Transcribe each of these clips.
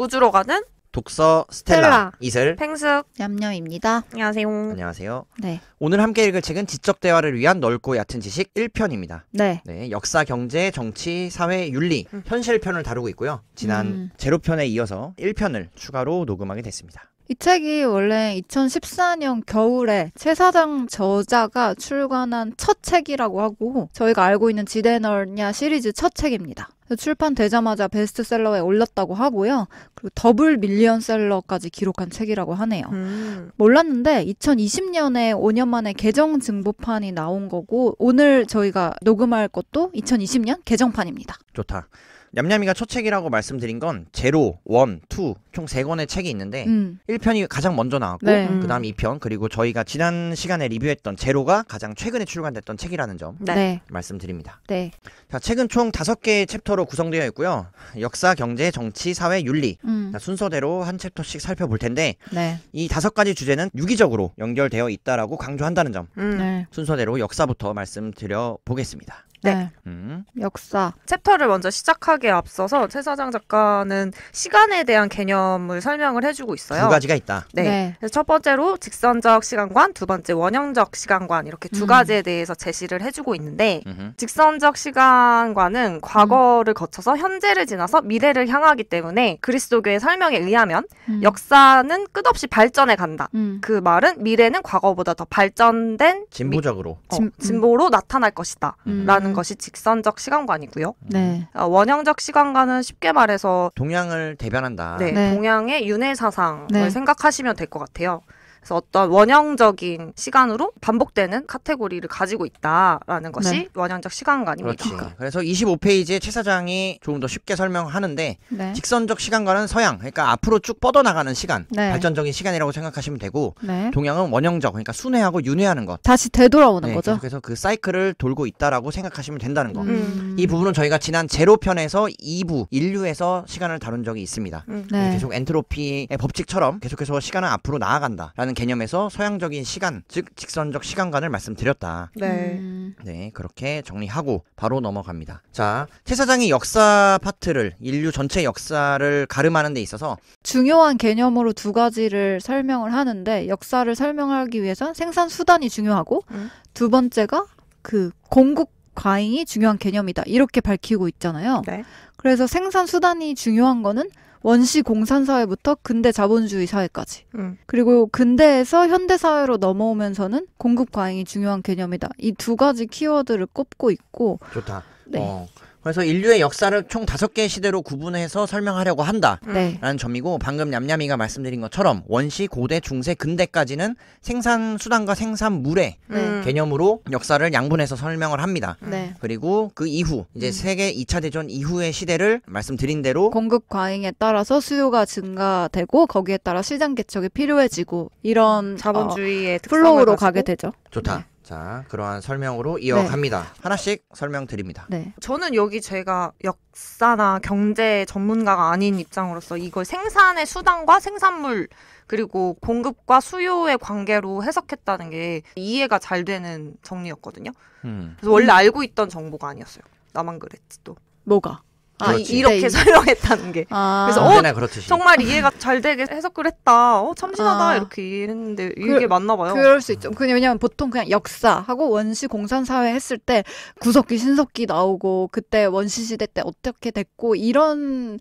우주로 가는 독서 스텔라, 스텔라. 이슬 팽숙 냠냠입니다. 안녕하세요. 안녕하세요. 네. 오늘 함께 읽을 책은 지적 대화를 위한 넓고 얕은 지식 1편입니다. 네. 네 역사, 경제, 정치, 사회, 윤리, 음. 현실 편을 다루고 있고요. 지난 음. 제로 편에 이어서 1편을 추가로 녹음하게 됐습니다. 이 책이 원래 2014년 겨울에 최 사장 저자가 출간한 첫 책이라고 하고 저희가 알고 있는 지대널냐 시리즈 첫 책입니다. 출판되자마자 베스트셀러에 올랐다고 하고요. 그리고 더블 밀리언셀러까지 기록한 책이라고 하네요. 음. 몰랐는데 2020년에 5년 만에 개정 증보판이 나온 거고 오늘 저희가 녹음할 것도 2020년 개정판입니다. 좋다. 냠냠이가 초책이라고 말씀드린 건 제로, 원, 투 총 세 권의 책이 있는데 음. 1편이 가장 먼저 나왔고 네. 음. 그다음 2편 그리고 저희가 지난 시간에 리뷰했던 제로가 가장 최근에 출간됐던 책이라는 점 네. 네. 말씀드립니다. 네. 자, 책은 총 다섯 개의 챕터로 구성되어 있고요. 역사, 경제, 정치, 사회, 윤리 음. 자, 순서대로 한 챕터씩 살펴볼 텐데 네. 이 다섯 가지 주제는 유기적으로 연결되어 있다라고 강조한다는 점 음. 네. 순서대로 역사부터 말씀드려 보겠습니다. 네. 네. 음. 역사. 챕터를 먼저 시작하기에 앞서서 최 사장 작가는 시간에 대한 개념을 설명을 해주고 있어요. 두 가지가 있다. 네. 네. 그래서 첫 번째로 직선적 시간관, 두 번째 원형적 시간관 이렇게 두 음. 가지에 대해서 제시를 해주고 있는데 음 직선적 시간관은 과거를 음. 거쳐서 현재를 지나서 미래를 향하기 때문에 그리스도교의 설명에 의하면 음. 역사는 끝없이 발전해 간다. 음. 그 말은 미래는 과거보다 더 발전된 진보적으로 미, 어, 진보로 나타날 것이다. 음. 라는 나 음. 것이 직선적 시간관이고요. 네. 어, 원형적 시간관은 쉽게 말해서 동양을 대변한다. 네, 네. 동양의 윤회 사상을 네. 생각하시면 될 것 같아요. 그래서 어떤 원형적인 시간으로 반복되는 카테고리를 가지고 있다라는 것이 네. 원형적 시간관입니다. 그렇지. 그래서 25페이지에 최 사장이 조금 더 쉽게 설명하는데 네. 직선적 시간과는 서양, 그러니까 앞으로 쭉 뻗어나가는 시간, 네. 발전적인 시간이라고 생각하시면 되고 네. 동양은 원형적, 그러니까 순회하고 윤회하는 것. 다시 되돌아오는 네, 거죠. 그래서 그 사이클을 돌고 있다라고 생각하시면 된다는 거. 음. 이 부분은 저희가 지난 제로 편에서 2부 인류에서 시간을 다룬 적이 있습니다. 음. 네. 계속 엔트로피의 법칙처럼 계속해서 시간은 앞으로 나아간다라는 시간이라는 개념에서 서양적인 시간, 즉 직선적 시간관을 말씀드렸다. 네. 음. 네, 그렇게 정리하고 바로 넘어갑니다. 자, 최 사장이 역사 파트를 인류 전체 역사를 가름하는 데 있어서 중요한 개념으로 두 가지를 설명을 하는데 역사를 설명하기 위해선 생산 수단이 중요하고 음. 두 번째가 그공급 과잉이 중요한 개념이다. 이렇게 밝히고 있잖아요. 네. 그래서 생산 수단이 중요한 거는 원시 공산 사회부터 근대 자본주의 사회까지. 음. 그리고 근대에서 현대 사회로 넘어오면서는 공급 과잉이 중요한 개념이다. 이 두 가지 키워드를 꼽고 있고 좋다. 네. 어, 그래서 인류의 역사를 총 다섯 개의 시대로 구분해서 설명하려고 한다라는 네. 점이고 방금 냠냠이가 말씀드린 것처럼 원시, 고대, 중세, 근대까지는 생산 수단과 생산물의 음. 네. 개념으로 역사를 양분해서 설명을 합니다. 네. 그리고 그 이후 이제 음. 세계 2차 대전 이후의 시대를 말씀드린 대로 공급 과잉에 따라서 수요가 증가되고 거기에 따라 시장 개척이 필요해지고 이런 어, 자본주의의 어, 플로우로 가게 되죠. 좋다. 네. 자, 그러한 설명으로 네. 이어갑니다. 하나씩 설명드립니다. 네. 저는 여기 제가 역사나 경제 전문가가 아닌 입장으로서 이걸 생산의 수단과 생산물 그리고 공급과 수요의 관계로 해석했다는 게 이해가 잘 되는 정리였거든요. 음. 그래서 원래 알고 있던 정보가 아니었어요. 나만 그랬지 또. 뭐가? 아, 이렇게 네. 설명했다는 게. 아. 그래서 아, 어, 정말 이해가 잘 되게 해석을 했다. 어, 참신하다 아. 이렇게 이해했는데 이게 그, 맞나 봐요. 그럴 수 있죠. 그냥 왜냐면 보통 그냥 역사하고 원시 공산 사회 했을 때 구석기 신석기 나오고 그때 원시 시대 때 어떻게 됐고 이런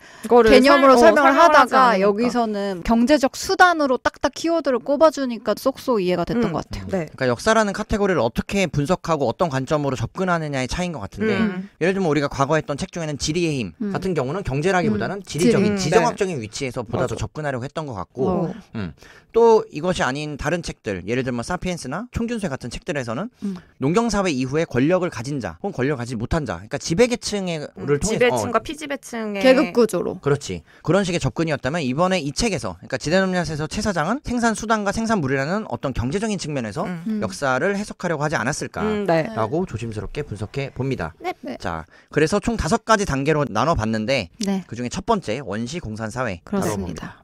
개념으로 설, 명을 어, 하다가 여기서는 경제적 수단으로 딱딱 키워드를 꼽아주니까 쏙쏙 이해가 됐던 음. 것 같아요. 네. 그러니까 역사라는 카테고리를 어떻게 분석하고 어떤 관점으로 접근하느냐의 차이인 것 같은데 음. 예를 들면 우리가 과거 했던 책 중에는 지리의 힘 음. 같은 경우는 경제라기보다는 음. 지리적인 지리. 지정학적인 네. 위치에서 보다 맞아. 더 접근하려고 했던 것 같고 어. 음. 또 이것이 아닌 다른 책들 예를 들면 사피엔스나 총균쇠 같은 책들에서는 음. 농경사회 이후에 권력을 가진 자 혹은 권력을 가지 못한 자 그러니까 지배계층을 음. 통해 지배층과 어, 피지배층의 계급구조로 그렇지 그런 식의 접근이었다면 이번에 이 책에서 그러니까 지대논리학에서 최 사장은 생산 수단과 생산물이라는 어떤 경제적인 측면에서 음. 역사를 해석하려고 하지 않았을까라고 네. 네. 조심스럽게 분석해 봅니다. 네. 네. 자 그래서 총 다섯 가지 단계로 나 나눠봤는데 네. 그중에 첫 번째 원시 공산 사회 그렇습니다.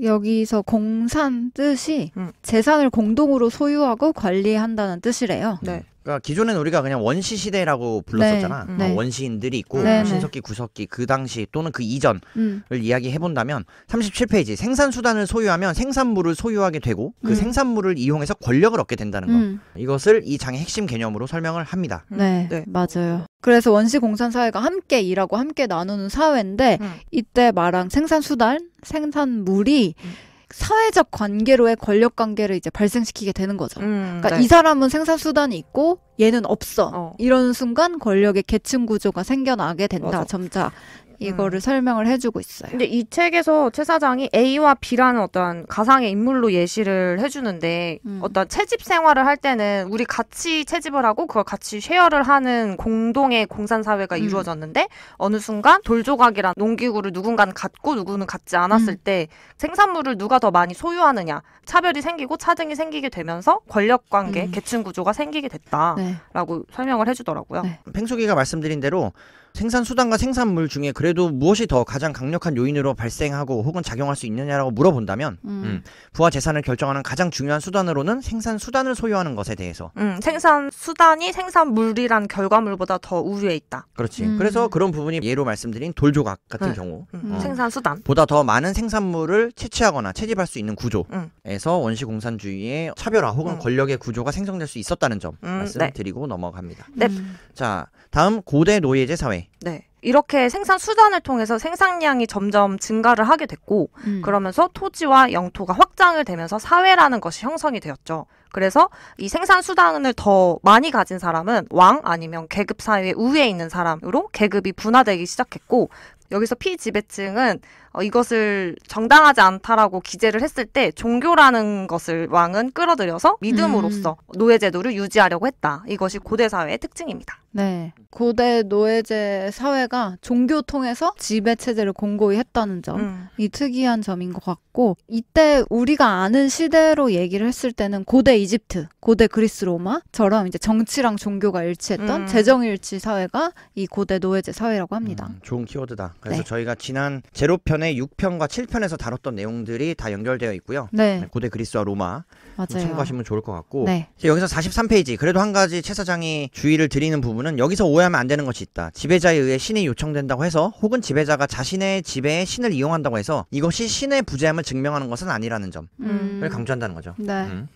여기서 공산 뜻이 음. 재산을 공동으로 소유하고 관리한다는 뜻이래요. 네. 그러니까 기존엔 우리가 그냥 원시 시대라고 불렀었잖아. 네, 어, 네. 원시인들이 있고 네, 네, 신석기, 구석기 그 당시 또는 그 이전을 음. 이야기해 본다면 37페이지 생산 수단을 소유하면 생산물을 소유하게 되고 그 음. 생산물을 이용해서 권력을 얻게 된다는 거. 음. 이것을 이 장의 핵심 개념으로 설명을 합니다. 음. 네, 네, 맞아요. 그래서 원시 공산 사회가 함께 일하고 함께 나누는 사회인데 음. 이때 말한 생산 수단, 생산물이 음. 사회적 관계로의 권력 관계를 이제 발생시키게 되는 거죠. 음, 그러니까 네. 이 사람은 생산 수단이 있고 얘는 없어. 어. 이런 순간 권력의 계층 구조가 생겨나게 된다. 맞아. 점차 이거를 음. 설명을 해주고 있어요. 근데 이 책에서 최 사장이 A와 B라는 어떤 가상의 인물로 예시를 해주는데 음. 어떤 채집 생활을 할 때는 우리 같이 채집을 하고 그걸 같이 쉐어를 하는 공동의 공산 사회가 음. 이루어졌는데 어느 순간 돌조각이란 농기구를 누군가는 갖고 누구는 갖지 않았을 음. 때 생산물을 누가 더 많이 소유하느냐 차별이 생기고 차등이 생기게 되면서 권력 관계 음. 계층 구조가 생기게 됐다라고 네. 설명을 해주더라고요. 네. 팽수기가 말씀드린 대로 생산 수단과 생산물 중에 그래도 무엇이 더 가장 강력한 요인으로 발생하고 혹은 작용할 수 있느냐라고 물어본다면 음. 음, 부하 재산을 결정하는 가장 중요한 수단으로는 생산 수단을 소유하는 것에 대해서 음, 생산 수단이 생산물이란 결과물보다 더 우위에 있다. 그렇지. 음. 그래서 그런 부분이 예로 말씀드린 돌 조각 같은 네. 경우 음, 어, 생산 수단 보다 더 많은 생산물을 채취하거나 채집할 수 있는 구조에서 음. 원시 공산주의의 차별화 혹은 권력의 구조가 생성될 수 있었다는 점 말씀드리고 네. 넘어갑니다. 네. 자 다음 고대 노예제 사회. 네. 이렇게 생산 수단을 통해서 생산량이 점점 증가를 하게 됐고 음. 그러면서 토지와 영토가 확장을 되면서 사회라는 것이 형성이 되었죠. 그래서 이 생산 수단을 더 많이 가진 사람은 왕 아니면 계급 사회 우위에 있는 사람으로 계급이 분화되기 시작했고 여기서 피지배층은 어, 이것을 정당하지 않다라고 기재를 했을 때 종교라는 것을 왕은 끌어들여서 믿음으로써 음. 노예제도를 유지하려고 했다. 이것이 고대 사회의 특징입니다. 네. 고대 노예제 사회가 종교 통해서 지배 체제를 공고히 했다는 점이 음. 특이한 점인 것 같고 이때 우리가 아는 시대로 얘기를 했을 때는 고대 이집트, 고대 그리스 로마처럼 이제 정치랑 종교가 일치했던 음. 재정 일치 사회가 이 고대 노예제 사회라고 합니다. 음, 좋은 키워드다. 그래서 네. 저희가 지난 제로 편에 전에 6편과 7편에서 다뤘던 내용들이 다 연결되어 있고요. 네. 네 고대 그리스와 로마 맞아요. 참고하시면 좋을 것 같고 네. 여기서 43페이지 그래도 한 가지 최 사장이 주의를 드리는 부분은 여기서 오해하면 안 되는 것이 있다. 지배자에 의해 신이 요청된다고 해서 혹은 지배자가 자신의 지배에 신을 이용한다고 해서 이것이 신의 부재함을 증명하는 것은 아니라는 점을 음. 강조한다는 거죠. 네. 음.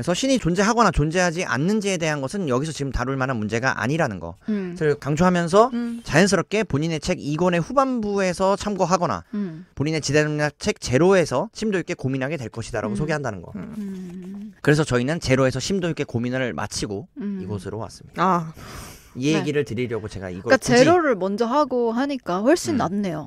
그래서 신이 존재하거나 존재하지 않는지에 대한 것은 여기서 지금 다룰 만한 문제가 아니라는 것을 음. 강조하면서 음. 자연스럽게 본인의 책 2권의 후반부에서 참고하거나 음. 본인의 지대능력 책 제로에서 심도 있게 고민하게 될 것이다라고 음. 소개한다는 거. 음. 그래서 저희는 제로에서 심도 있게 고민을 마치고 음. 이곳으로 왔습니다. 아. 이 네. 얘기를 네. 드리려고 제가 이걸 그러니까 제로를 먼저 하고 하니까 훨씬 낫네요.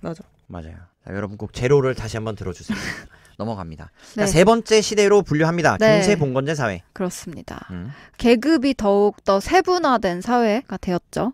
맞아. 맞아요. 자, 여러분 꼭 제로를 다시 한번 들어주세요. 넘어갑니다. 네. 세 번째 시대로 분류합니다. 네. 중세 봉건제 사회. 그렇습니다. 음. 계급이 더욱 더 세분화된 사회가 되었죠.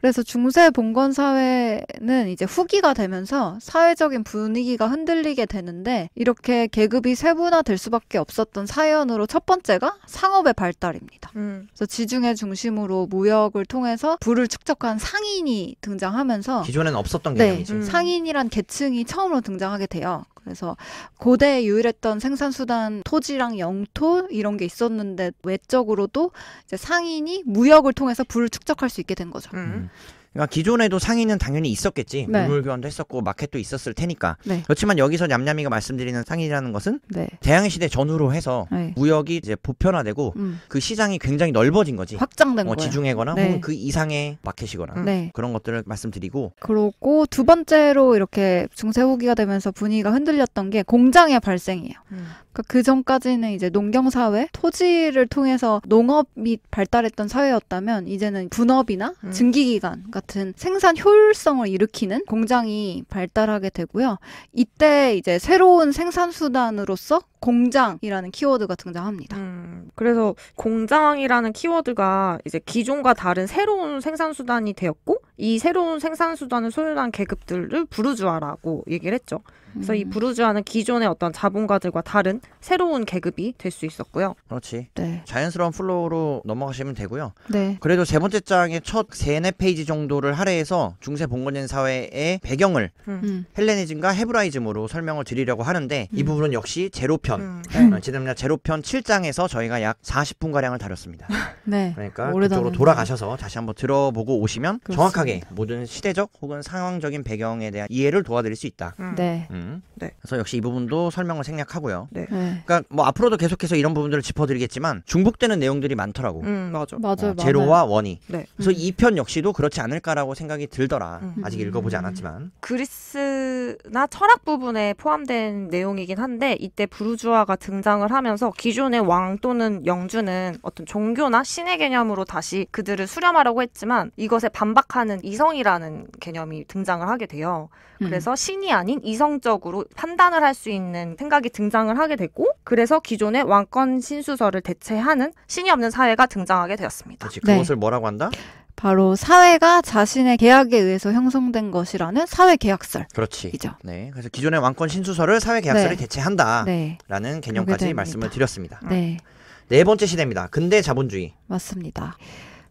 그래서 중세 봉건 사회는 이제 후기가 되면서 사회적인 분위기가 흔들리게 되는데 이렇게 계급이 세분화될 수밖에 없었던 사연으로 첫 번째가 상업의 발달입니다. 음. 그래서 지중해 중심으로 무역을 통해서 부를 축적한 상인이 등장하면서 기존에는 없었던 개념이죠. 네, 음. 상인이란 계층이 처음으로 등장하게 돼요. 그래서 고대에 유일했던 생산 수단 토지랑 영토 이런 게 있었는데 외적으로도 이제 상인이 무역을 통해서 부를 축적할 수 있게 된 거죠. 음. 음. 그러니까 기존에도 상의는 당연히 있었겠지. 네. 물물 교환도 했었고 마켓도 있었을 테니까. 네. 그렇지만 여기서 냠냠이가 말씀드리는 상의라는 것은 네. 대항해 시대 전후로 해서 네. 무역이 이제 보편화되고 음. 그 시장이 굉장히 넓어진 거지. 확장된 어, 거예요. 지중해거나 네. 혹은 그 이상의 마켓이거나 음. 그런 것들을 말씀드리고. 그리고 두 번째로 이렇게 중세 후기가 되면서 분위기가 흔들렸던 게 공장의 발생이에요. 음. 그러니까 그 전까지는 이제 농경 사회, 토지를 통해서 농업이 발달했던 사회였다면 이제는 분업이나 음. 증기기관, 그러니까 같은 생산 효율성을 일으키는 공장이 발달하게 되고요. 이때 이제 새로운 생산 수단으로서 공장이라는 키워드가 등장합니다. 음, 그래서 공장이라는 키워드가 이제 기존과 다른 새로운 생산 수단이 되었고 이 새로운 생산 수단을 소유한 계급들을 부르주아라고 얘기를 했죠. 그래서 음. 이 부르주아는 기존의 어떤 자본가들과 다른 새로운 계급이 될 수 있었고요. 그렇지. 네. 자연스러운 플로우로 넘어가시면 되고요. 네. 그래도 세 번째 장의 첫 세네 페이지 정도를 할애해서 중세 봉건인 사회의 배경을 음. 헬레니즘과 헤브라이즘으로 설명을 드리려고 하는데 이 음. 부분은 역시 제로편 편 음. 네, 그러니까 음. 지금요 제로편 7장에서 저희가 약 40분 가량을 다뤘습니다. 네. 그러니까 그쪽으로 돌아가셔서 다시 한번 들어보고 오시면 그렇습니다. 정확하게 모든 시대적 혹은 상황적인 배경에 대한 이해를 도와드릴 수 있다. 음. 네. 음. 네. 그래서 역시 이 부분도 설명을 생략하고요. 네. 네. 그러니까 뭐 앞으로도 계속해서 이런 부분들을 짚어드리겠지만 중복되는 내용들이 많더라고. 음, 맞아. 맞아. 어, 제로와 원이. 네. 그래서 음. 이편 역시도 그렇지 않을까라고 생각이 들더라. 음. 아직 읽어보지 않았지만. 그리스나 철학 부분에 포함된 내용이긴 한데 이때 부르주 여주와가 등장을 하면서 기존의 왕 또는 영주는 어떤 종교나 신의 개념으로 다시 그들을 수렴하려고 했지만 이것에 반박하는 이성이라는 개념이 등장을 하게 돼요. 음. 그래서 음. 신이 아닌 이성적으로 판단을 할 수 있는 생각이 등장을 하게 되고 그래서 기존의 왕권 신수설을 대체하는 신이 없는 사회가 등장하게 되었습니다. 그렇 네. 그것을 네. 뭐라고 한다? 바로 사회가 자신의 계약에 의해서 형성된 것이라는 사회 계약설. 그렇지. 이죠. 네. 그래서 기존의 왕권 신수설을 사회 계약설에 네. 대체한다라는 네. 개념까지 말씀을 드렸습니다. 네. 네 번째 시대입니다. 근대 자본주의. 맞습니다.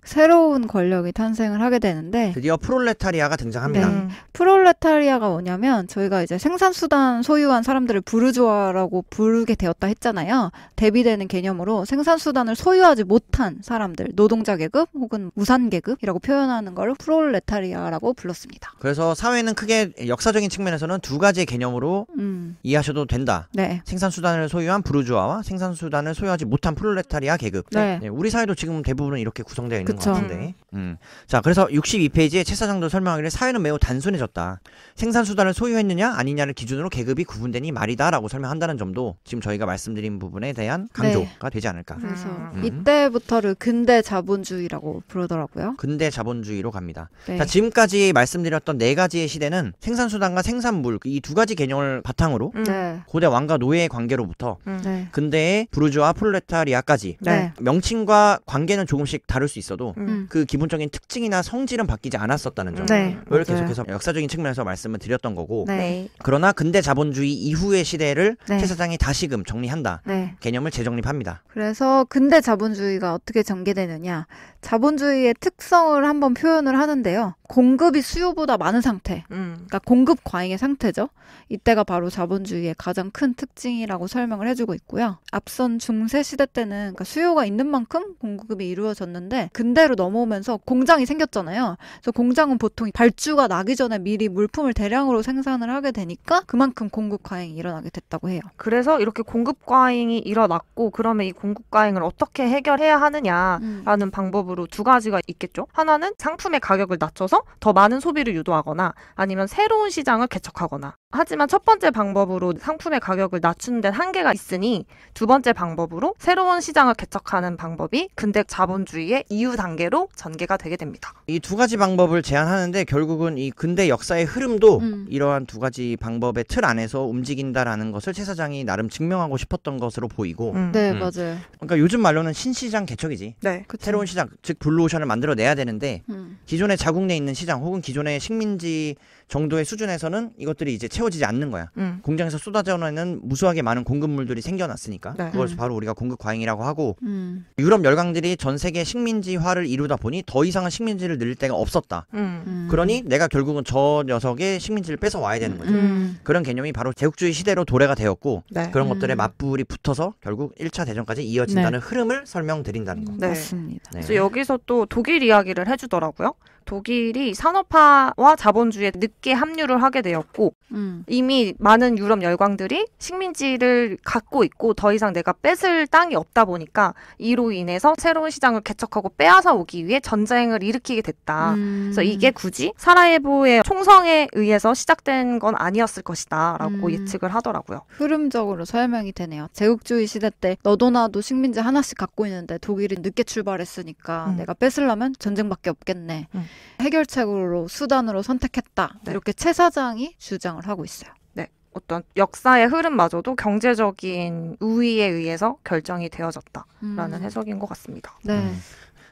새로운 권력이 탄생을 하게 되는데 드디어 프롤레타리아가 등장합니다. 네. 프롤레타리아가 뭐냐면 저희가 이제 생산 수단 소유한 사람들을 부르주아라고 부르게 되었다 했잖아요. 대비되는 개념으로 생산 수단을 소유하지 못한 사람들, 노동자 계급 혹은 무산 계급이라고 표현하는 걸 프롤레타리아라고 불렀습니다. 그래서 사회는 크게 역사적인 측면에서는 두가지 개념으로 음. 이해하셔도 된다. 네. 생산 수단을 소유한 부르주아와 생산 수단을 소유하지 못한 프롤레타리아 계급. 네. 네 우리 사회도 지금 대부분 이렇게 구성되어 있는 그쵸. 것 같은데. 음. 자, 그래서 62페이지에 최 사장도 설명하기를 사회는 매우 단순해졌다. 생산 수단을 소유했느냐 아니냐를 기준으로 계급이 구분되니 말이다라고 설명한다는 점도 지금 저희가 말씀드린 부분에 대한 네. 강조가 되지 않을까. 그래서 음. 이때부터를 근대 자본주의라고 부르더라고요. 근대 자본주의로 갑니다. 네. 자, 지금까지 말씀드렸던 네 가지의 시대는 생산 수단과 생산물 이 두 가지 개념을 바탕으로 음. 네. 고대 왕과 노예의 관계로부터 네. 근대의 부르주아 프롤레타리아까지 네. 명칭과 관계는 조금씩 다를 수 있어도 있어도 음. 그 기본적인 특징이나 성질은 바뀌지 않았었다는 점을 네, 계속해서 역사적인 측면에서 말씀을 드렸던 거고 네. 그러나 근대 자본주의 이후의 시대를 네. 최 사장이 다시금 정리한다 네. 개념을 재정립합니다. 그래서 근대 자본주의가 어떻게 전개되느냐 자본주의의 특성을 한번 표현을 하는데요. 공급이 수요보다 많은 상태. 음. 그러니까 공급 과잉의 상태죠. 이때가 바로 자본주의의 가장 큰 특징이라고 설명을 해주고 있고요. 앞선 중세 시대 때는 그러니까 수요가 있는 만큼 공급이 이루어졌는데 근대로 넘어오면서 공장이 생겼잖아요. 그래서 공장은 보통 발주가 나기 전에 미리 물품을 대량으로 생산을 하게 되니까 그만큼 공급 과잉이 일어나게 됐다고 해요. 그래서 이렇게 공급 과잉이 일어났고 그러면 이 공급 과잉을 어떻게 해결해야 하느냐라는 음. 방법을 방법으로 두 가지가 있겠죠. 하나는 상품의 가격을 낮춰서 더 많은 소비를 유도하거나 아니면 새로운 시장을 개척하거나. 하지만 첫 번째 방법으로 상품의 가격을 낮추는 데 한계가 있으니 두 번째 방법으로 새로운 시장을 개척하는 방법이 근대 자본주의의 이후 단계로 전개가 되게 됩니다. 이 두 가지 방법을 제안하는데 결국은 이 근대 역사의 흐름도 음. 이러한 두 가지 방법의 틀 안에서 움직인다라는 것을 최 사장이 나름 증명하고 싶었던 것으로 보이고. 음. 네, 음. 맞아요. 그러니까 요즘 말로는 신시장 개척이지. 네, 그쵸. 새로운 시장 즉 블루오션을 만들어내야 되는데 음. 기존의 자국 내에 있는 시장 혹은 기존의 식민지 정도의 수준에서는 이것들이 이제 채워지지 않는 거야. 음. 공장에서 쏟아져나오는 무수하게 많은 공급물들이 생겨났으니까 네. 그걸 음. 바로 우리가 공급 과잉이라고 하고 음. 유럽 열강들이 전 세계 식민지화를 이루다 보니 더 이상은 식민지를 늘릴 때가 없었다. 음. 음. 그러니 내가 결국은 저 녀석의 식민지를 뺏어 와야 되는 거죠. 음. 그런 개념이 바로 제국주의 시대로 도래가 되었고 네. 그런 것들의 맞불이 붙어서 결국 1차 대전까지 이어진다는 네. 흐름을 설명드린다는 거. 네. 맞습니다. 네. 그래서 여기서 또 독일 이야기를 해주더라고요. 독일이 산업화와 자본주의에 늦게 합류를 하게 되었고 음. 이미 많은 유럽 열강들이 식민지를 갖고 있고 더 이상 내가 뺏을 땅이 없다 보니까 이로 인해서 새로운 시장을 개척하고 빼앗아 오기 위해 전쟁을 일으키게 됐다. 음. 그래서 이게 굳이 사라예보의 총성에 의해서 시작된 건 아니었을 것이다라고 음. 예측을 하더라고요. 흐름적으로 설명이 되네요. 제국주의 시대 때 너도 나도 식민지 하나씩 갖고 있는데 독일이 늦게 출발했으니까 음. 내가 뺏으려면 전쟁밖에 없겠네. 음. 해결책으로 수단으로 선택했다. 네. 이렇게 최 사장이 주장을 하고 있어요. 네. 어떤 역사의 흐름마저도 경제적인 우위에 의해서 결정이 되어졌다라는 음. 해석인 것 같습니다. 네. 음.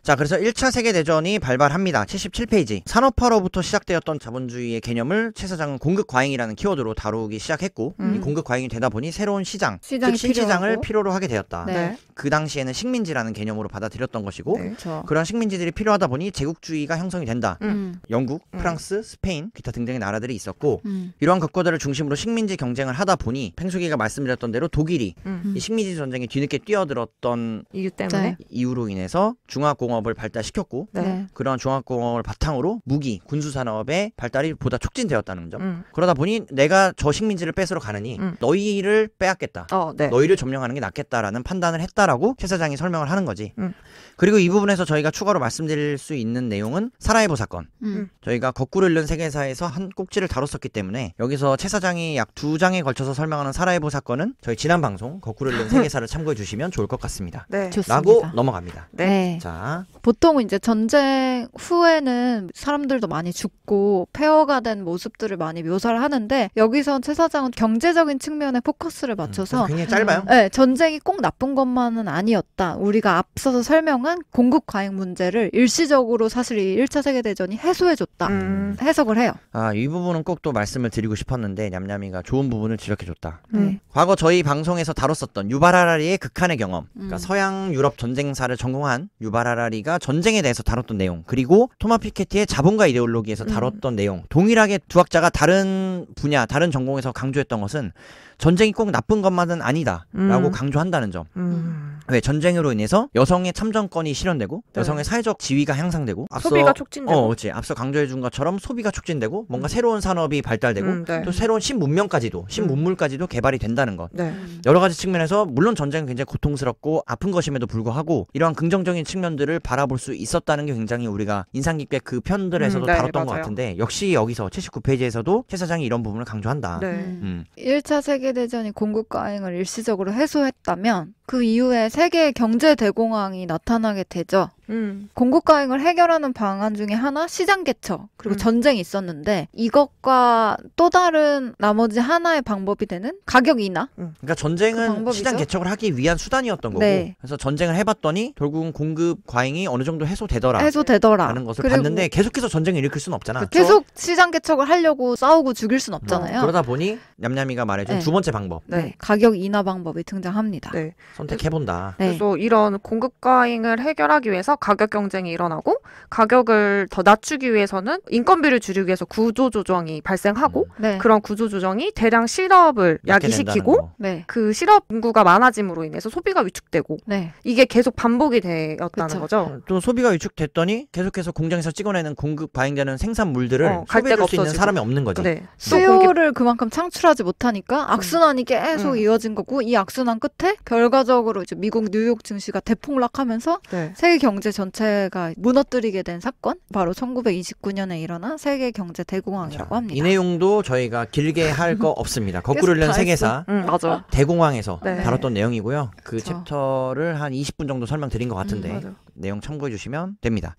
자, 그래서 1차 세계대전이 발발합니다. 77페이지. 산업화로부터 시작되었던 자본주의의 개념을 최 사장은 공급 과잉이라는 키워드로 다루기 시작했고, 음. 이 공급 과잉이 되다 보니 새로운 시장, 시즉 신시장을 필요로 하게 되었다. 네. 그 당시에는 식민지라는 개념으로 받아들였던 것이고, 네. 그렇죠. 그런 식민지들이 필요하다 보니 제국주의가 형성이 된다. 음. 영국, 음. 프랑스, 스페인, 기타 등등의 나라들이 있었고, 음. 이러한 국가들을 중심으로 식민지 경쟁을 하다 보니, 팽수기가 말씀드렸던 대로 독일이 음. 이 식민지 전쟁에 뒤늦게 뛰어들었던 이유 때문에 이유로 인해서 중화공 종합공업을 발달시켰고 네. 그러한 종합공업을 바탕으로 무기 군수 산업의 발달이 보다 촉진되었다는 점. 음. 그러다 보니 내가 저 식민지를 뺏으러 가느니 음. 너희를 빼앗겠다. 어, 네. 너희를 점령하는 게 낫겠다라는 판단을 했다라고 최 사장이 설명을 하는 거지. 음. 그리고 이 부분에서 저희가 추가로 말씀드릴 수 있는 내용은 사라예보 사건. 음. 저희가 거꾸로 읽는 세계사에서 한 꼭지를 다뤘었기 때문에 여기서 최 사장이 약 두 장에 걸쳐서 설명하는 사라예보 사건은 저희 지난 방송 거꾸로 읽는 세계사를 참고해 주시면 좋을 것 같습니다. 네. 좋습니다. 라고 넘어갑니다. 네. 자, 보통 은 이제 전쟁 후에는 사람들도 많이 죽고 폐허가 된 모습들을 많이 묘사를 하는데 여기서최 사장은 경제적인 측면에 포커스를 음, 맞춰서 음, 굉장히 짧아요. 네, 전쟁이 꼭 나쁜 것만은 아니었다. 우리가 앞서서 설명한 공급 과잉 문제를 일시적으로 사실 이 1차 세계 대전이 해소해 줬다. 음. 해석을 해요. 아, 이 부분은 꼭 또 말씀을 드리고 싶었는데 냠냠이가 좋은 부분을 지적해 줬다. 네. 음. 과거 저희 방송에서 다뤘었던 유바라라리의 극한의 경험. 그러니까 음. 서양 유럽 전쟁사를 전공한 유바라라리 페라리가 전쟁에 대해서 다뤘던 내용 그리고 토마 피케티의 자본가 이데올로기에서 음. 다뤘던 음. 내용 동일하게 두 학자가 다른 분야 다른 전공에서 강조했던 것은 전쟁이 꼭 나쁜 것만은 아니다라고 음. 강조한다는 점. 음. 왜 전쟁으로 인해서 여성의 참정권이 실현되고 네. 여성의 사회적 지위가 향상되고 앞서, 소비가 촉진되고 어, 그렇지. 앞서 강조해 준 것처럼 소비가 촉진되고 뭔가 음. 새로운 산업이 발달되고 음, 네. 또 새로운 신문명까지도 음. 신문물까지도 개발이 된다는 것. 네. 여러 가지 측면에서 물론 전쟁은 굉장히 고통스럽고 아픈 것임에도 불구하고 이러한 긍정적인 측면들을 바라볼 수 있었다는 게 굉장히 우리가 인상 깊게 그 편들에서도 네, 다뤘던 맞아요. 것 같은데 역시 여기서 79페이지에서도 최 사장이 이런 부분을 강조한다. 네. 음. 1차 세계 세계대전이 공급과 잉을 일시적으로 해소했다면 그 이후에 세계 경제대공황이 나타나게 되죠. 음. 공급과잉을 해결하는 방안 중에 하나 시장 개척 그리고 음. 전쟁이 있었는데 이것과 또 다른 나머지 하나의 방법이 되는 가격 인하. 음. 그러니까 전쟁은 그 시장 개척을 하기 위한 수단이었던 거고. 네. 그래서 전쟁을 해봤더니 결국은 공급 과잉이 어느 정도 해소되더라. 해소되더라. 라는 것을 봤는데 계속해서 전쟁을 일으킬 수는 없잖아. 그 계속 그렇죠. 시장 개척을 하려고 싸우고 죽일 수는 없잖아요. 어. 그러다 보니 냠냠이가 말해준 네. 두 번째 방법. 네. 네. 가격 인하 방법이 등장합니다. 네. 선택해본다. 네. 그래서 이런 공급 과잉을 해결하기 위해서 가격 경쟁이 일어나고 가격을 더 낮추기 위해서는 인건비를 줄이기 위해서 구조 조정이 발생하고 음. 네. 그런 구조 조정이 대량 실업을 야기시키고 네. 그 실업 인구가 많아짐으로 인해서 소비가 위축되고 네. 이게 계속 반복이 되었다는 그쵸. 거죠. 또 소비가 위축됐더니 계속해서 공장에서 찍어내는 공급 바잉되는 생산물들을 어, 소비할 수 있는 사람이 없는 거죠. 네. 수요를 그만큼 창출하지 못하니까 음. 악순환이 계속 음. 이어진 거고 이 악순환 끝에 결과적으로 이제 미국 뉴욕 증시가 대폭락하면서 네. 세계 경제 경제 전체가 무너뜨리게 된 사건 바로 1929년에 일어난 세계 경제 대공황이라고 합니다. 이 내용도 저희가 길게 할 거 없습니다. 거꾸로 읽는 세계사 응, 맞아. 대공황에서 네. 다뤘던 내용이고요. 그 그쵸. 챕터를 한 20분 정도 설명드린 것 같은데 음, 내용 참고해 주시면 됩니다.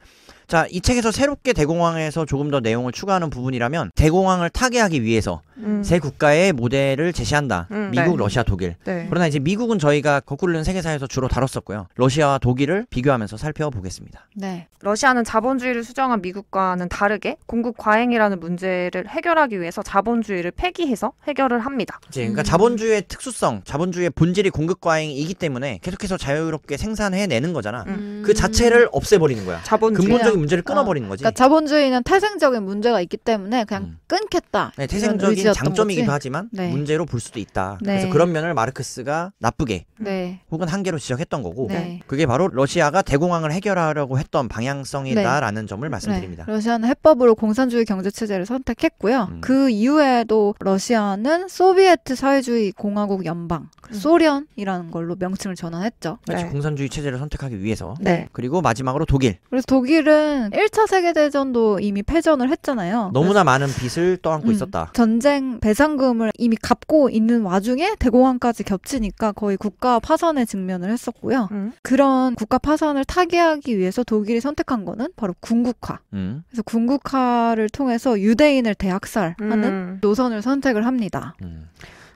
자, 이 책에서 새롭게 대공황에서 조금 더 내용을 추가하는 부분이라면 대공황을 타개하기 위해서 음. 새 국가의 모델을 제시한다. 음, 네. 미국, 네. 러시아, 독일. 네. 그러나 이제 미국은 저희가 거꾸로는 세계사에서 주로 다뤘었고요. 러시아와 독일을 비교하면서 살펴보겠습니다. 네. 러시아는 자본주의를 수정한 미국과는 다르게 공급 과잉이라는 문제를 해결하기 위해서 자본주의를 폐기해서 해결을 합니다. 이제 그러니까 음. 자본주의의 특수성, 자본주의의 본질이 공급 과잉이기 때문에 계속해서 자유롭게 생산해내는 거잖아. 음. 그 자. 자체를 없애버리는 거야. 자본주의. 근본적인 문제를 어. 끊어버리는 거지. 그러니까 자본주의는 태생적인 문제가 있기 때문에 그냥 음. 끊겠다. 네, 태생적인 장점이기도 거지? 하지만 네. 문제로 볼 수도 있다. 네. 그래서 그런 면을 마르크스가 나쁘게 네. 혹은 한계로 지적했던 거고 네. 그게 바로 러시아가 대공황을 해결하려고 했던 방향성이다라는 네. 점을 네. 말씀드립니다. 러시아는 해법으로 공산주의 경제 체제를 선택했고요. 음. 그 이후에도 러시아는 소비에트 사회주의 공화국 연방 음. 소련이라는 걸로 명칭을 전환했죠. 그렇 공산주의 체제를 선택하기 위해서. 네. 그리고 마지막으로 독일. 그래서 독일은 1차 세계대전도 이미 패전을 했잖아요. 너무나 많은 빚을 떠안고 음, 있었다. 전쟁 배상금을 이미 갚고 있는 와중에 대공황까지 겹치니까 거의 국가 파산에 직면을 했었고요. 음. 그런 국가 파산을 타개하기 위해서 독일이 선택한 거는 바로 궁극화 음. 그래서 궁극화를 통해서 유대인을 대학살하는 음. 노선을 선택을 합니다. 음.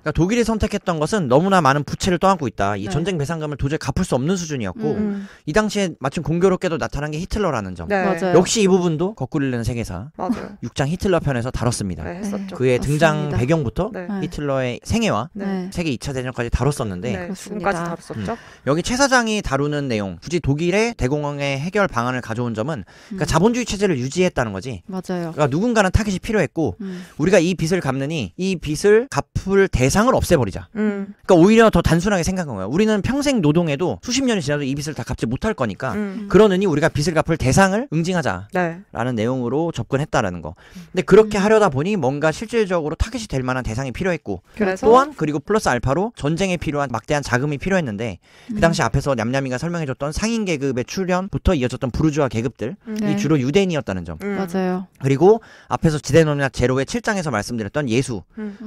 그러니까 독일이 선택했던 것은 너무나 많은 부채를 떠안고 있다. 이 네. 전쟁 배상금을 도저히 갚을 수 없는 수준이었고 음. 음. 이 당시에 마침 공교롭게도 나타난 게 히틀러라는 점. 네. 맞아요. 역시 이 부분도 거꾸로 내는 세계사. 맞아요. 6장 히틀러 편에서 다뤘습니다. 네, 했었죠. 그의 등장 맞습니다. 네. 배경부터 네. 히틀러의 생애와 네. 세계 2차 대전까지 다뤘었는데 지금까지 다뤘었죠. 음. 여기 최 사장이 다루는 내용 굳이 독일의 대공황의 해결 방안을 가져온 점은 그러니까 음. 자본주의 체제를 유지했다는 거지. 맞아요. 그러니까 누군가는 타깃이 필요했고 음. 우리가 이 빚을 갚느니 이 빚을 갚을 대상 대상을 없애버리자. 음. 그러니까 오히려 더 단순하게 생각한 거예요. 우리는 평생 노동해도 수십 년이 지나도 이 빚을 다 갚지 못할 거니까 음. 그러느니 우리가 빚을 갚을 대상을 응징하자라는 네. 내용으로 접근했다라는 거. 음. 근데 그렇게 음. 하려다 보니 뭔가 실질적으로 타겟이 될 만한 대상이 필요했고 그래서? 또한 그리고 플러스 알파로 전쟁에 필요한 막대한 자금이 필요했는데 그 당시 음. 앞에서 냠냠이가 설명해줬던 상인 계급의 출현부터 이어졌던 부르주아 계급들 음. 네. 이 주로 유대인이었다는 점. 맞아요. 그리고 앞에서 지대논이나 제로의 7장에서 말씀드렸던 예수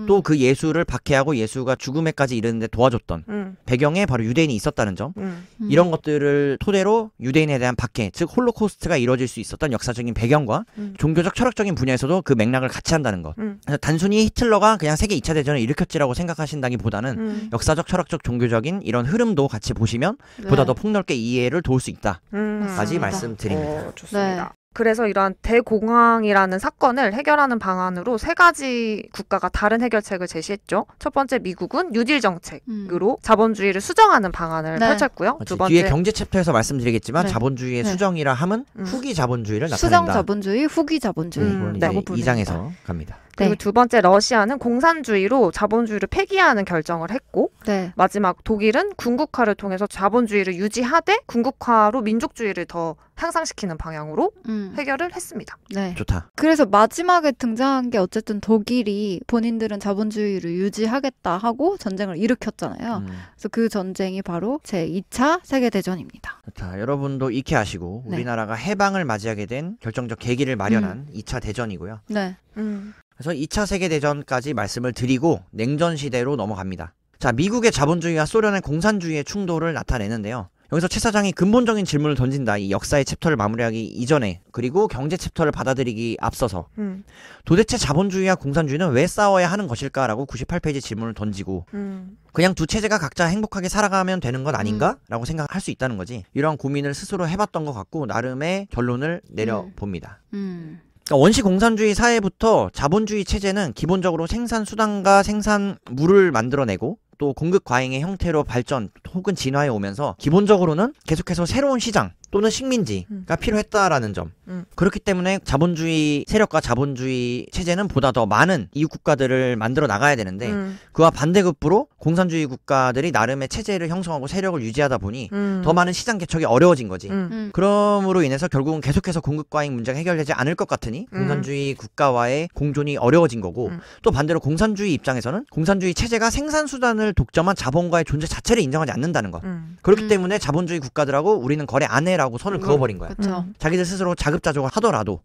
또 그 예수를 박해 피하고 예수가 죽음에까지 이르는데 도와줬던 음. 배경에 바로 유대인이 있었다는 점 음. 이런 것들을 토대로 유대인에 대한 박해 즉 홀로코스트가 이루어질 수 있었던 역사적인 배경과 음. 종교적 철학적인 분야에서도 그 맥락을 같이 한다는 것 음. 그래서 단순히 히틀러가 그냥 세계 2차 대전을 일으켰지라고 생각하신다기보다는 음. 역사적 철학적 종교적인 이런 흐름도 같이 보시면 네. 보다 더 폭넓게 이해를 도울 수 있다까지 음. 말씀드립니다. 오, 어, 좋습니다. 네. 그래서 이러한 대공황이라는 사건을 해결하는 방안으로 세 가지 국가가 다른 해결책을 제시했죠. 첫 번째 미국은 뉴딜 정책으로 음. 자본주의를 수정하는 방안을 네. 펼쳤고요. 두 번째 뒤에 경제 챕터에서 말씀드리겠지만 네. 자본주의의 네. 수정이라 함은 음. 후기 자본주의를 나타낸다. 수정 자본주의, 후기 자본주의 네, 음. 네, 이장에서 갑니다. 그리고 네. 두 번째 러시아는 공산주의로 자본주의를 폐기하는 결정을 했고 네. 마지막 독일은 군국화를 통해서 자본주의를 유지하되 군국화로 민족주의를 더 향상시키는 방향으로 음. 해결을 했습니다. 네. 좋다. 그래서 마지막에 등장한 게 어쨌든 독일이 본인들은 자본주의를 유지하겠다 하고 전쟁을 일으켰잖아요. 음. 그래서 그 전쟁이 바로 제2차 세계대전입니다. 자, 여러분도 익히 아시고 네. 우리나라가 해방을 맞이하게 된 결정적 계기를 마련한 음. 2차 대전이고요. 네. 음. 그래서 2차 세계대전까지 말씀을 드리고 냉전 시대로 넘어갑니다. 자, 미국의 자본주의와 소련의 공산주의의 충돌을 나타내는데요. 여기서 최 사장이 근본적인 질문을 던진다. 이 역사의 챕터를 마무리하기 이전에 그리고 경제 챕터를 받아들이기 앞서서 음. 도대체 자본주의와 공산주의는 왜 싸워야 하는 것일까라고 98페이지 질문을 던지고 음. 그냥 두 체제가 각자 행복하게 살아가면 되는 건 아닌가라고 음. 생각할 수 있다는 거지. 이런 고민을 스스로 해봤던 것 같고 나름의 결론을 음. 내려봅니다. 음. 그러니까 원시 공산주의 사회부터 자본주의 체제는 기본적으로 생산 수단과 생산물을 만들어내고 또 공급 과잉의 형태로 발전 혹은 진화해 오면서 기본적으로는 계속해서 새로운 시장 또는 식민지가 음. 필요했다라는 점. 음. 그렇기 때문에 자본주의 세력과 자본주의 체제는 보다 더 많은 이웃 국가들을 만들어 나가야 되는데 음. 그와 반대급부로 공산주의 국가들이 나름의 체제를 형성하고 세력을 유지하다 보니 음. 더 많은 시장 개척이 어려워진 거지. 음. 음. 그럼으로 인해서 결국은 계속해서 공급과잉 문제가 해결되지 않을 것 같으니 음. 공산주의 국가와의 공존이 어려워진 거고 음. 또 반대로 공산주의 입장에서는 공산주의 체제가 생산 수단을 독점한 자본과의 존재 자체를 인정하지 않는다는 것. 음. 그렇기 때문에 자본주의 국가들하고 우리는 거래 안 해라고 선을 그어버린 거야. 자기들 스스로 자급자족을 하더라도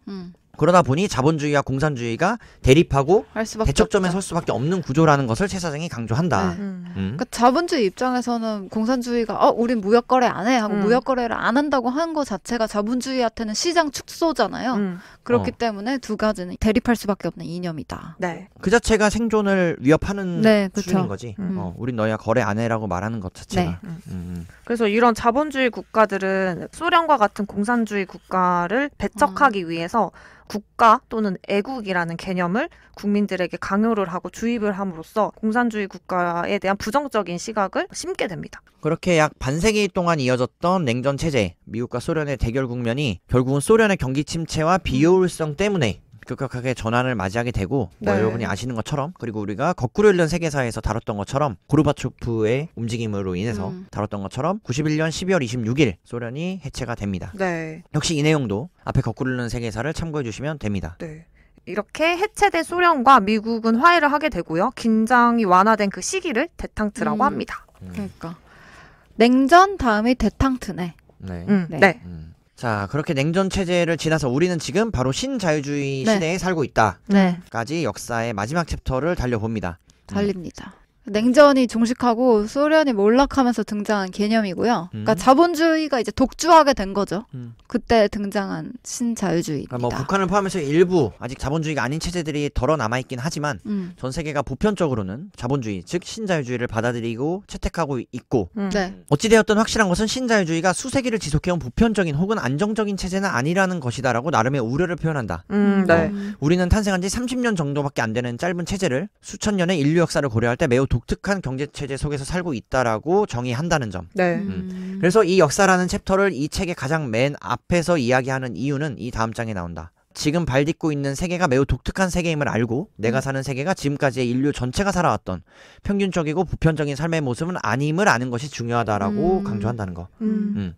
그러다 보니 자본주의와 공산주의가 대립하고 대척점에 없다. 설 수밖에 없는 구조라는 것을 최 사장이 강조한다. 네. 음. 음. 그러니까 자본주의 입장에서는 공산주의가 어 우린 무역 거래 안 해 하고 음. 무역 거래를 안 한다고 한 것 자체가 자본주의한테는 시장 축소잖아요. 음. 그렇기 어. 때문에 두 가지는 대립할 수밖에 없는 이념이다. 네. 그 자체가 생존을 위협하는 네, 수인 거지. 음. 어, 우린 너야 거래 안 해라고 말하는 것 자체가. 네. 음, 그래서 이런 자본주의 국가들은 소련과 같은 공산주의 국가를 배척하기 어. 위해서 국가 또는 애국이라는 개념을 국민들에게 강요를 하고 주입을 함으로써 공산주의 국가에 대한 부정적인 시각을 심게 됩니다. 그렇게 약 반세기 동안 이어졌던 냉전 체제, 미국과 소련의 대결 국면이 결국은 소련의 경기 침체와 비효율성 때문에 급격하게 전환을 맞이하게 되고 뭐 네. 여러분이 아시는 것처럼 그리고 우리가 거꾸로 1년 세계사에서 다뤘던 것처럼 고르바초프의 움직임으로 인해서 음. 다뤘던 것처럼 91년 12월 26일 소련이 해체가 됩니다. 네. 역시 이 내용도 앞에 거꾸로 1년 세계사를 참고해 주시면 됩니다. 네. 이렇게 해체된 소련과 미국은 화해를 하게 되고요. 긴장이 완화된 그 시기를 데탕트라고 음. 합니다. 음. 그러니까 냉전 다음이 데탕트네. 네. 음. 네. 네. 네. 자, 그렇게 냉전 체제를 지나서 우리는 지금 바로 신자유주의 네. 시대에 살고 있다. 네. 까지 역사의 마지막 챕터를 달려봅니다. 달립니다. 냉전이 종식하고 소련이 몰락하면서 뭐 등장한 개념이고요. 그러니까 음. 그러니까 자본주의가 이제 독주하게 된 거죠. 음. 그때 등장한 신자유주의입니다. 그러니까 뭐 북한을 포함해서 일부 아직 자본주의가 아닌 체제들이 덜어 남아 있긴 하지만 음. 전 세계가 보편적으로는 자본주의 즉 신자유주의를 받아들이고 채택하고 있고 음. 네. 어찌되었든 확실한 것은 신자유주의가 수세기를 지속해온 보편적인 혹은 안정적인 체제는 아니라는 것이다라고 나름의 우려를 표현한다. 음, 네. 어. 우리는 탄생한 지 30년 정도밖에 안 되는 짧은 체제를 수천 년의 인류 역사를 고려할 때 매우 독특한 경제 체제 속에서 살고 있다라고 정의한다는 점. 네. 음. 음. 그래서 이 역사라는 챕터를 이 책의 가장 맨 앞에서 이야기하는 이유는 이 다음 장에 나온다. 지금 발딛고 있는 세계가 매우 독특한 세계임을 알고 내가 음. 사는 세계가 지금까지의 인류 전체가 살아왔던 평균적이고 보편적인 삶의 모습은 아님을 아는 것이 중요하다라고 음. 강조한다는 거. 음. 음.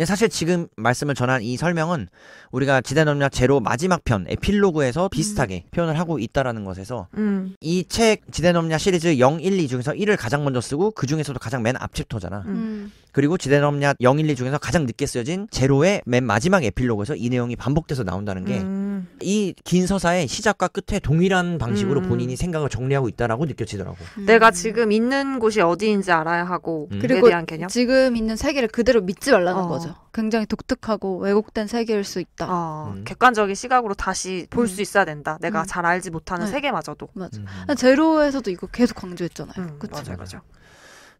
예, 사실 지금 말씀을 전한 이 설명은 우리가 지대논리 제로 마지막 편 에필로그에서 음. 비슷하게 음. 표현을 하고 있다라는 것에서 음. 이책 지대논리 시리즈 0, 1, 2 중에서 1을 가장 먼저 쓰고 그 중에서도 가장 맨 앞챕터잖아. 음. 그리고 지대논리학 0, 1, 2 중에서 가장 늦게 쓰여진 제로의 맨 마지막 에필로그에서 이 내용이 반복돼서 나온다는 게 음. 이긴 서사의 시작과 끝에 동일한 방식으로 음. 본인이 생각을 정리하고 있다라고 느껴지더라고. 음. 내가 지금 있는 곳이 어디인지 알아야 하고 음. 그리 대한 개념. 지금 있는 세계를 그대로 믿지 말라는 어. 거죠. 굉장히 독특하고 왜곡된 세계일 수 있다. 어, 객관적인 시각으로 다시 볼수 음. 있어야 된다. 내가 잘 알지 못하는 네. 세계마저도. 맞아. 아, 제로에서도 이거 계속 강조했잖아요. 그렇 맞아, 맞아.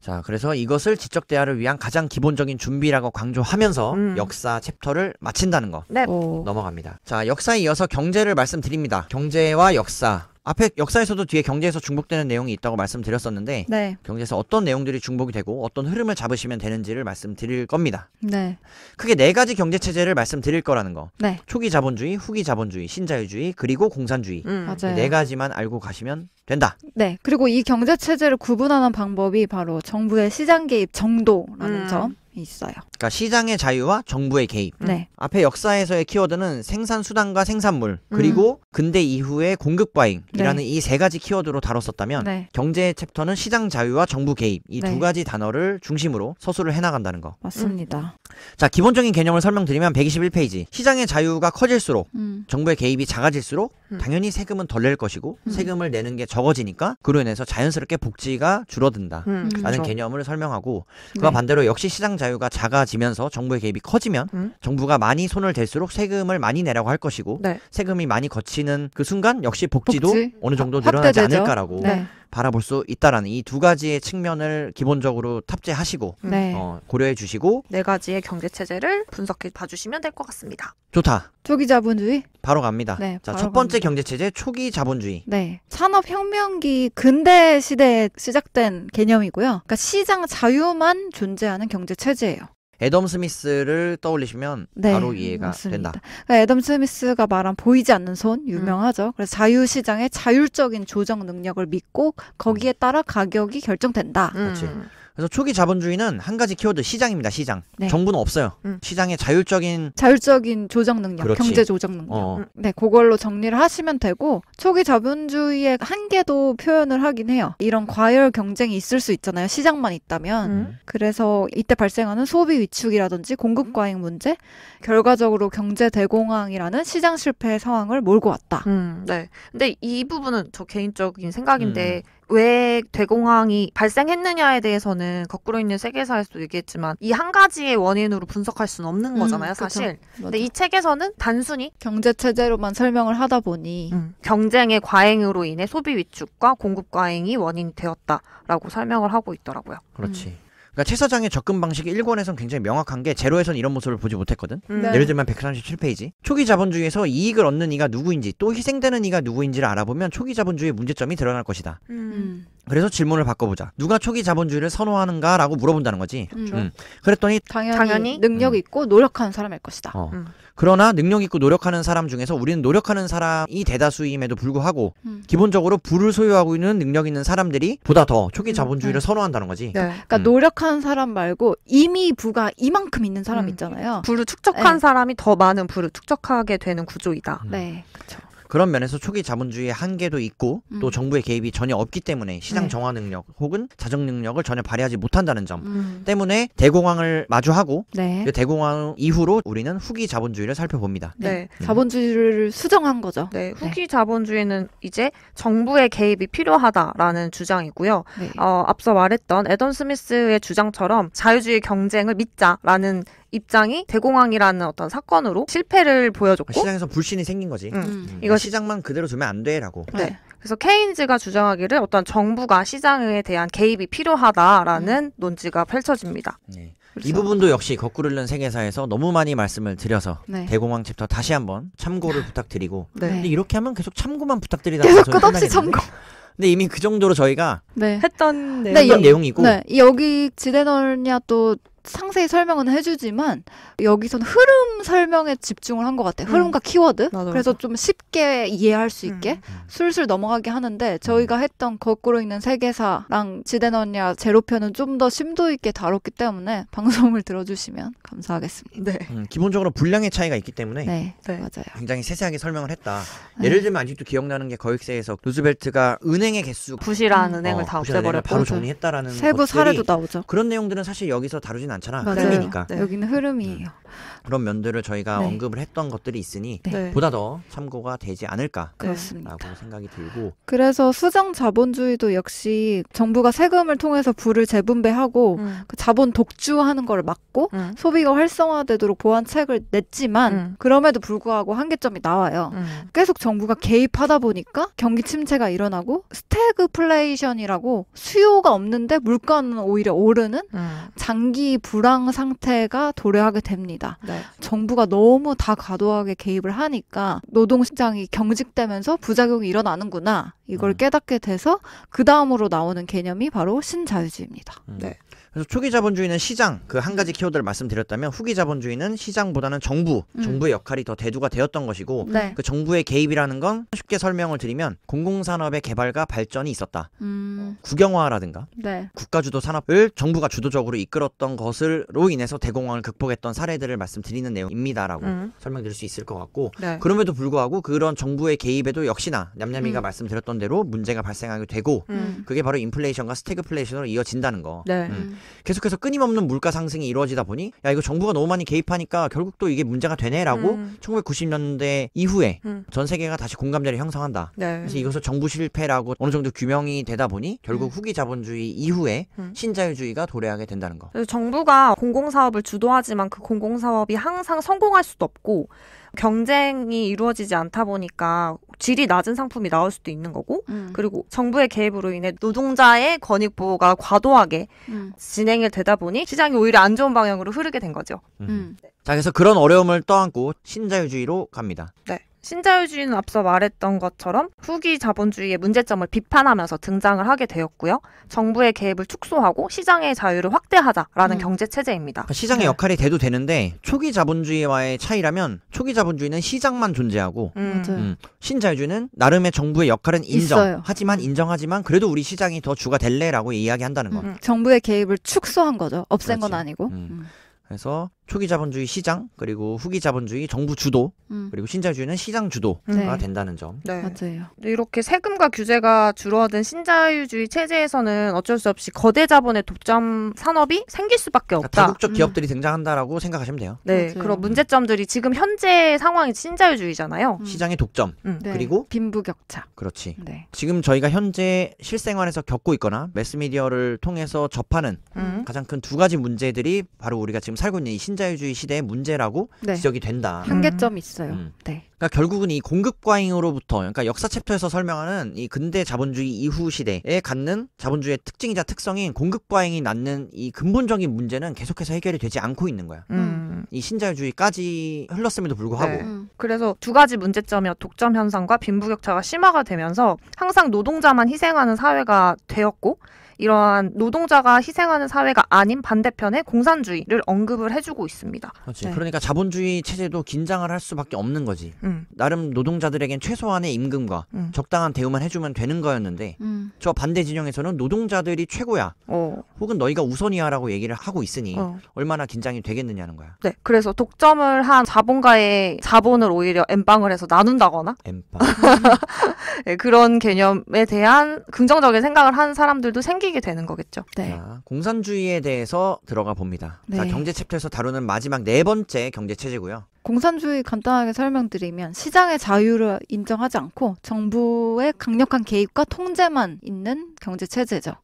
자, 그래서 이것을 지적 대화를 위한 가장 기본적인 준비라고 강조하면서 음. 역사 챕터를 마친다는 거. 네. 넘어갑니다. 자, 역사에 이어서 경제를 말씀드립니다. 경제와 역사 앞에 역사에서도 뒤에 경제에서 중복되는 내용이 있다고 말씀드렸었는데 네. 경제에서 어떤 내용들이 중복이 되고 어떤 흐름을 잡으시면 되는지를 말씀드릴 겁니다. 네. 크게 네 가지 경제 체제를 말씀드릴 거라는 거. 네. 초기 자본주의, 후기 자본주의, 신자유주의, 그리고 공산주의. 음. 네 가지만 알고 가시면 된다. 네. 그리고 이 경제 체제를 구분하는 방법이 바로 정부의 시장 개입 정도라는 음. 점. 있어요. 그러니까 시장의 자유와 정부의 개입. 네. 앞에 역사에서의 키워드는 생산 수단과 생산물 그리고 음. 근대 이후의 공급 과잉이라는 네. 이세 가지 키워드로 다뤘었다면 네. 경제 챕터는 시장 자유와 정부 개입 이두 네. 가지 단어를 중심으로 서술을 해나간다는 거. 맞습니다. 음. 자 기본적인 개념을 설명드리면 121페이지 시장의 자유가 커질수록 음. 정부의 개입이 작아질수록 음. 당연히 세금은 덜 낼 것이고 음. 세금을 내는 게 적어지니까 그로 인해서 자연스럽게 복지가 줄어든다라는 음. 그렇죠. 개념을 설명하고 그와 네. 반대로 역시 시장 자유가 작아지면서 정부의 개입이 커지면 음? 정부가 많이 손을 댈수록 세금을 많이 내라고 할 것이고 네. 세금이 많이 거치는 그 순간 역시 복지도 복지? 어느 정도 늘어나지 확대되죠? 않을까라고 네. 바라볼 수 있다라는 이 두 가지의 측면을 기본적으로 탑재하시고 네. 어, 고려해 주시고 네 가지의 경제 체제를 분석해 봐주시면 될 것 같습니다. 좋다. 초기 자본주의? 바로 갑니다. 네, 자, 첫 번째 경제 체제 초기 자본주의. 네. 산업 혁명기 근대 시대에 시작된 개념이고요. 그러니까 시장 자유만 존재하는 경제 체제예요. 애덤 스미스를 떠올리시면 네, 바로 이해가 맞습니다. 된다. 그 애덤 스미스가 말한 보이지 않는 손 음. 유명하죠. 음. 그래서 자유 시장의 자율적인 조정 능력을 믿고 거기에 음. 따라 가격이 결정된다. 음. 그래서 초기 자본주의는 한 가지 키워드 시장입니다. 시장. 네. 정부는 없어요. 음. 시장의 자율적인 자율적인 조정 능력, 그렇지. 경제 조정 능력. 어. 음. 네, 그걸로 정리를 하시면 되고 초기 자본주의의 한계도 표현을 하긴 해요. 이런 과열 경쟁이 있을 수 있잖아요. 시장만 있다면. 음. 그래서 이때 발생하는 소비 위축이라든지 공급 과잉 문제, 결과적으로 경제 대공황이라는 시장 실패 상황을 몰고 왔다. 음, 네. 근데 이 부분은 저 개인적인 생각인데 음. 왜 대공황이 발생했느냐에 대해서는 거꾸로 있는 세계사에서도 얘기했지만 이 한 가지의 원인으로 분석할 수는 없는 음, 거잖아요, 음, 사실. 그쵸. 근데 이 책에서는 단순히 경제 체제로만 설명을 하다 보니 음, 경쟁의 과잉으로 인해 소비 위축과 공급 과잉이 원인이 되었다라고 설명을 하고 있더라고요. 그렇지. 음. 그러니까 최사장의 접근 방식이 1권에선 굉장히 명확한 게 제로에선 이런 모습을 보지 못했거든. 음. 네. 예를 들면 137페이지. 초기 자본주의에서 이익을 얻는 이가 누구인지 또 희생되는 이가 누구인지를 알아보면 초기 자본주의의 문제점이 드러날 것이다. 음. 음. 그래서 질문을 바꿔보자. 누가 초기 자본주의를 선호하는가라고 물어본다는 거지. 음. 그렇죠. 음. 그랬더니 당연히, 당연히 능력 음. 있고 노력하는 사람일 것이다. 어. 음. 그러나 능력 있고 노력하는 사람 중에서 우리는 노력하는 사람이 대다수임에도 불구하고 음. 기본적으로 부를 소유하고 있는 능력 있는 사람들이 보다 더 초기 음. 자본주의를 음. 선호한다는 거지. 네. 그러니까 음. 노력하는 사람 말고 이미 부가 이만큼 있는 사람 있잖아요. 부를 축적한 네. 사람이 더 많은 부를 축적하게 되는 구조이다. 네, 그렇죠. 그런 면에서 초기 자본주의의 한계도 있고 음. 또 정부의 개입이 전혀 없기 때문에 시장 네. 정화 능력 혹은 자정 능력을 전혀 발휘하지 못한다는 점 음. 때문에 대공황을 마주하고 네. 그 대공황 이후로 우리는 후기 자본주의를 살펴봅니다. 네. 네. 음. 자본주의를 수정한 거죠. 네. 네. 후기 자본주의는 이제 정부의 개입이 필요하다라는 주장이고요. 어, 앞서 말했던 에던 스미스의 주장처럼 자유주의 경쟁을 믿자라는 입장이 대공황이라는 어떤 사건으로 실패를 보여줬고 시장에서 불신이 생긴 거지. 음. 음. 음. 이거 시장만 그대로 두면 안 돼라고. 네. 그래서 케인즈가 주장하기를 어떤 정부가 시장에 대한 개입이 필요하다라는 음. 논지가 펼쳐집니다. 네. 이 그렇죠. 부분도 역시 거꾸로는 생애사에서 너무 많이 말씀을 드려서 네. 대공황 챕터 다시 한번 참고를 부탁드리고 네. 근데 이렇게 하면 계속 참고만 부탁드리다 계속 끝없이 참고 근데 이미 그 정도로 저희가 네. 했던, 내용. 했던 내용이고 네. 여기 지대이야또 상세히 설명은 해주지만 여기선 흐름 설명에 집중을 한 것 같아요. 음. 흐름과 키워드. 맞아, 그래서 맞아. 좀 쉽게 이해할 수 있게 음. 음. 술술 넘어가게 하는데 저희가 음. 했던 거꾸로 있는 세계사랑 지대너냐 제로편은 좀 더 심도 있게 다뤘기 때문에 방송을 들어주시면 감사하겠습니다. 네. 음, 기본적으로 분량의 차이가 있기 때문에 네, 네. 맞아요. 굉장히 세세하게 설명을 했다. 네. 예를 들면 아직도 기억나는 게 거액세에서 루즈벨트가 은행의 개수 부실한 은행을 어, 다 없애버려 바로 정리했다라는 세부 사례도 나오죠. 그런 내용들은 사실 여기서 다루진 흔하진 않잖아. 맞아요. 흘리니까. 네. 여기는 흐름이에요. 음. 그런 면들을 저희가 네. 언급을 했던 것들이 있으니 네. 네. 보다 더 참고가 되지 않을까 네. 그렇습니다. 생각이 들고 그래서 수정 자본주의도 역시 정부가 세금을 통해서 부를 재분배하고 음. 그 자본 독주하는 걸 막고 음. 소비가 활성화되도록 보완책을 냈지만 음. 그럼에도 불구하고 한계점이 나와요. 음. 계속 정부가 개입하다 보니까 경기 침체가 일어나고 스태그플레이션이라고 수요가 없는데 물가는 오히려 오르는 음. 장기 불황 상태가 도래하게 됩니다. 네. 정부가 너무 다 과도하게 개입을 하니까 노동시장이 경직되면서 부작용이 일어나는구나 이걸 음. 깨닫게 돼서 그 다음으로 나오는 개념이 바로 신자유주의입니다. 음. 네. 그래서 초기 자본주의는 시장 그 한 가지 키워드를 말씀드렸다면 후기 자본주의는 시장보다는 정부 음. 정부의 역할이 더 대두가 되었던 것이고 네. 그 정부의 개입이라는 건 쉽게 설명을 드리면 공공산업의 개발과 발전이 있었다 음. 국영화라든가 네. 국가주도 산업을 정부가 주도적으로 이끌었던 것으로 인해서 대공황을 극복했던 사례들을 말씀드리는 내용입니다라고 음. 설명드릴 수 있을 것 같고 네. 그럼에도 불구하고 그런 정부의 개입에도 역시나 냠냠이가 음. 말씀드렸던 대로 문제가 발생하게 되고 음. 그게 바로 인플레이션과 스태그플레이션으로 이어진다는 거. 네. 음. 계속해서 끊임없는 물가 상승이 이루어지다 보니 야 이거 정부가 너무 많이 개입하니까 결국 또 이게 문제가 되네라고 음. 1990년대 이후에 음. 전 세계가 다시 공감대를 형성한다. 네. 그래서 이것을 정부 실패라고 어느 정도 규명이 되다 보니 결국 음. 후기 자본주의 이후에 음. 신자유주의가 도래하게 된다는 거. 정부가 공공사업을 주도하지만 그 공공사업이 항상 성공할 수도 없고 경쟁이 이루어지지 않다 보니까 질이 낮은 상품이 나올 수도 있는 거고 음. 그리고 정부의 개입으로 인해 노동자의 권익 보호가 과도하게 음. 진행이 되다 보니 시장이 오히려 안 좋은 방향으로 흐르게 된 거죠. 음. 자 그래서 그런 어려움을 떠안고 신자유주의로 갑니다. 네. 신자유주의는 앞서 말했던 것처럼 후기 자본주의의 문제점을 비판하면서 등장을 하게 되었고요. 정부의 개입을 축소하고 시장의 자유를 확대하자라는 음. 경제 체제입니다. 그러니까 시장의 네. 역할이 돼도 되는데 초기 자본주의와의 차이라면 초기 자본주의는 시장만 존재하고 음. 음. 신자유주의는 나름의 정부의 역할은 인정. 있어요. 하지만 음. 인정하지만 그래도 우리 시장이 더 주가 될래라고 이야기한다는 거. 음. 정부의 개입을 축소한 거죠. 없앤 그렇지. 건 아니고. 음. 그래서 초기 자본주의 시장 그리고 후기 자본주의 정부 주도 음. 그리고 신자유주의는 시장 주도가 네. 된다는 점. 네. 맞아요. 이렇게 세금과 규제가 줄어든 신자유주의 체제에서는 어쩔 수 없이 거대 자본의 독점 산업이 생길 수밖에 그러니까 없다. 그러니까 다국적 기업들이 음. 등장한다라고 생각하시면 돼요. 네. 맞아요. 그런 문제점들이 지금 현재 상황이 신자유주의잖아요. 음. 시장의 독점 음. 네. 그리고 빈부격차. 그렇지. 네. 지금 저희가 현재 실생활에서 겪고 있거나 매스미디어를 통해서 접하는 음. 가장 큰 두 가지 문제들이 바로 우리가 지금 살고 있는 이 신자 자유주의 시대의 문제라고 네. 지적이 된다. 한계점 음. 있어요. 음. 네. 그러니까 결국은 이 공급 과잉으로부터 그러니까 역사 챕터에서 설명하는 이 근대 자본주의 이후 시대에 갖는 자본주의의 특징이자 특성인 공급 과잉이 낳는 이 근본적인 문제는 계속해서 해결이 되지 않고 있는 거야. 음. 이 신자유주의까지 흘렀음에도 불구하고 네. 음. 그래서 두 가지 문제점이 독점 현상과 빈부격차가 심화가 되면서 항상 노동자만 희생하는 사회가 되었고 이러한 노동자가 희생하는 사회가 아닌 반대편의 공산주의를 언급을 해주고 있습니다. 그렇지. 네. 그러니까 자본주의 체제도 긴장을 할 수밖에 없는 거지. 음. 나름 노동자들에겐 최소한의 임금과 음. 적당한 대우만 해주면 되는 거였는데 음. 저 반대 진영에서는 노동자들이 최고야. 어. 혹은 너희가 우선이야라고 얘기를 하고 있으니 어. 얼마나 긴장이 되겠느냐는 거야. 네. 그래서 독점을 한 자본가의 자본을 오히려 엠빵을 해서 나눈다거나 엠빵. 네, 그런 개념에 대한 긍정적인 생각을 한 사람들도 생기 생기게 되는 거겠죠. 네. 자, 공산주의에 대해서 들어가 봅니다. 네. 자, 경제 챕터에서 다루는 마지막 네 번째 경제 체제고요. 공산주의 간단하게 설명드리면 시장의 자유를 인정하지 않고 정부의 강력한 개입과 통제만 있는 경제 체제죠.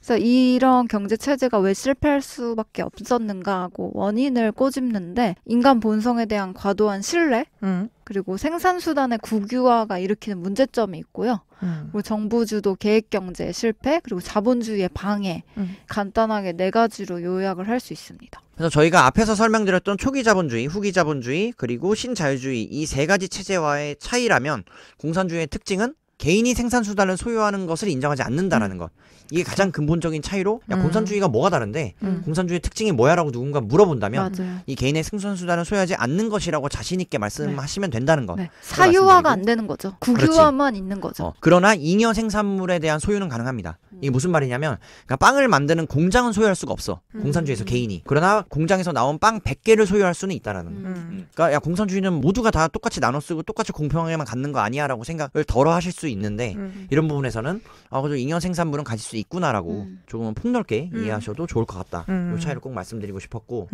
그래서 이런 경제 체제가 왜 실패할 수밖에 없었는가 하고 원인을 꼬집는데 인간 본성에 대한 과도한 신뢰 음. 그리고 생산 수단의 국유화가 일으키는 문제점이 있고요. 음. 그리고 정부 주도 계획 경제 실패 그리고 자본주의의 방해 음. 간단하게 네 가지로 요약을 할 수 있습니다. 그래서 저희가 앞에서 설명드렸던 초기 자본주의, 후기 자본주의, 그리고 신자유주의 이 세 가지 체제와의 차이라면 공산주의의 특징은 개인이 생산 수단을 소유하는 것을 인정하지 않는다라는 음. 것 이게 가장 근본적인 차이로 야 그러니까 음. 공산주의가 뭐가 다른데 음. 공산주의 특징이 뭐야라고 누군가 물어본다면 맞아요. 이 개인의 생산 수단을 소유하지 않는 것이라고 자신 있게 말씀하시면 네. 된다는 것 네. 사유화가 안 되는 거죠 국유화만 그렇지. 있는 거죠 어. 그러나 잉여 생산물에 대한 소유는 가능합니다 이게 무슨 말이냐면 그러니까 빵을 만드는 공장은 소유할 수가 없어. 음. 공산주의에서 개인이. 그러나 공장에서 나온 빵 100개를 소유할 수는 있다라는 거. 음. 음. 그러니까 야 공산주의는 모두가 다 똑같이 나눠 쓰고 똑같이 공평하게만 갖는 거 아니야라고 생각을 덜어 하실 수 있는데 음. 이런 부분에서는 아 그래도 인연 생산물은 가질 수 있구나라고 음. 조금은 폭넓게 음. 이해하셔도 좋을 것 같다. 이 차이를 꼭 말씀드리고 싶었고.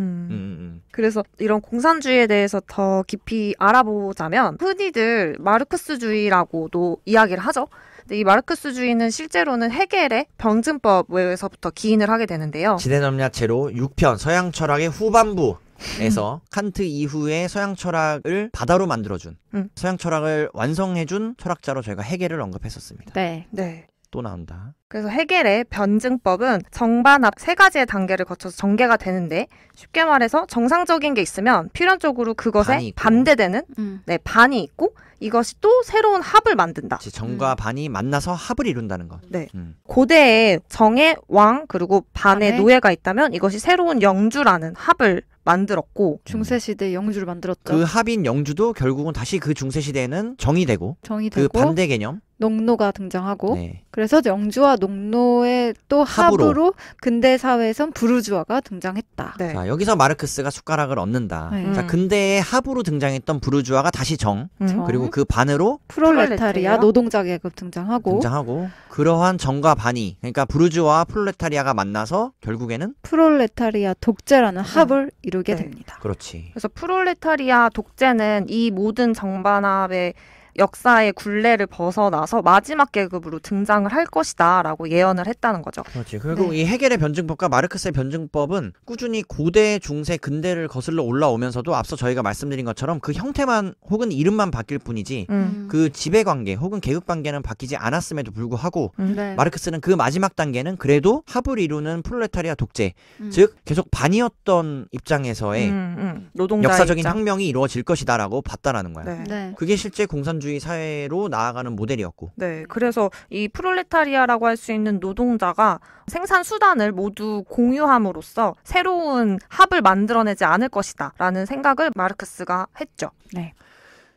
그래서 이런 공산주의에 대해서 더 깊이 알아보자면 흔히들 마르크스주의라고도 이야기를 하죠. 이 마르크스주의는 실제로는 헤겔의 병증법 외에서부터 기인을 하게 되는데요. 지대점야 제로 6편 서양 철학의 후반부 에서 음. 칸트 이후에 서양 철학을 바다로 만들어준 음. 서양 철학을 완성해준 철학자로 저희가 해겔을 언급했었습니다. 네. 네. 또 나온다. 그래서 헤겔의 변증법은 정반 합세 가지의 단계를 거쳐서 전개가 되는데 쉽게 말해서 정상적인 게 있으면 필연적으로 그것에 반대되는 음. 네 반이 있고 이것이 또 새로운 합을 만든다. 그치, 정과 음. 반이 만나서 합을 이룬다는 것. 네. 음. 고대에 정의 왕 그리고 반의 반의- 노예가 있다면 이것이 새로운 영주라는 합을 만들었고 중세 시대 영주를 만들었죠. 그 합인 영주도 결국은 다시 그 중세 시대에는 정이 되고 정이 그 되고 반대 개념 농노가 등장하고 네. 그래서 영주와 농노의 또 합으로, 합으로 근대 사회에선 부르주아가 등장했다. 네. 자, 여기서 마르크스가 숟가락을 얻는다 네. 자, 음. 근대의 합으로 등장했던 부르주아가 다시 정, 음. 정. 그리고 그 반으로 프롤레타리아 노동자 계급 등장하고 등장하고 그러한 정과 반이 그러니까 부르주아와 프롤레타리아가 만나서 결국에는 프롤레타리아 독재라는 음. 합을 이루게 네. 됩니다. 그렇지. 그래서 프롤레타리아 독재는 이 모든 정반합의 역사의 굴레를 벗어나서 마지막 계급으로 등장을 할 것이다라고 예언을 했다는 거죠. 그렇지. 결국 네. 이 해겔의 변증법과 마르크스의 변증법은 꾸준히 고대, 중세, 근대를 거슬러 올라오면서도 앞서 저희가 말씀드린 것처럼 그 형태만 혹은 이름만 바뀔 뿐이지 음. 그 지배 관계 혹은 계급 관계는 바뀌지 않았음에도 불구하고 음. 네. 마르크스는 그 마지막 단계는 그래도 합을 이루는 프롤레타리아 독재, 음. 즉 계속 반이었던 입장에서의 음, 음. 노동 역사적인 입장. 혁명이 이루어질 것이다라고 봤다라는 거야. 네. 네. 그게 실제 공산주의 자본주의 사회로 나아가는 모델이었고. 네, 그래서 이 프롤레타리아라고 할 수 있는 노동자가 생산 수단을 모두 공유함으로써 새로운 합을 만들어내지 않을 것이다라는 생각을 마르크스가 했죠. 네.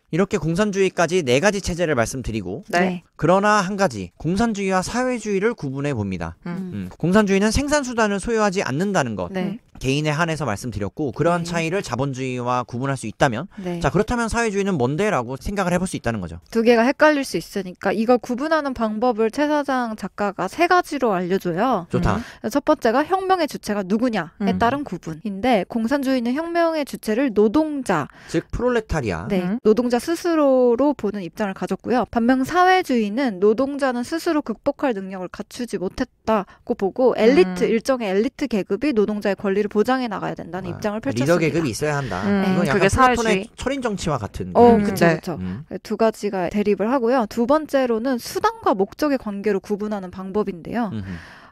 이렇게 공산주의까지 네 가지 체제를 말씀드리고 네. 네. 그러나 한 가지 공산주의와 사회주의를 구분해 봅니다. 음. 음. 공산주의는 생산 수단을 소유하지 않는다는 것. 네. 개인에 한해서 말씀드렸고 그러한 네. 차이를 자본주의와 구분할 수 있다면 네. 자 그렇다면 사회주의는 뭔데라고 생각을 해볼 수 있다는 거죠. 두 개가 헷갈릴 수 있으니까 이걸 구분하는 방법을 최 사장 작가가 세 가지로 알려줘요. 좋다. 음. 첫 번째가 혁명의 주체가 누구냐에 음. 따른 구분인데 공산주의는 혁명의 주체를 노동자 즉 프롤레타리아 네, 음. 노동자 스스로로 보는 입장을 가졌고요. 반면 사회주의는 노동자는 스스로 극복할 능력을 갖추지 못했다고 보고 엘리트 음. 일정의 엘리트 계급이 노동자의 권리를 보장해 나가야 된다는 아, 입장을 아, 펼쳤습니다. 리더 계급이 있어야 한다. 음, 이건 약간 그게 사회주의 철인 정치와 같은. 어, 그렇죠, 음. 그렇 네. 음. 두 가지가 대립을 하고요. 두 번째로는 수단과 목적의 관계로 구분하는 방법인데요. 음흠.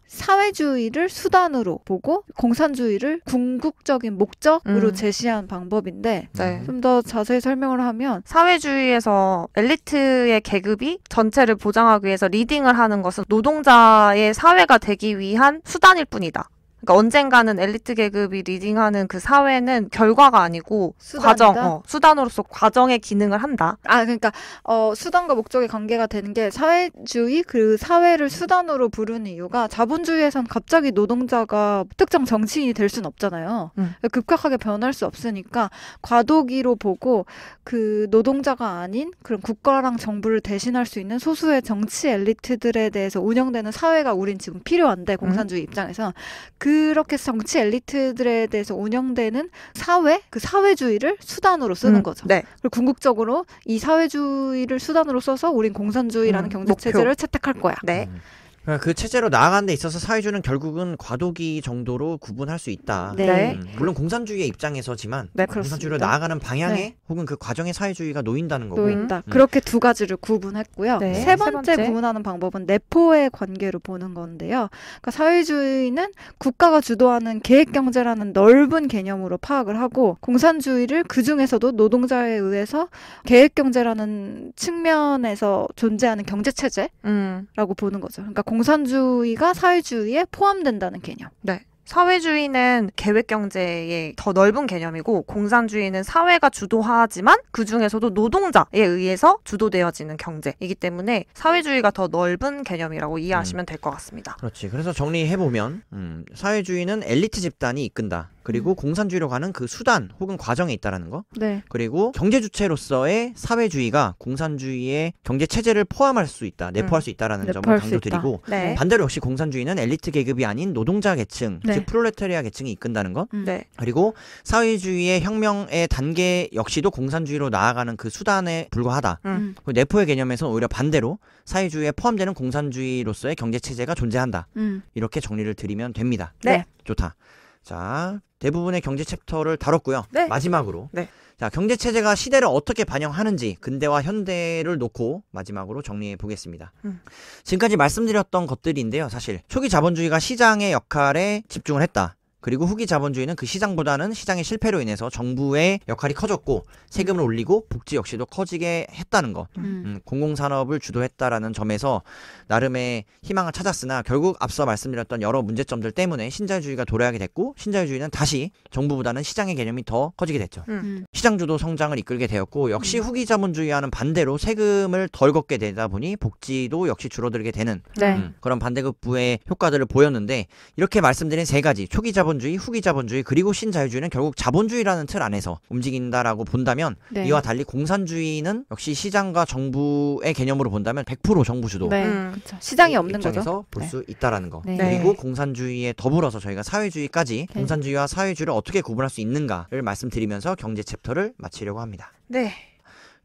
사회주의를 수단으로 보고 공산주의를 궁극적인 목적으로 음. 제시한 방법인데 네. 음. 좀더 자세히 설명을 하면 사회주의에서 엘리트의 계급이 전체를 보장하기 위해서 리딩을 하는 것은 노동자의 사회가 되기 위한 수단일 뿐이다. 그러니까 언젠가는 엘리트 계급이 리딩하는 그 사회는 결과가 아니고 수단이다? 과정, 어, 수단으로서 과정의 기능을 한다. 아, 그러니까 어, 수단과 목적의 관계가 되는 게 사회주의 그 사회를 수단으로 부르는 이유가 자본주의에선 갑자기 노동자가 특정 정치인이 될 수는 없잖아요. 음. 급격하게 변할 수 없으니까 과도기로 보고 그 노동자가 아닌 그런 국가랑 정부를 대신할 수 있는 소수의 정치 엘리트들에 대해서 운영되는 사회가 우린 지금 필요한데 음. 공산주의 음. 입장에서 그 그렇게 정치 엘리트들에 대해서 운영되는 사회 그 사회주의를 수단으로 쓰는 음, 거죠. 네. 그리고 궁극적으로 이 사회주의를 수단으로 써서 우린 공산주의라는 음, 경제 체제를 채택할 거야. 네. 음. 아, 그 체제로 나아가는 데 있어서 사회주는 결국은 과도기 정도로 구분할 수 있다. 네. 네. 음, 물론 공산주의의 입장에서지만 네, 공산주의로 나아가는 방향에 네. 혹은 그 과정에 사회주의가 놓인다는 거고. 놓인다. 음. 그렇게 두 가지를 구분했고요. 네. 세, 번째 세, 번째 구분하는 방법은 내포의 관계로 보는 건데요. 그러니까 사회주의는 국가가 주도하는 계획 경제라는 넓은 개념으로 파악을 하고 공산주의를 그 중에서도 노동자에 의해서 계획 경제라는 측면에서 존재하는 경제 체제라고 음. 보는 거죠. 그러니까 공산주의가 사회주의에 포함된다는 개념. 네. 사회주의는 계획 경제의 더 넓은 개념이고 공산주의는 사회가 주도하지만 그 중에서도 노동자에 의해서 주도되어지는 경제이기 때문에 사회주의가 더 넓은 개념이라고 이해하시면 음. 될것 같습니다. 그렇지. 그래서 정리해 보면 음, 사회주의는 엘리트 집단이 이끈다. 그리고 음. 공산주의로 가는 그 수단 혹은 과정에 있다라는 거. 네. 그리고 경제 주체로서의 사회주의가 공산주의의 경제 체제를 포함할 수 있다, 내포할 음. 수 있다라는 점을 강조드리고 네. 반대로 역시 공산주의는 엘리트 계급이 아닌 노동자 계층, 네. 그 네. 프롤레타리아 계층이 이끈다는 것. 음. 네. 그리고 사회주의의 혁명의 단계 역시도 공산주의로 나아가는 그 수단에 불과하다. 음. 네포의 음. 그 개념에서는 오히려 반대로 사회주의에 포함되는 공산주의로서의 경제 체제가 존재한다. 음. 이렇게 정리를 드리면 됩니다. 네. 좋다. 자, 대부분의 경제 챕터를 다뤘고요. 네. 마지막으로 네. 자 경제 체제가 시대를 어떻게 반영하는지 근대와 현대를 놓고 마지막으로 정리해 보겠습니다. 음. 지금까지 말씀드렸던 것들인데요. 사실 초기 자본주의가 시장의 역할에 집중을 했다. 그리고 후기 자본주의는 그 시장보다는 시장의 실패로 인해서 정부의 역할이 커졌고 세금을 올리고 복지 역시도 커지게 했다는 것 음. 음, 공공산업을 주도했다라는 점에서 나름의 희망을 찾았으나 결국 앞서 말씀드렸던 여러 문제점들 때문에 신자유주의가 도래하게 됐고 신자유주의는 다시 정부보다는 시장의 개념이 더 커지게 됐죠 음. 음. 시장 주도 성장을 이끌게 되었고 역시 음. 후기 자본주의와는 반대로 세금을 덜 걷게 되다 보니 복지도 역시 줄어들게 되는 네. 음, 그런 반대급부의 효과들을 보였는데 이렇게 말씀드린 세 가지 초기 자본 자본주의, 후기 자본주의, 그리고 신자유주의는 결국 자본주의라는 틀 안에서 움직인다라고 본다면 네. 이와 달리 공산주의는 역시 시장과 정부의 개념으로 본다면 100% 정부 주도 네. 음. 음 시장이 없는 거죠. 볼수 네. 있다라는 거. 네. 그리고 네. 공산주의에 더불어서 저희가 사회주의까지 공산주의와 사회주의를 어떻게 구분할 수 있는가를 말씀드리면서 경제 챕터를 마치려고 합니다. 네.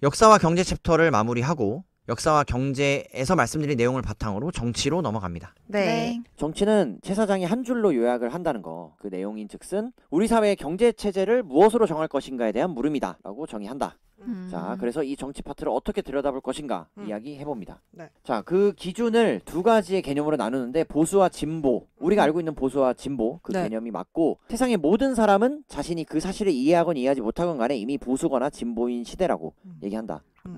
역사와 경제 챕터를 마무리하고 역사와 경제에서 말씀드린 내용을 바탕으로 정치로 넘어갑니다. 네. 네. 정치는 최 사장이 한 줄로 요약을 한다는 거. 그 내용인 즉슨 우리 사회의 경제 체제를 무엇으로 정할 것인가에 대한 물음이다라고 정의한다. 음. 자, 그래서 이 정치 파트를 어떻게 들여다볼 것인가 음. 이야기해 봅니다. 네. 자, 그 기준을 두 가지의 개념으로 나누는데 보수와 진보, 우리가 음. 알고 있는 보수와 진보 그 네. 개념이 맞고 세상의 모든 사람은 자신이 그 사실을 이해하건 이해하지 못하건 간에 이미 보수거나 진보인 시대라고 음. 얘기한다. 그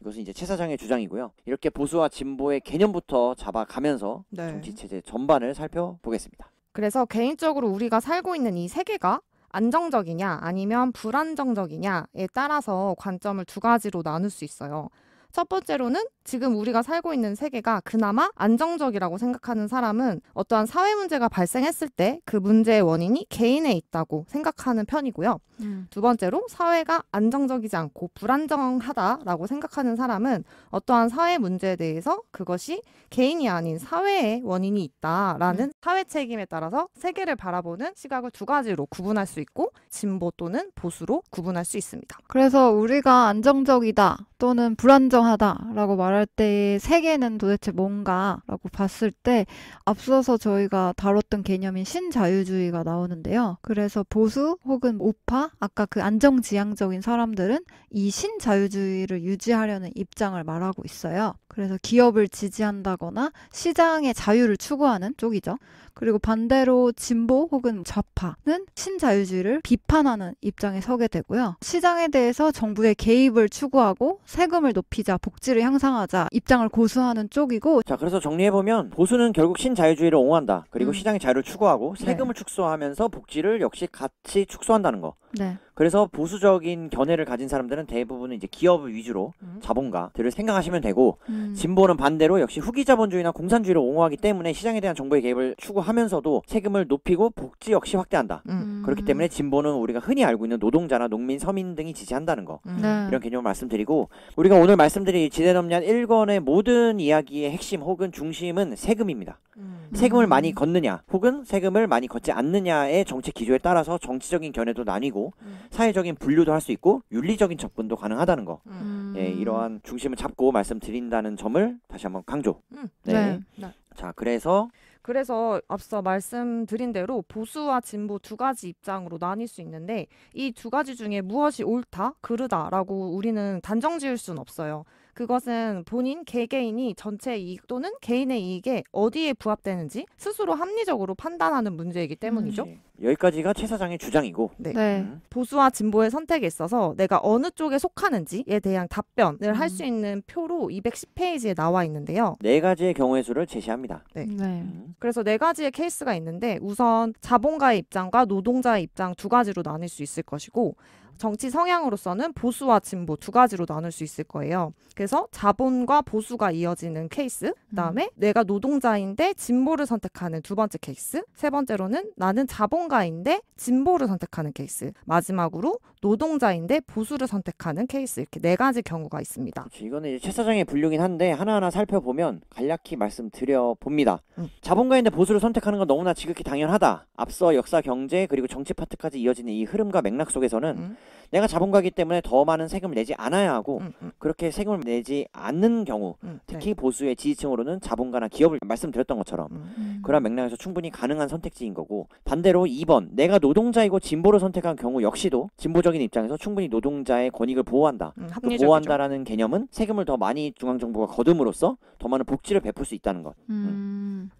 이것은 이제 최 사장의 주장이고요. 이렇게 보수와 진보의 개념부터 잡아가면서 네. 정치 체제 전반을 살펴보겠습니다. 그래서 개인적으로 우리가 살고 있는 이 세계가 안정적이냐 아니면 불안정적이냐에 따라서 관점을 두 가지로 나눌 수 있어요. 첫 번째로는 지금 우리가 살고 있는 세계가 그나마 안정적이라고 생각하는 사람은 어떠한 사회 문제가 발생했을 때 그 문제의 원인이 개인에 있다고 생각하는 편이고요. 음. 두 번째로 사회가 안정적이지 않고 불안정하다라고 생각하는 사람은 어떠한 사회 문제에 대해서 그것이 개인이 아닌 사회의 원인이 있다라는 음. 사회 책임에 따라서 세계를 바라보는 시각을 두 가지로 구분할 수 있고 진보 또는 보수로 구분할 수 있습니다. 그래서 우리가 안정적이다 또는 불안정 불정하다라고 말할 때의 세계는 도대체 뭔가라고 봤을 때 앞서서 저희가 다뤘던 개념인 신자유주의가 나오는데요. 그래서 보수 혹은 우파 아까 그 안정지향적인 사람들은 이 신자유주의를 유지하려는 입장을 말하고 있어요. 그래서 기업을 지지한다거나 시장의 자유를 추구하는 쪽이죠. 그리고 반대로 진보 혹은 좌파는 신자유주의를 비판하는 입장에 서게 되고요. 시장에 대해서 정부의 개입을 추구하고 세금을 높이자, 복지를 향상하자 입장을 고수하는 쪽이고 자, 그래서 정리해보면 보수는 결국 신자유주의를 옹호한다. 그리고 음. 시장의 자유를 추구하고 네. 세금을 네. 축소하면서 복지를 역시 같이 축소한다는 거. 네. 그래서 보수적인 견해를 가진 사람들은 대부분은 이제 기업 위주로 음. 자본가들을 생각하시면 되고 음. 진보는 반대로 역시 후기 자본주의나 공산주의를 옹호하기 때문에 시장에 대한 정부의 개입을 추구하면서도 세금을 높이고 복지 역시 확대한다. 음. 그렇기 때문에 진보는 우리가 흔히 알고 있는 노동자나 농민, 서민 등이 지지한다는 거 음. 네. 이런 개념을 말씀드리고 우리가 오늘 말씀드린 지대넘 o m 략 1권의 모든 이야기의 핵심 혹은 중심은 세금입니다. 음. 세금을 많이 걷느냐 혹은 세금을 많이 걷지 않느냐의 정책 기조에 따라서 정치적인 견해도 나뉘고 음. 사회적인 분류도 할 수 있고 윤리적인 접근도 가능하다는 거. 음. 예, 이러한 중심을 잡고 말씀드린다는 점을 다시 한번 강조. 음. 네. 네. 네. 자, 그래서 그래서 앞서 말씀드린 대로 보수와 진보 두 가지 입장으로 나뉠 수 있는데 이 두 가지 중에 무엇이 옳다, 그르다라고 우리는 단정 지을 수는 없어요. 그것은 본인 개개인이 전체 이익 또는 개인의 이익에 어디에 부합되는지 스스로 합리적으로 판단하는 문제이기 때문이죠. 음. 여기까지가 최 사장의 주장이고 네. 네. 음. 보수와 진보의 선택에 있어서 내가 어느 쪽에 속하는지에 대한 답변을 할수 음. 있는 표로 210페이지에 나와 있는데요. 네 가지의 경우의 수를 제시합니다. 네. 네. 음. 그래서 네 가지의 케이스가 있는데 우선 자본가의 입장과 노동자의 입장 두 가지로 나뉠 수 있을 것이고 정치 성향으로서는 보수와 진보 두 가지로 나눌 수 있을 거예요. 그래서 자본과 보수가 이어지는 케이스, 그다음에 음. 내가 노동자인데 진보를 선택하는 두 번째 케이스, 세 번째로는 나는 자본가인데 진보를 선택하는 케이스, 마지막으로 노동자인데 보수를 선택하는 케이스 이렇게 네 가지 경우가 있습니다. 그치, 그렇죠. 이거는 이제 최 사장의 분류긴 한데 하나하나 살펴보면 간략히 말씀드려 봅니다. 음. 자본가인데 보수를 선택하는 건 너무나 지극히 당연하다. 앞서 역사, 경제 그리고 정치 파트까지 이어지는 이 흐름과 맥락 속에서는 음. 내가 자본가이기 때문에 더 많은 세금을 내지 않아야 하고 음, 음. 그렇게 세금을 내지 않는 경우 음, 네. 특히 네. 보수의 지지층으로는 자본가나 기업을 말씀드렸던 것처럼 음, 음. 그런 맥락에서 충분히 가능한 선택지인 거고 반대로 2번 내가 노동자이고 진보를 선택한 경우 역시도 진보적인 입장에서 충분히 노동자의 권익을 보호한다. 그 보호한다라는 개념은 세금을 더 많이 중앙정부가 거둠으로써 더 많은 복지를 베풀 수 있다는 것.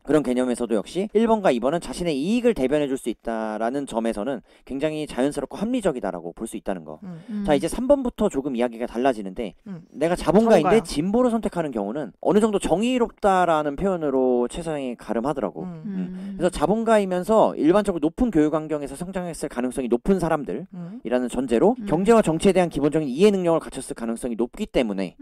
그런 개념에서도 역시 1번과 2번은 자신의 이익을 대변해 줄 수 있다라는 점에서는 굉장히 자연스럽고 합리적이다라고 볼수 있. 있다는 거. 음, 음. 자 이제 3번부터 조금 이야기가 달라지는데 음. 내가 자본가인데 저가요. 진보를 선택하는 경우는 어느 정도 정의롭다라는 표현으로 최상이 가름하더라고. 음. 음. 음. 그래서 자본가이면서 일반적으로 높은 교육 환경에서 성장했을 가능성이 높은 사람들이라는 전제로 경제와 정치에 대한 기본적인 이해 능력을 갖췄을 가능성이 높기 때문에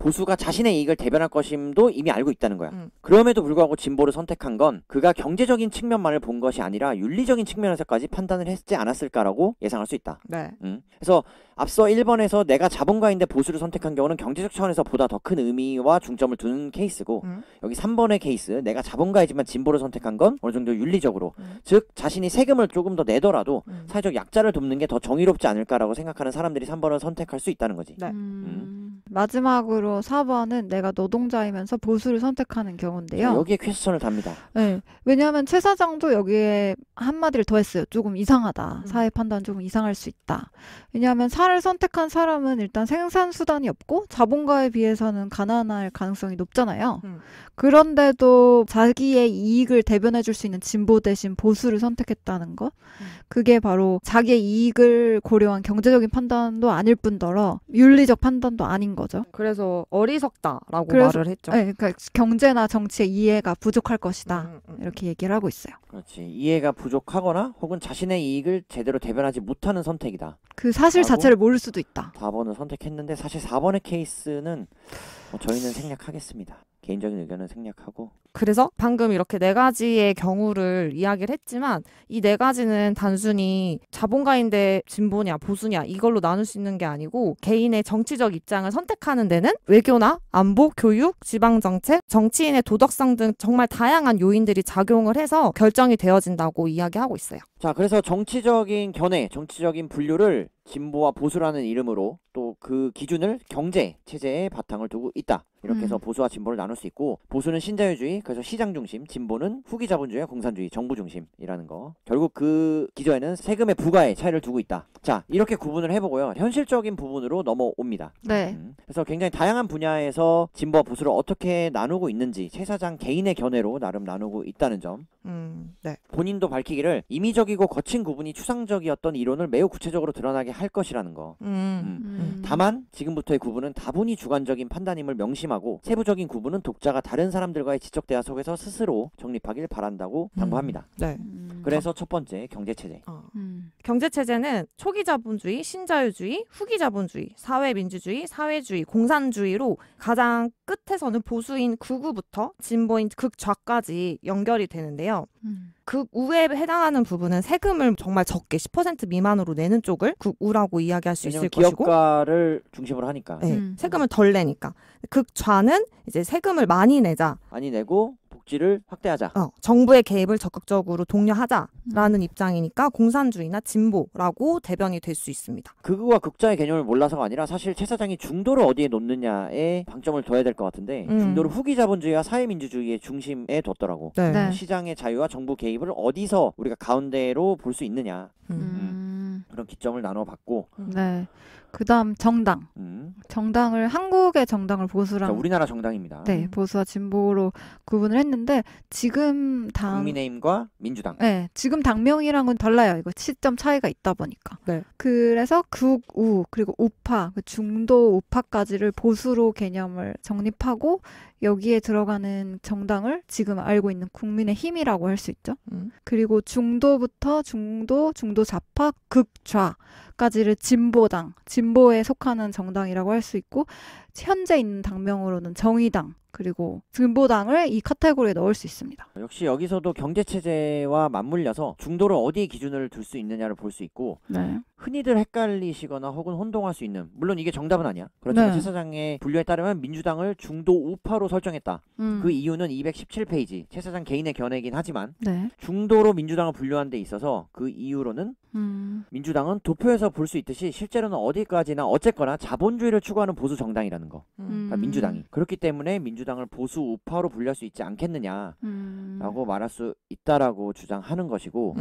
보수가 자신의 이익을 대변할 것임도 이미 알고 있다는 거야. 음. 그럼에도 불구하고 진보를 선택한 건 그가 경제적인 측면만을 본 것이 아니라 윤리적인 측면에서까지 판단을 했지 않았을까라고 예상할 수 있다. 네. 음. 그래서 앞서 1번에서 내가 자본가인데 보수를 선택한 경우는 경제적 차원에서 보다 더 큰 의미와 중점을 두는 케이스고 음. 여기 3번의 케이스 내가 자본가이지만 진보를 선택한 건 어느 정도 윤리적으로 음. 즉 자신이 세금을 조금 더 내더라도 음. 사회적 약자를 돕는 게 더 정의롭지 않을까라고 생각하는 사람들이 3번을 선택할 수 있다는 거지. 네. 음. 마지막으로 대표로 4번은 내가 노동자이면서 보수를 선택하는 경우인데요. 네, 여기에 퀘스천을 답니다. 네. 왜냐하면 최 사장도 여기에 한마디를 더했어요. 조금 이상하다. 음. 사회 판단 조금 이상할 수 있다. 왜냐하면 사를 선택한 사람은 일단 생산 수단이 없고 자본가에 비해서는 가난할 가능성이 높잖아요. 음. 그런데도 자기의 이익을 대변해 줄 수 있는 진보 대신 보수를 선택했다는 것. 음. 그게 바로 자기의 이익을 고려한 경제적인 판단도 아닐 뿐더러 윤리적 판단도 아닌 거죠. 그래서 어리석다라고 그래서, 말을 했죠. 네, 그러니까 경제나 정치의 이해가 부족할 것이다 음, 음, 음. 이렇게 얘기를 하고 있어요. 그렇지 이해가 부족하거나 혹은 자신의 이익을 제대로 대변하지 못하는 선택이다. 그 사실 자체를 모를 수도 있다. 4번을 선택했는데 사실 4번의 케이스는 뭐 저희는 생략하겠습니다. 개인적인 의견은 생략하고 그래서 방금 이렇게 네 가지의 경우를 이야기를 했지만 이 네 가지는 단순히 자본가인데 진보냐 보수냐 이걸로 나눌 수 있는 게 아니고 개인의 정치적 입장을 선택하는 데는 외교나 안보, 교육, 지방 정책, 정치인의 도덕성 등 정말 다양한 요인들이 작용을 해서 결정이 되어진다고 이야기하고 있어요. 자, 그래서 정치적인 견해, 정치적인 분류를 진보와 보수라는 이름으로 또 그 기준을 경제 체제에 바탕을 두고 있다. 이렇게 해서 음. 보수와 진보를 나눌 수 있고 보수는 신자유주의, 그래서 시장 중심, 진보는 후기 자본주의 공산주의, 정부 중심이라는 거. 결국 그 기저에는 세금의 부과의 차이를 두고 있다. 자, 이렇게 구분을 해보고요. 현실적인 부분으로 넘어옵니다. 네. 음. 그래서 굉장히 다양한 분야에서 진보와 보수를 어떻게 나누고 있는지 최 사장 개인의 견해로 나름 나누고 있다는 점. 음, 네. 본인도 밝히기를 임의적 추상적이고 거친 구분이 추상적이었던 이론을 매우 구체적으로 드러나게 할 것이라는 거. 음. 음. 음. 음. 다만 지금부터의 구분은 다분히 주관적인 판단임을 명심하고 네. 세부적인 구분은 독자가 다른 사람들과의 지적 대화 속에서 스스로 정립하길 바란다고 음. 당부합니다. 네. 그래서 첫 번째 경제 체제. 어. 경제 체제는 초기 자본주의, 신자유주의, 후기 자본주의, 사회민주주의, 사회주의, 공산주의로 가장 끝에서는 보수인 극우부터 진보인 극좌까지 연결이 되는데요. 극우에 음. 그 해당하는 부분은 세금을 정말 적게 10% 미만으로 내는 쪽을 극우라고 그 이야기할 수 있을 기업가를 것이고 기업가를 중심으로 하니까 네, 음. 세금을 덜 내니까 극좌는 이제 세금을 많이 내자 많이 내고 복지를 확대하자. 어, 정부의 개입을 적극적으로 독려하자라는 음. 입장이니까 공산주의나 진보라고 대변이 될 수 있습니다. 극우와 극좌의 개념을 몰라서가 아니라 사실 최 사장이 중도를 어디에 놓느냐에 방점을 둬야 될 것 같은데 음. 중도를 후기 자본주의와 사회민주주의의 중심에 뒀더라고. 네. 네. 시장의 자유와 정부 개입을 어디서 우리가 가운데로 볼 수 있느냐. 음. 음. 음. 그런 기점을 나눠봤고 네. 그다음 정당. 음. 정당을 한국의 정당을 보수랑 그러니까 우리나라 정당입니다. 네, 음. 보수와 진보로 구분을 했는데 지금 당 국민의힘과 민주당. 네, 지금 당명이랑은 달라요. 이거 시점 차이가 있다 보니까. 네. 그래서 극우 그리고 우파, 그 중도 우파까지를 보수로 개념을 정립하고 여기에 들어가는 정당을 지금 알고 있는 국민의 힘이라고 할 수 있죠. 음. 그리고 중도부터 중도, 중도 좌파, 극좌까지를 진보당, 진보에 속하는 정당이라고 할 수 있고 현재 있는 당명으로는 정의당 그리고 진보당을 이 카테고리에 넣을 수 있습니다. 역시 여기서도 경제 체제와 맞물려서 중도를 어디 에 기준을 둘 수 있느냐를 볼 수 있고 네. 흔히들 헷갈리시거나 혹은 혼동할 수 있는 물론 이게 정답은 아니야. 그렇지만 네. 최 사장의 분류에 따르면 민주당을 중도 우파로 설정했다. 음. 그 이유는 217페이지 최 사장 개인의 견해이긴 하지만 네. 중도로 민주당을 분류한 데 있어서 그 이유로는 음. 민주당은 도표에서 볼 수 있듯이 실제로는 어디까지나 어쨌거나 자본주의를 추구하는 보수 정당이라 있다는 거. 음. 그러니까 민주당이 음. 그렇기 때문에 민주당을 보수 우파로 불릴 수 있지 않겠느냐라고 음. 말할 수 있다라고 주장하는 것이고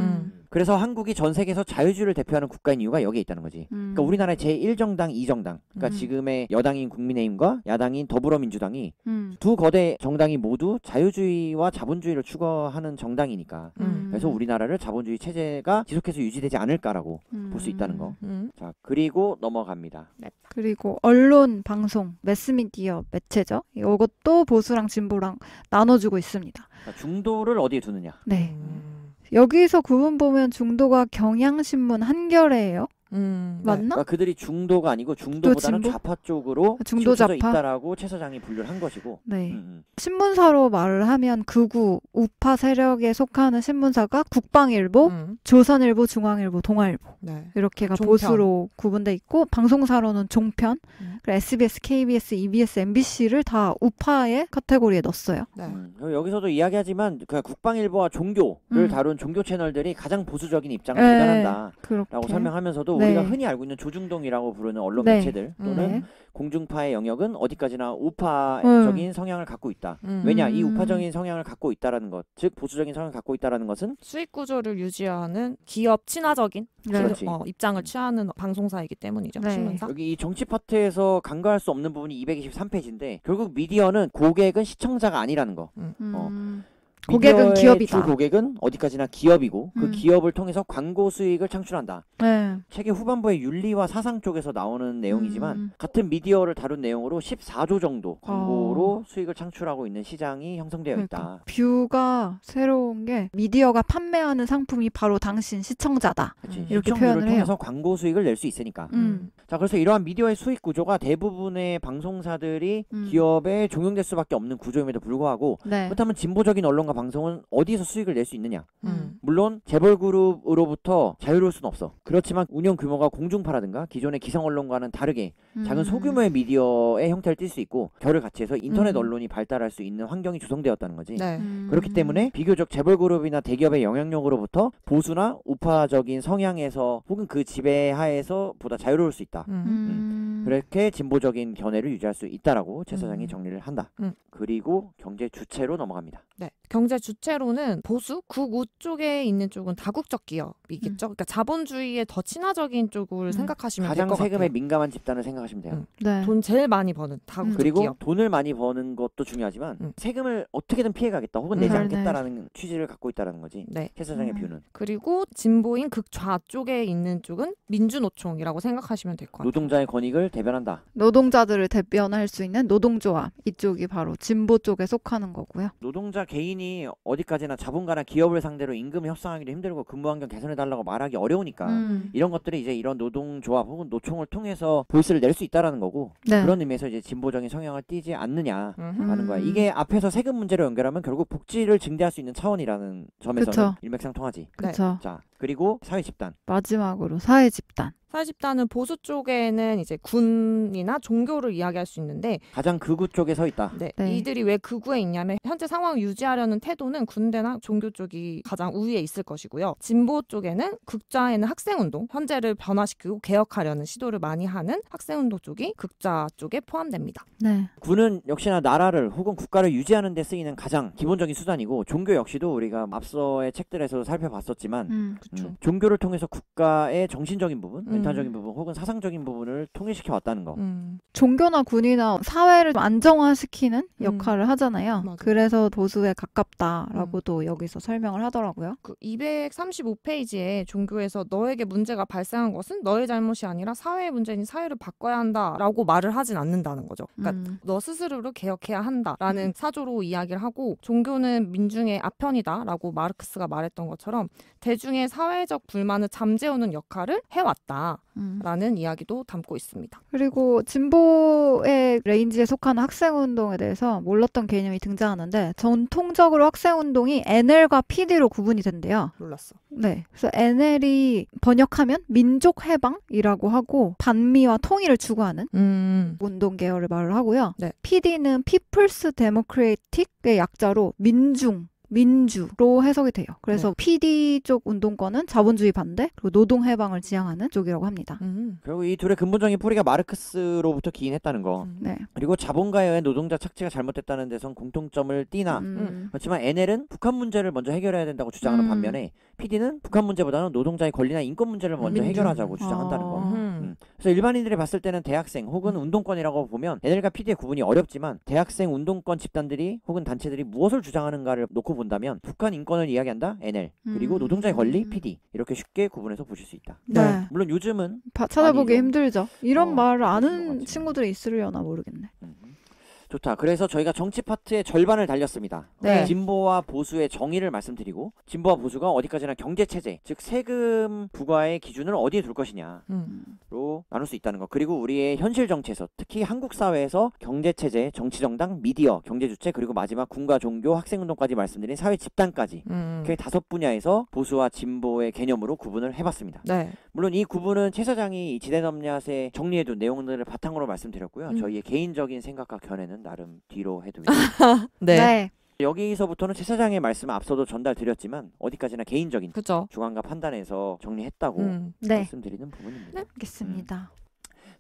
그래서 한국이 전 세계에서 자유주의를 대표하는 국가인 이유가 여기에 있다는 거지. 그러니까 우리나라의 제1정당, 2정당 그러니까 지금의 여당인 국민의힘과 야당인 더불어민주당이 두 거대 정당이 모두 자유주의와 자본주의를 추구하는 정당이니까 그래서 우리나라를 자본주의 체제가 지속해서 유지되지 않을까라고 볼 수 있다는 거. 자 그리고 넘어갑니다. 네. 그리고 언론 방송 매스미디어 매체죠. 이것도 보수랑 진보랑 나눠주고 있습니다. 그러니까 중도를 어디에 두느냐. 네. 음. 여기서 구분 보면 중도가 경향신문 한겨레예요. 음, 맞나? 그러니까 그들이 중도가 아니고 중도보다는 진보? 좌파 쪽으로 아, 중도 좌파 있다라고 최 사장이 분류를 한 것이고 네. 음, 음. 신문사로 말을 하면 극우 우파 세력에 속하는 신문사가 국방일보, 음. 조선일보, 중앙일보, 동아일보 네. 이렇게가 종편. 보수로 구분돼 있고 방송사로는 종편, 음. 그리고 SBS, KBS, EBS, MBC를 다 우파의 카테고리에 넣었어요. 네. 음. 여기서도 이야기하지만 그 국방일보와 종교를 다룬 종교 채널들이 가장 보수적인 입장을 대단한다라고 네. 설명하면서도 네. 우리가 흔히 알고 있는 조중동이라고 부르는 언론 네. 매체들 음. 또는 음. 공중파의 영역은 어디까지나 음. 우파적인 음. 성향을 갖고 있다. 음. 왜냐 이 음. 우파적인 성향을 갖고 있다라는 것, 즉 보수적인 성향을 갖고 있다라는 것은 수익 구조를 유지하는 기업 친화적인 네. 그, 어, 입장을 취하는 방송사이기 때문이죠. 네. 신 여기 이 정치 파트에서 간과할 수 없는 부분이 223페이지인데 결국 미디어는 고객은 시청자가 아니라는 거. 어, 고객은 기업이다. 주 고객은 어디까지나 기업이고 그 음. 기업을 통해서 광고 수익을 창출한다. 네. 책의 후반부의 윤리와 사상 쪽에서 나오는 내용이지만 음. 같은 미디어를 다룬 내용으로 14조 정도 광고로 어. 수익을 창출하고 있는 시장이 형성되어 그러니까. 있다. 뷰가 새로운 게 미디어가 판매하는 상품이 바로 당신 시청자다. 그치. 이렇게 표현을 해요. 통해서 광고 수익을 낼 수 있으니까. 음. 자 그래서 이러한 미디어의 수익 구조가 대부분의 방송사들이 음. 기업에 종용될 수밖에 없는 구조임에도 불구하고 네. 그렇다면 진보적인 언론 방송과 방송은 어디서 수익을 낼 수 있느냐. 음. 물론 재벌 그룹으로부터 자유로울 수는 없어. 그렇지만 운영 규모가 공중파라든가 기존의 기성 언론과는 다르게 음. 작은 소규모의 미디어의 형태를 띨 수 있고 결을 같이 해서 인터넷 음. 언론이 발달할 수 있는 환경이 조성되었다는 거지. 네. 음. 그렇기 때문에 비교적 재벌 그룹이나 대기업의 영향력으로부터 보수나 우파적인 성향에서 혹은 그 지배하에서 보다 자유로울 수 있다. 음. 그렇게 진보적인 견해를 유지할 수 있다라고 제 사장이 정리를 한다. 그리고 경제 주체로 넘어갑니다. 네. 경제 주체로는 보수 국우 쪽에 있는 쪽은 다국적 기업이겠죠. 음. 그러니까 자본주의에 더 친화적인 쪽을 음. 생각하시면 될것 같아요. 가장 세금에 민감한 집단을 생각하시면 돼요. 음. 네. 돈 제일 많이 버는 음. 다국적 그리고 기업. 그리고 돈을 많이 버는 것도 중요하지만 음. 세금을 어떻게든 피해가겠다 혹은 내지 않겠다라는 네, 네. 취지를 갖고 있다라는 거지. 네. 해서장의 뷰는. 그리고 진보인 극좌 쪽에 있는 쪽은 민주노총이라고 생각하시면 될 것 같아요. 노동자의 권익을 대변한다. 노동자들을 대변할 수 있는 노동조합 이쪽이 바로 진보 쪽에 속하는 거고요. 노동자 개인이 어디까지나 자본가나 기업을 상대로 임금 협상하기도 힘들고 근무 환경 개선해 달라고 말하기 어려우니까 음. 이런 것들이 이제 이런 노동조합 혹은 노총을 통해서 보이스를 낼 수 있다라는 거고 네. 그런 의미에서 이제 진보적인 성향을 띠지 않느냐하는 거야. 이게 앞에서 세금 문제로 연결하면 결국 복지를 증대할 수 있는 차원이라는 점에서는 그쵸. 일맥상통하지. 그쵸. 자 그리고 사회 집단. 마지막으로 사회 집단. 사회집단은 보수 쪽에는 이제 군이나 종교를 이야기할 수 있는데 가장 극우 쪽에 서 있다. 네, 네. 이들이 왜 극우에 있냐면 현재 상황을 유지하려는 태도는 군대나 종교 쪽이 가장 우위에 있을 것이고요. 진보 쪽에는 극좌에는 학생운동, 현재를 변화시키고 개혁하려는 시도를 많이 하는 학생운동 쪽이 극좌 쪽에 포함됩니다. 네. 군은 역시나 나라를 혹은 국가를 유지하는 데 쓰이는 가장 기본적인 수단이고 종교 역시도 우리가 앞서의 책들에서도 살펴봤었지만 음, 음, 종교를 통해서 국가의 정신적인 부분 음. 멘탈적인 음. 부분 혹은 사상적인 부분을 통일시켜 왔다는 거. 음. 종교나 군이나 사회를 안정화시키는 음. 역할을 음. 하잖아요. 맞아. 그래서 도수에 가깝다라고도 음. 여기서 설명을 하더라고요. 그 235페이지에 종교에서 너에게 문제가 발생한 것은 너의 잘못이 아니라 사회의 문제니 사회를 바꿔야 한다라고 말을 하진 않는다는 거죠. 그러니까 음. 너 스스로를 개혁해야 한다라는 사조로 이야기를 하고 종교는 민중의 아편이다라고 마르크스가 말했던 것처럼 대중의 사회적 불만을 잠재우는 역할을 해왔다. 않았라는 음. 이야기도 담고 있습니다. 그리고 진보의 레인지에 속하는 학생운동에 대해서 몰랐던 개념이 등장하는데 전통적으로 학생운동이 NL과 PD로 구분이 된대요. 몰랐어. 네. 그래서 NL이 번역하면 민족해방이라고 하고 반미와 통일을 추구하는 음. 운동 계열을 말을 하고요. 네. PD는 People's Democratic의 약자로 민중 민주로 해석이 돼요. 그래서 네. PD 쪽 운동권은 자본주의 반대 그리고 노동 해방을 지향하는 쪽이라고 합니다. 음. 그리고 이 둘의 근본적인 뿌리가 마르크스로부터 기인했다는 거. 음. 네. 그리고 자본가에 의 노동자 착취가 잘못됐다는 데선 공통점을 띠나 음. 음. 그렇지만 NL은 북한 문제를 먼저 해결해야 된다고 주장하는 음. 반면에 PD는 북한 문제보다는 노동자의 권리나 인권 문제를 먼저 민주. 해결하자고 주장한다는 아. 거. 음. 그래서 일반인들이 봤을 때는 대학생 혹은 음. 운동권이라고 보면 NL과 PD의 구분이 어렵지만 대학생 운동권 집단들이 혹은 단체들이 무엇을 주장하는가를 놓고 본다면 북한 인권을 이야기한다 NL 그리고 음. 노동자의 권리 PD 음. 이렇게 쉽게 구분해서 보실 수 있다. 네. 네. 물론 요즘은 바, 찾아보기 힘들죠. 이런 어, 말을 아는 친구들이 있으려나 모르겠네. 음. 좋다. 그래서 저희가 정치 파트의 절반을 달렸습니다. 네. 진보와 보수의 정의를 말씀드리고 진보와 보수가 어디까지나 경제 체제, 즉 세금 부과의 기준을 어디에 둘 것이냐로 음. 나눌 수 있다는 것. 그리고 우리의 현실 정치에서 특히 한국 사회에서 경제 체제, 정치 정당, 미디어, 경제 주체 그리고 마지막 군과 종교, 학생 운동까지 말씀드린 사회 집단까지 음. 그 다섯 분야에서 보수와 진보의 개념으로 구분을 해봤습니다. 네. 물론 이 구분은 최 사장이 지대넘냐세 정리해둔 내용들을 바탕으로 말씀드렸고요. 음. 저희의 개인적인 생각과 견해는 말씀 나름 뒤로 해두겠 네. 네. 여기서부터는 제사장의 말씀 앞서도 전달드렸지만 어디까지나 개인적인 그죠. 주관과 판단에서 정리했다고 음, 네. 말씀드리는 부분입니다. 네, 알겠습니다. 음.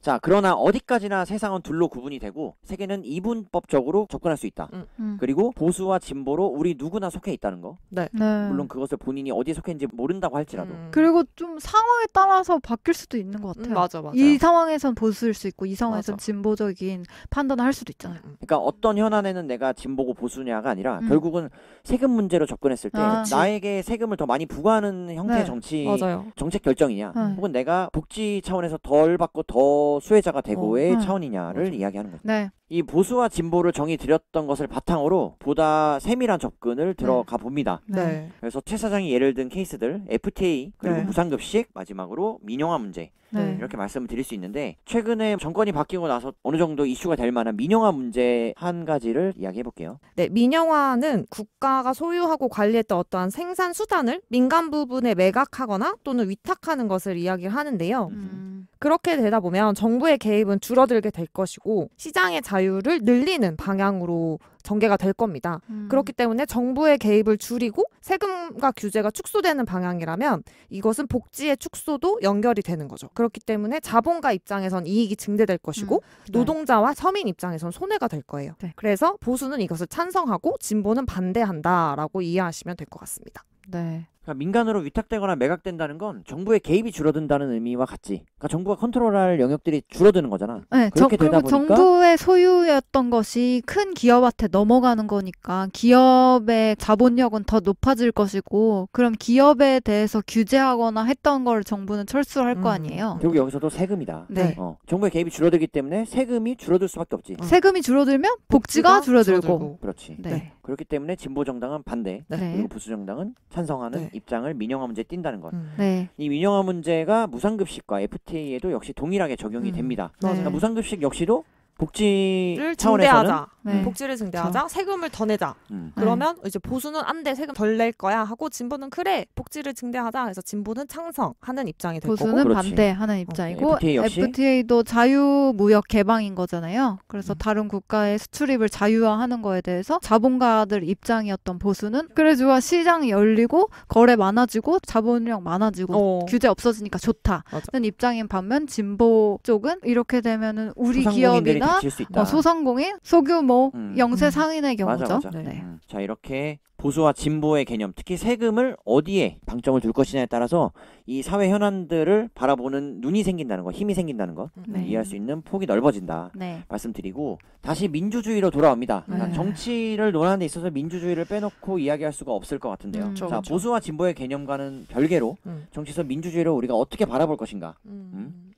자 그러나 어디까지나 세상은 둘로 구분이 되고 세계는 이분법적으로 접근할 수 있다. 음. 음. 그리고 보수와 진보로 우리 누구나 속해 있다는 거. 네. 네. 물론 그것을 본인이 어디에 속해 있는지 모른다고 할지라도. 음. 그리고 좀 상황에 따라서 바뀔 수도 있는 것 음, 같아요. 맞아 맞아. 이 상황에선 보수일 수 있고 이 상황에선 맞아. 진보적인 판단을 할 수도 있잖아요. 음, 음. 그러니까 어떤 현안에는 내가 진보고 보수냐가 아니라 결국은 세금 문제로 접근했을 때 아. 나에게 세금을 더 많이 부과하는 형태의 네. 정치 맞아요. 정책 결정이냐, 네. 혹은 내가 복지 차원에서 덜 받고 더 수혜자가 되고 어, 의 네. 차원이냐를 이야기하는 거죠. 네. 이 보수와 진보를 정의 드렸던 것을 바탕으로 보다 세밀한 접근을 네. 들어가 봅니다. 네. 네. 그래서 최 사장이 예를 든 케이스들 FTA 그리고 네. 무상급식 마지막으로 민영화 문제 네. 이렇게 말씀을 드릴 수 있는데 최근에 정권이 바뀌고 나서 어느 정도 이슈가 될 만한 민영화 문제 한 가지를 이야기해 볼게요. 네, 민영화는 국가가 소유하고 관리했던 어떠한 생산 수단을 민간 부분에 매각하거나 또는 위탁하는 것을 이야기 하는데요. 음. 그렇게 되다 보면 정부의 개입은 줄어들게 될 것이고 시장의 자 자유를 늘리는 방향으로 전개가 될 겁니다. 음. 그렇기 때문에 정부의 개입을 줄이고 세금과 규제가 축소되는 방향이라면 이것은 복지의 축소도 연결이 되는 거죠. 그렇기 때문에 자본가 입장에선 이익이 증대될 것이고 음. 네. 노동자와 서민 입장에선 손해가 될 거예요. 네. 그래서 보수는 이것을 찬성하고 진보는 반대한다라고 이해하시면 될 것 같습니다. 네. 그러니까 민간으로 위탁되거나 매각된다는 건 정부의 개입이 줄어든다는 의미와 같지. 그러니까 정부가 컨트롤할 영역들이 줄어드는 거잖아. 네, 그렇게 정, 되다 보니까 정부의 소유였던 것이 큰 기업한테 넘어가는 거니까 기업의 자본력은 더 높아질 것이고 그럼 기업에 대해서 규제하거나 했던 걸 정부는 철수할 음. 거 아니에요. 결국 여기서도 세금이다. 네. 어, 정부의 개입이 줄어들기 때문에 세금이 줄어들 수밖에 없지. 음. 세금이 줄어들면 복지가, 복지가 줄어들고. 줄어들고. 그렇지. 네. 네. 그렇기 때문에 진보 정당은 반대 네. 그리고 보수 정당은 찬성하는 네. 입장을 민영화 문제에 띈다는 것. 음. 네. 이 민영화 문제가 무상급식과 FTA에도 역시 동일하게 적용이 음. 됩니다. 네. 그러니까 무상급식 역시도 복지 를 증대하자. 네. 음, 복지를 증대하자. 그렇죠. 세금을 더 내자. 음. 그러면 네. 이제 보수는 안 돼. 세금 덜 낼 거야. 하고 진보는 그래. 복지를 증대하자. 그래서 진보는 창성하는 입장이 될 보수는 거고. 보 반대하는 입장이고 어. FTA 도 자유 무역 개방인 거잖아요. 그래서 음. 다른 국가의 수출입을 자유화하는 거에 대해서 자본가들 입장이었던 보수는 그래 좋아. 시장이 열리고 거래 많아지고 자본력 많아지고 어. 규제 없어지니까 좋다는 맞 입장인 반면 진보 쪽은 이렇게 되면은 우리 기업이나 아니라 뭐 소상공인, 소규모, 음. 영세 음. 상인의 경우죠. 맞아, 맞아. 네. 음. 자 이렇게 보수와 진보의 개념, 특히 세금을 어디에 방점을 둘 것이냐에 따라서 이 사회 현안들을 바라보는 눈이 생긴다는 것, 힘이 생긴다는 것 음. 음, 네. 이해할 수 있는 폭이 넓어진다 네. 말씀드리고 다시 민주주의로 돌아옵니다. 그 정치를 논하는 데 있어서 민주주의를 빼놓고 이야기할 수가 없을 것 같은데요. 음. 자 그렇죠. 보수와 진보의 개념과는 별개로 정치에서 민주주의를 우리가 어떻게 바라볼 것인가.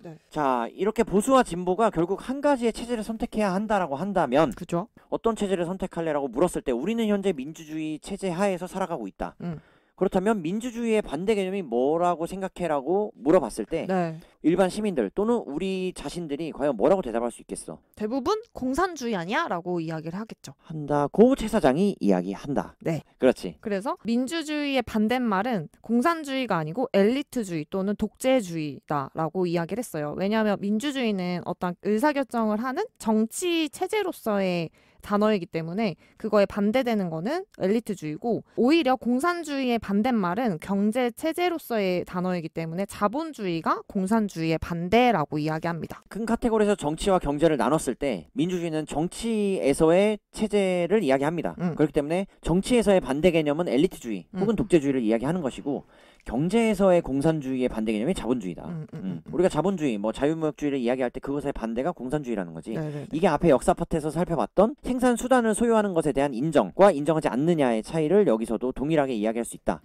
네. 자 이렇게 보수와 진보가 결국 한 가지의 체제를 선택해야 한다라고 한다면 그죠? 어떤 체제를 선택할래라고 물었을 때 우리는 현재 민주주의 체제 하에서 살아가고 있다. 음. 그렇다면 민주주의의 반대 개념이 뭐라고 생각해라고 물어봤을 때 네. 일반 시민들 또는 우리 자신들이 과연 뭐라고 대답할 수 있겠어? 대부분 공산주의 아니야라고 이야기를 하겠죠. 한다. 고최 사장이 이야기한다. 네. 그렇지. 그래서 민주주의의 반대말은 공산주의가 아니고 엘리트주의 또는 독재주의다라고 이야기를 했어요. 왜냐하면 민주주의는 어떤 의사결정을 하는 정치 체제로서의 단어이기 때문에 그거에 반대되는 거는 엘리트주의고 오히려 공산주의의 반대말은 경제 체제로서의 단어이기 때문에 자본주의가 공산주의의 반대라고 이야기합니다. 큰 카테고리에서 정치와 경제를 나눴을 때 민주주의는 정치에서의 체제를 이야기합니다. 음. 그렇기 때문에 정치에서의 반대 개념은 엘리트주의 음. 혹은 음. 독재주의를 이야기하는 것이고 경제에서의 공산주의의 반대 개념이 자본주의다. 음 음, 음, 음, 음, 우리가 자본주의, 뭐 자유무역주의를 이야기할 때 그것의 반대가 공산주의라는 거지. 네네네. 네, 네. 이게 앞에 역사 파트에서 살펴봤던 생산 수단을 소유하는 것에 대한 인정과 인정하지 않느냐의 차이를 여기서도 동일하게 이야기할 수 있다.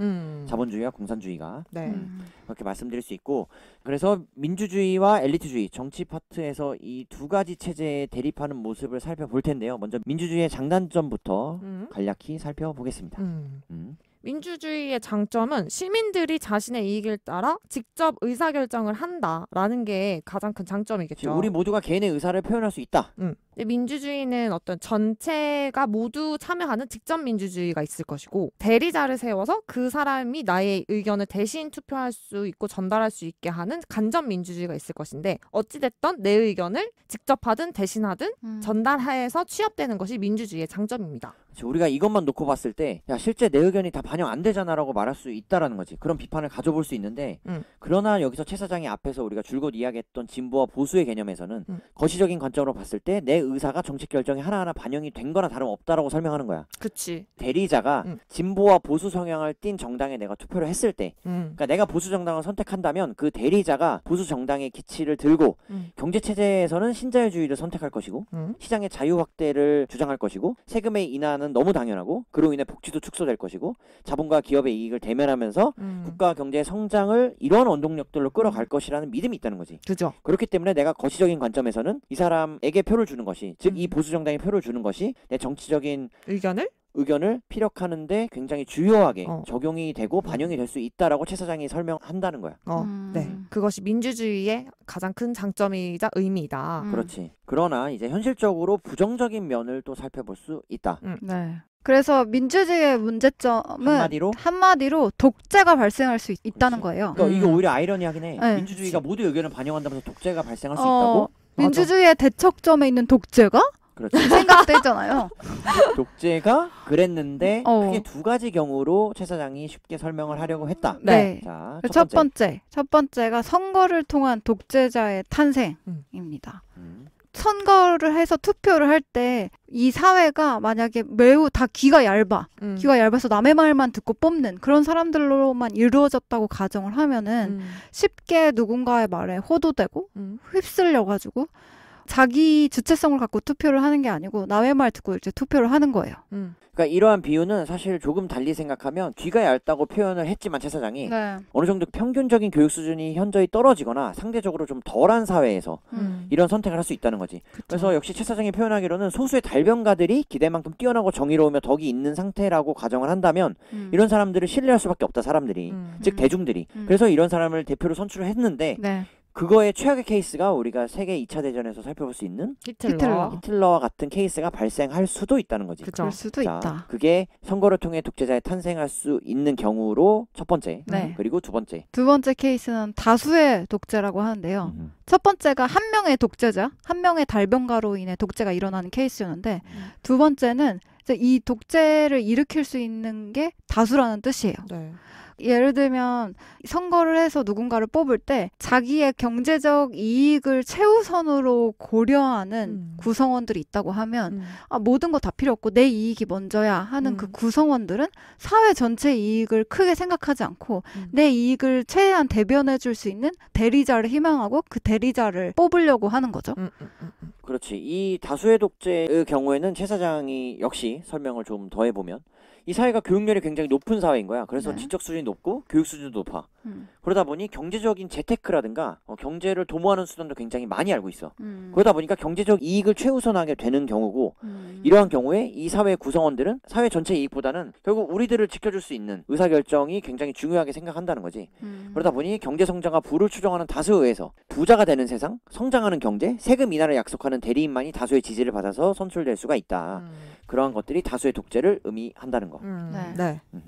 자본주의와 공산주의가 네. 그렇게 말씀드릴 수 있고 그래서 민주주의와 엘리트주의 정치 파트에서 이 두 가지 체제에 대립하는 모습을 살펴볼 텐데요. 먼저 민주주의의 장단점부터 간략히 살펴보겠습니다. 음. 민주주의의 장점은 시민들이 자신의 이익을 따라 직접 의사결정을 한다라는 게 가장 큰 장점이겠죠. 우리 모두가 개인의 의사를 표현할 수 있다. 음. 네, 민주주의는 어떤 전체가 모두 참여하는 직접 민주주의가 있을 것이고 대리자를 세워서 그 사람이 나의 의견을 대신 투표할 수 있고 전달할 수 있게 하는 간접 민주주의가 있을 것인데 어찌됐던 내 의견을 직접 하든 대신하든 음. 전달해서취업되는 것이 민주주의의 장점입니다. 우리가 이것만 놓고 봤을 때 야 실제 내 의견이 다 반영 안 되잖아라고 말할 수 있다라는 거지 그런 비판을 가져볼 수 있는데 음. 그러나 여기서 최 사장이 앞에서 우리가 줄곧 이야기했던 진보와 보수의 개념에서는 음. 거시적인 관점으로 봤을 때내 의사가 정책 결정에 하나하나 반영이 된 거나 다름없다라고 설명하는 거야. 그치. 대리자가 음. 진보와 보수 성향을 띤 정당에 내가 투표를 했을 때 음. 그러니까 내가 보수 정당을 선택한다면 그 대리자가 보수 정당의 기치를 들고 음. 경제 체제에서는 신자유주의를 선택할 것이고 음. 시장의 자유 확대를 주장할 것이고 세금의 인하는 너무 당연하고 그로 인해 복지도 축소될 것이고 자본과 기업의 이익을 대면하면서 음. 국가 경제의 성장을 이런 원동력들로 끌어갈 것이라는 믿음이 있다는 거지. 그죠. 그렇기 때문에 내가 거시적인 관점에서는 이 사람에게 표를 주는 것이 것이 즉이 음. 보수 정당에 표를 주는 것이 내 정치적인 의견을 의견을 피력하는데 굉장히 주요하게 어. 적용이 되고 반영이 될 수 있다라고 최 사장이 설명한다는 거야. 어, 음. 네. 그것이 민주주의의 가장 큰 장점이자 의미이다. 음. 음. 그렇지. 그러나 이제 현실적으로 부정적인 면을 또 살펴볼 수 있다. 음. 네. 그래서 민주주의의 문제점은 한마디로, 한마디로 독재가 발생할 수 있, 다는 거예요. 그러니까 이게 음. 오히려 아이러니하긴 해. 네. 민주주의가 모두 의견을 반영한다면서 독재가 발생할 어, 수 있다고? 민주주의의 대척점에 있는 독재가 그렇죠. 생각도 했잖아요. 독재가 그랬는데 어. 크게 두 가지 경우로 최 사장이 쉽게 설명을 하려고 했다. 네. 자, 그 첫, 첫 번째. 번째. 첫 번째가 선거를 통한 독재자의 탄생입니다. 음. 선거를 해서 투표를 할 때 이 사회가 만약에 매우 다 귀가 얇아 음. 귀가 얇아서 남의 말만 듣고 뽑는 그런 사람들로만 이루어졌다고 가정을 하면은 음. 쉽게 누군가의 말에 호도되고 음. 휩쓸려 가지고 자기 주체성을 갖고 투표를 하는 게 아니고 남의 말 듣고 이제 투표를 하는 거예요. 음. 그러니까 이러한 비유는 사실 조금 달리 생각하면 귀가 얇다고 표현을 했지만 최 사장이 네. 어느 정도 평균적인 교육 수준이 현저히 떨어지거나 상대적으로 좀 덜한 사회에서 음. 음. 이런 선택을 할 수 있다는 거지. 그쵸. 그래서 역시 최 사장이 표현하기로는 소수의 달변가들이 기대만큼 뛰어나고 정의로우며 덕이 있는 상태라고 가정을 한다면 음. 이런 사람들을 신뢰할 수밖에 없다 사람들이 음. 즉 음. 대중들이 그래서 이런 사람을 대표로 선출을 했는데 네. 그거의 최악의 케이스가 우리가 세계 2차 대전에서 살펴볼 수 있는 히틀러, 히틀러. 와 같은 케이스가 발생할 수도 있다는 거지. 그럴 수도 자, 있다. 그게 선거를 통해 독재자에 탄생할 수 있는 경우로 첫 번째. 네. 그리고 두 번째. 두 번째 케이스는 다수의 독재라고 하는데요. 음. 첫 번째가 한 명의 독재자, 한 명의 달병가로 인해 독재가 일어나는 케이스였는데 음. 두 번째는 이 독재를 일으킬 수 있는 게 다수라는 뜻이에요. 네. 예를 들면 선거를 해서 누군가를 뽑을 때 자기의 경제적 이익을 최우선으로 고려하는 음. 구성원들이 있다고 하면 음. 아, 모든 거 다 필요 없고 내 이익이 먼저야 하는 그 음. 그 구성원들은 사회 전체 이익을 크게 생각하지 않고 음. 내 이익을 최대한 대변해 줄 수 있는 대리자를 희망하고 그 대리자를 뽑으려고 하는 거죠. 음, 음, 그렇지. 이 다수의 독재의 경우에는 최 사장이 역시 설명을 좀 더 해보면 이 사회가 교육열이 굉장히 높은 사회인 거야. 그래서 네. 지적 수준이 높고 교육 수준도 높아. 음. 그러다 보니 경제적인 재테크라든가 어, 경제를 도모하는 수단도 굉장히 많이 알고 있어. 음. 그러다 보니까 경제적 이익을 최우선하게 되는 경우고 음. 이러한 경우에 이 사회 구성원들은 사회 전체 이익보다는 결국 우리들을 지켜줄 수 있는 의사결정이 굉장히 중요하게 생각한다는 거지. 음. 그러다 보니 경제 성장과 부를 추정하는 다수에 의해서 부자가 되는 세상, 성장하는 경제, 세금 인하를 약속하는 대리인만이 다수의 지지를 받아서 선출될 수가 있다. 음. 그러한 것들이 다수의 독재를 의미한다는 거. 음. 네. 네.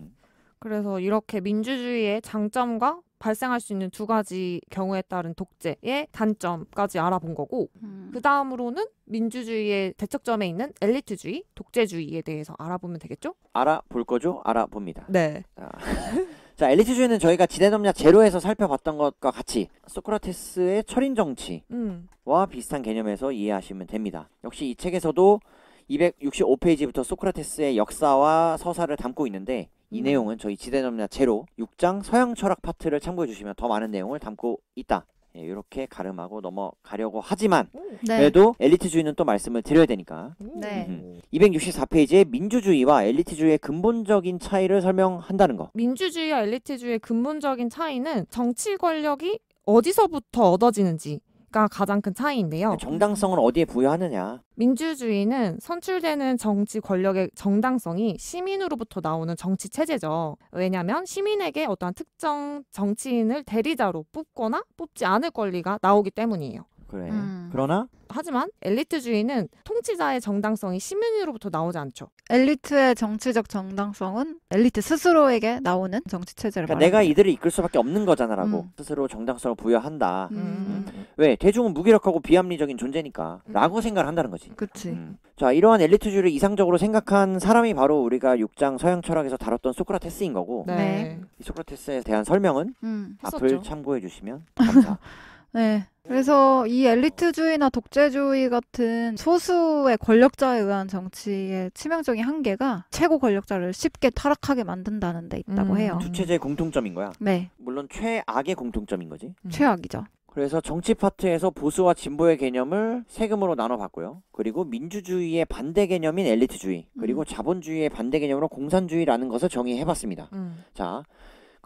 그래서 이렇게 민주주의의 장점과 발생할 수 있는 두 가지 경우에 따른 독재의 단점까지 알아본 거고 음. 그 다음으로는 민주주의의 대척점에 있는 엘리트주의, 독재주의에 대해서 알아보면 되겠죠? 알아볼 거죠? 알아봅니다. 네. 아. 자, 엘리트주의는 저희가 지대점냐 제로에서 살펴봤던 것과 같이 소크라테스의 철인 정치와 음. 비슷한 개념에서 이해하시면 됩니다. 역시 이 책에서도 265페이지부터 소크라테스의 역사와 서사를 담고 있는데 이 음. 내용은 저희 지대점야 제로 6장 서양 철학 파트를 참고해 주시면 더 많은 내용을 담고 있다. 예, 이렇게 가름하고 넘어가려고 하지만 음. 네. 그래도 엘리트주의는 또 말씀을 드려야 되니까 음. 네. 음. 264페이지에 음. 민주주의와 엘리트주의의 근본적인 차이를 설명한다는 거 민주주의와 엘리트주의의 근본적인 차이는 정치 권력이 어디서부터 얻어지는지 가 가장 큰 차이인데요. 정당성을 어디에 부여하느냐. 민주주의는 선출되는 정치 권력의 정당성이 시민으로부터 나오는 정치 체제죠. 왜냐하면 시민에게 어떠 특정 정치인을 대리자로 뽑거나 뽑지 않을 권리가 나오기 때문이에요. 그래. 음. 그러나 하지만 엘리트주의는 통치자의 정당성이 시민으로부터 나오지 않죠. 엘리트의 정치적 정당성은 엘리트 스스로에게 나오는 정치 체제를 그러니까 내가 거예요. 이들을 이끌 수밖에 없는 거잖아라고 음. 스스로 정당성을 부여한다. 음. 음. 왜 대중은 무기력하고 비합리적인 존재니까라고 음. 생각을 한다는 거지. 그렇지. 음. 자 이러한 엘리트주의를 이상적으로 생각한 사람이 바로 우리가 6장 서양 철학에서 다뤘던 소크라테스인 거고 네. 네. 이 소크라테스에 대한 설명은 앞을 참고해 주시면 감사. 네. 그래서 이 엘리트주의나 독재주의 같은 소수의 권력자에 의한 정치의 치명적인 한계가 최고 권력자를 쉽게 타락하게 만든다는 데 있다고 음. 해요. 두 체제의 공통점인 거야. 네. 물론 최악의 공통점인 거지. 음. 최악이죠. 그래서 정치 파트에서 보수와 진보의 개념을 세금으로 나눠봤고요. 그리고 민주주의의 반대 개념인 엘리트주의, 그리고 음. 자본주의의 반대 개념으로 공산주의라는 것을 정의해봤습니다. 음. 자,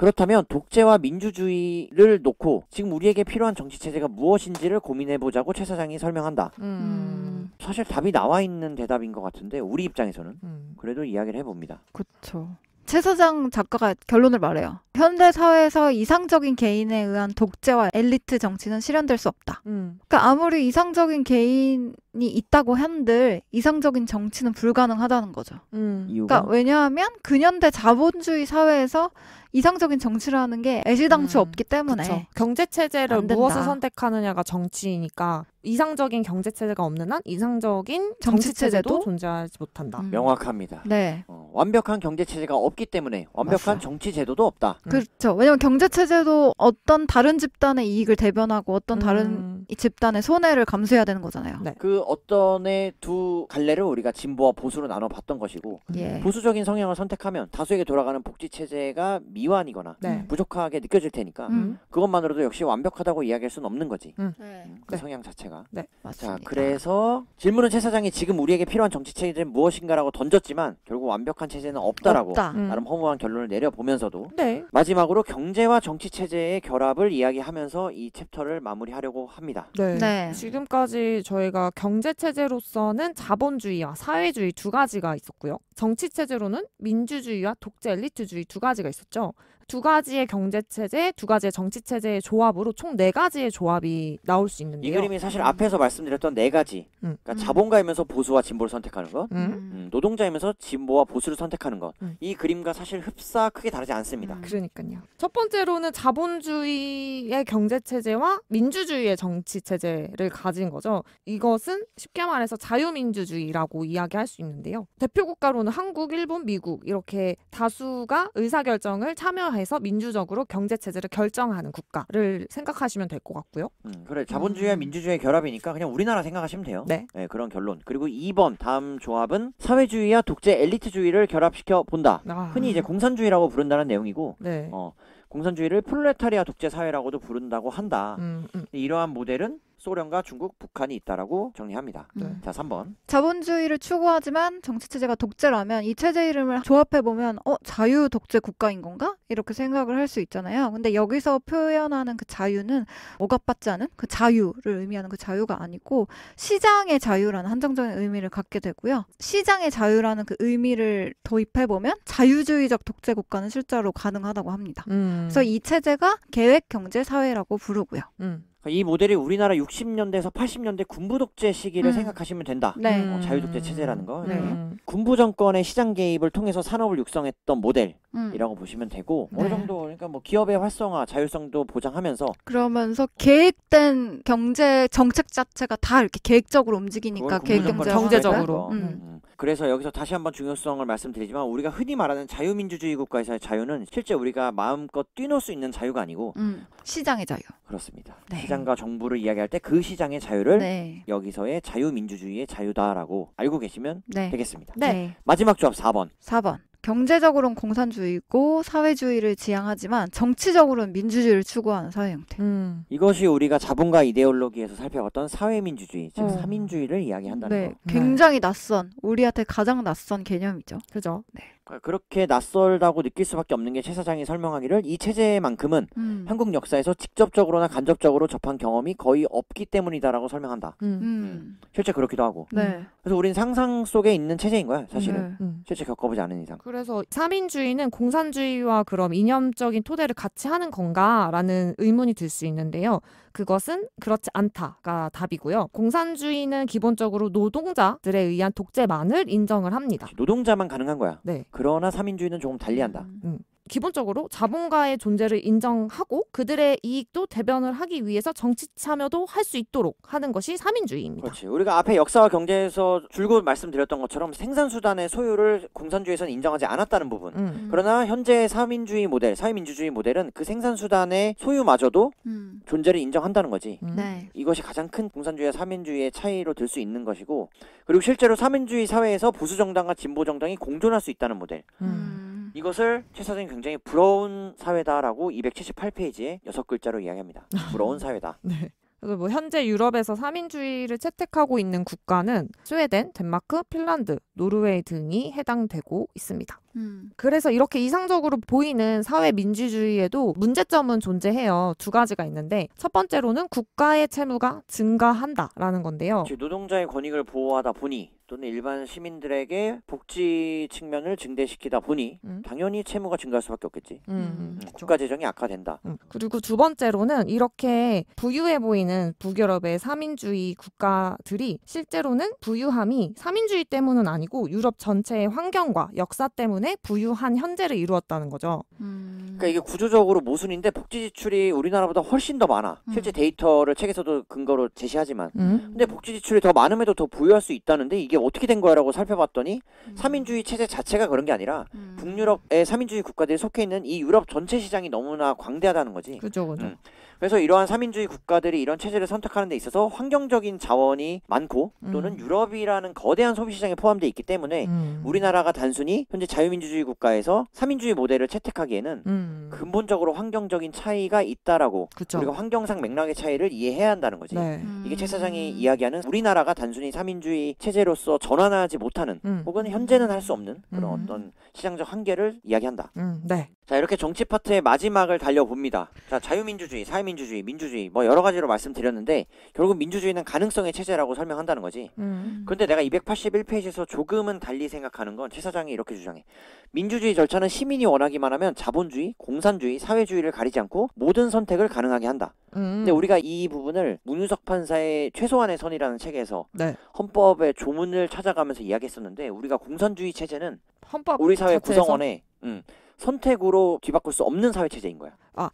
그렇다면 독재와 민주주의를 놓고 지금 우리에게 필요한 정치 체제가 무엇인지를 고민해 보자고 최 사장이 설명한다. 음. 음. 사실 답이 나와 있는 대답인 것 같은데 우리 입장에서는 음. 그래도 이야기를 해봅니다. 그렇죠. 최사장 작가가 결론을 말해요. 현대 사회에서 이상적인 개인에 의한 독재와 엘리트 정치는 실현될 수 없다. 음. 그러니까 아무리 이상적인 개인이 있다고 한들 이상적인 정치는 불가능하다는 거죠. 음. 그러니까 왜냐하면 근현대 자본주의 사회에서 이상적인 정치를 하는 게 애시당초 음, 없기 때문에 그쵸. 경제 체제를 무엇을 선택하느냐가 정치이니까 이상적인 경제 체제가 없는 한 이상적인 정치 체제도 존재하지 못한다. 음. 명확합니다. 네. 어, 완벽한 경제 체제가 없기 때문에 완벽한 맞아요. 정치 제도도 없다. 음. 그렇죠. 왜냐면 경제 체제도 어떤 다른 집단의 이익을 대변하고 어떤 다른 음. 집단의 손해를 감수해야 되는 거잖아요. 네. 그 어떤의 두 갈래를 우리가 진보와 보수로 나눠 봤던 것이고 예. 보수적인 성향을 선택하면 다수에게 돌아가는 복지 체제가 미 미완이거나 네. 부족하게 느껴질 테니까 음. 그것만으로도 역시 완벽하다고 이야기할 수는 없는 거지. 음. 네. 그 네. 성향 자체가. 네. 맞습니다. 자, 그래서 질문은 최 사장이 지금 우리에게 필요한 정치 체제는 무엇인가라고 던졌지만 결국 완벽한 체제는 없다라고 없다. 음. 나름 허무한 결론을 내려보면서도 네. 마지막으로 경제와 정치 체제의 결합을 이야기하면서 이 챕터를 마무리하려고 합니다. 네. 네. 지금까지 저희가 경제 체제로서는 자본주의와 사회주의 두 가지가 있었고요. 정치 체제로는 민주주의와 독재 엘리트주의 두 가지가 있었죠. 두 가지의 경제 체제, 두 가지의 정치 체제의 조합으로 총 네 가지의 조합이 나올 수 있는데요. 이 그림이 사실 앞에서 말씀드렸던 네 가지. 음. 그러니까 음. 자본가이면서 보수와 진보를 선택하는 것, 음. 음 노동자이면서 진보와 보수를 선택하는 것. 음. 이 그림과 사실 흡사 크게 다르지 않습니다. 음. 그러니까요. 첫 번째로는 자본주의의 경제 체제와 민주주의의 정치 체제를 가진 거죠. 이것은 쉽게 말해서 자유민주주의라고 이야기할 수 있는데요. 대표 국가로는 한국, 일본, 미국 이렇게 다수가 의사결정을 참여 합의해서 민주적으로 경제 체제를 결정하는 국가를 생각하시면 될 것 같고요. 음, 그래 자본주의와 음. 민주주의 결합이니까 그냥 우리나라 생각하시면 돼요. 네. 네. 그런 결론. 그리고 2번 다음 조합은 사회주의와 독재 엘리트주의를 결합시켜 본다. 아. 흔히 이제 공산주의라고 부른다는 내용이고. 네. 어, 공산주의를 프롤레타리아 독재 사회라고도 부른다고 한다. 음, 음. 이러한 모델은 소련과 중국, 북한이 있다라고 정리합니다. 네. 자, 3번. 자본주의를 추구하지만 정치 체제가 독재라면 이 체제 이름을 조합해 보면 어, 자유 독재 국가인 건가? 이렇게 생각을 할 수 있잖아요. 근데 여기서 표현하는 그 자유는 억압받지 않은 그 자유를 의미하는 그 자유가 아니고 시장의 자유라는 한정적인 의미를 갖게 되고요. 시장의 자유라는 그 의미를 도입해 보면 자유주의적 독재 국가는 실제로 가능하다고 합니다. 음. 그래서 이 체제가 계획 경제 사회라고 부르고요. 음. 이 모델이 우리나라 60년대에서 80년대 군부 독재 시기를 음. 생각하시면 된다. 네. 어, 음. 자유 독재 체제라는 거. 네. 예. 군부 정권의 시장 개입을 통해서 산업을 육성했던 모델이라고 음. 보시면 되고 네. 어느 정도 그러니까 뭐 기업의 활성화, 자율성도 보장하면서 그러면서 계획된 경제 정책 자체가 다 이렇게 계획적으로 움직이니까 계획 경제 경제적으로. 음. 음. 그래서 여기서 다시 한번 중요성을 말씀드리지만 우리가 흔히 말하는 자유민주주의 국가에서의 자유는 실제 우리가 마음껏 뛰놀 수 있는 자유가 아니고 음, 시장의 자유. 그렇습니다. 네. 시장과 정부를 이야기할 때 그 시장의 자유를 네. 여기서의 자유민주주의의 자유다라고 알고 계시면 네. 되겠습니다. 네. 마지막 조합 4번. 4번. 경제적으로는 공산주의고 사회주의를 지향하지만 정치적으로는 민주주의를 추구하는 사회 형태. 음. 이것이 우리가 자본가 이데올로기에서 살펴봤던 사회민주주의, 즉 어. 사민주의를 이야기한다는 네, 거. 네. 굉장히 낯선 우리한테 가장 낯선 개념이죠. 그죠. 네. 아, 그렇게 낯설다고 느낄 수밖에 없는 게 최 사장이 설명하기를 이 체제만큼은 음. 한국 역사에서 직접적으로나 간접적으로 접한 경험이 거의 없기 때문이다라고 설명한다. 음. 음. 음. 실제 그렇기도 하고. 네. 그래서 우린 상상 속에 있는 체제인 거야, 사실은. 네. 음. 실제 겪어보지 않은 이상. 그래서 삼인주의는 공산주의와 그럼 이념적인 토대를 같이 하는 건가라는 의문이 들 수 있는데요. 그것은 그렇지 않다가 답이고요. 공산주의는 기본적으로 노동자들에 의한 독재만을 인정을 합니다. 노동자만 가능한 거야. 네. 그러나 삼인주의는 조금 달리한다. 음. 기본적으로 자본가의 존재를 인정하고 그들의 이익도 대변을 하기 위해서 정치 참여도 할 수 있도록 하는 것이 삼인주의입니다. 그렇지. 우리가 앞에 역사와 경제에서 줄곧 말씀드렸던 것처럼 생산수단의 소유를 공산주의에서는 인정하지 않았다는 부분. 음. 그러나 현재 삼인주의 모델, 사회민주주의 모델은 그 생산수단의 소유마저도 음. 존재를 인정한다는 거지. 음. 네. 이것이 가장 큰 공산주의와 삼인주의의 차이로 들 수 있는 것이고 그리고 실제로 삼인주의 사회에서 보수정당과 진보정당이 공존할 수 있다는 모델. 음. 음. 이것을 최 선생님 굉장히 부러운 사회다라고 278페이지에 여섯 글자로 이야기합니다. 부러운 사회다. 네. 그래서 뭐 현재 유럽에서 삼인주의를 채택하고 있는 국가는 스웨덴, 덴마크, 핀란드, 노르웨이 등이 해당되고 있습니다. 음. 그래서 이렇게 이상적으로 보이는 사회 민주주의에도 문제점은 존재해요. 두 가지가 있는데 첫 번째로는 국가의 채무가 증가한다라는 건데요. 노동자의 권익을 보호하다 보니 또는 일반 시민들에게 복지 측면을 증대시키다 보니 음. 당연히 채무가 증가할 수밖에 없겠지. 음. 음. 음 국가 재정이 악화된다. 음, 그리고 두 번째로는 이렇게 부유해 보이는 북유럽의 삼인주의 국가들이 실제로는 부유함이 삼인주의 때문은 아니고 유럽 전체의 환경과 역사 때문에 부유한 현재를 이루었다는 거죠. 음. 그러니까 이게 구조적으로 모순인데 복지 지출이 우리나라보다 훨씬 더 많아. 실제 데이터를 책에서도 근거로 제시하지만 근데 복지 지출이 더 많음에도 더 부유할 수 있다는데 이게 어떻게 된 거야라고 살펴봤더니 음. 삼인주의 체제 자체가 그런 게 아니라 음. 북유럽의 삼인주의 국가들이 속해 있는 이 유럽 전체 시장이 너무나 광대하다는 거지. 그죠, 그죠. 음. 그래서 이러한 삼인주의 국가들이 이런 체제를 선택하는 데 있어서 환경적인 자원이 많고 또는 음. 유럽이라는 거대한 소비 시장에 포함되어 있기 때문에 음. 우리나라가 단순히 현재 자유민주주의 국가에서 삼인주의 모델을 채택하기에는 음. 근본적으로 환경적인 차이가 있다라고 그쵸. 우리가 환경상 맥락의 차이를 이해해야 한다는 거지. 네. 이게 최 사장이 음. 이야기하는 우리나라가 단순히 삼인주의 체제로서 전환하지 못하는 음. 혹은 현재는 할 수 없는 그런 음. 어떤 시장적 한계를 이야기한다. 네. 자 이렇게 정치 파트의 마지막을 달려봅니다. 자 자유민주주의, 사회민주주의, 민주주의 뭐 여러 가지로 말씀드렸는데 결국 민주주의는 가능성의 체제라고 설명한다는 거지. 음. 그런데 내가 281페이지에서 조금은 달리 생각하는 건 최 사장이 이렇게 주장해. 민주주의 절차는 시민이 원하기만 하면 자본주의, 공산주의, 사회주의를 가리지 않고 모든 선택을 가능하게 한다. 음. 근데 우리가 이 부분을 문윤석 판사의 최소한의 선이라는 책에서 네. 헌법의 조문을 찾아가면서 이야기했었는데 우리가 공산주의 체제는 헌법 우리 사회 자체에서? 구성원의 음, 선택으로 뒤바꿀 수 없는 사회 체제인 거야. 아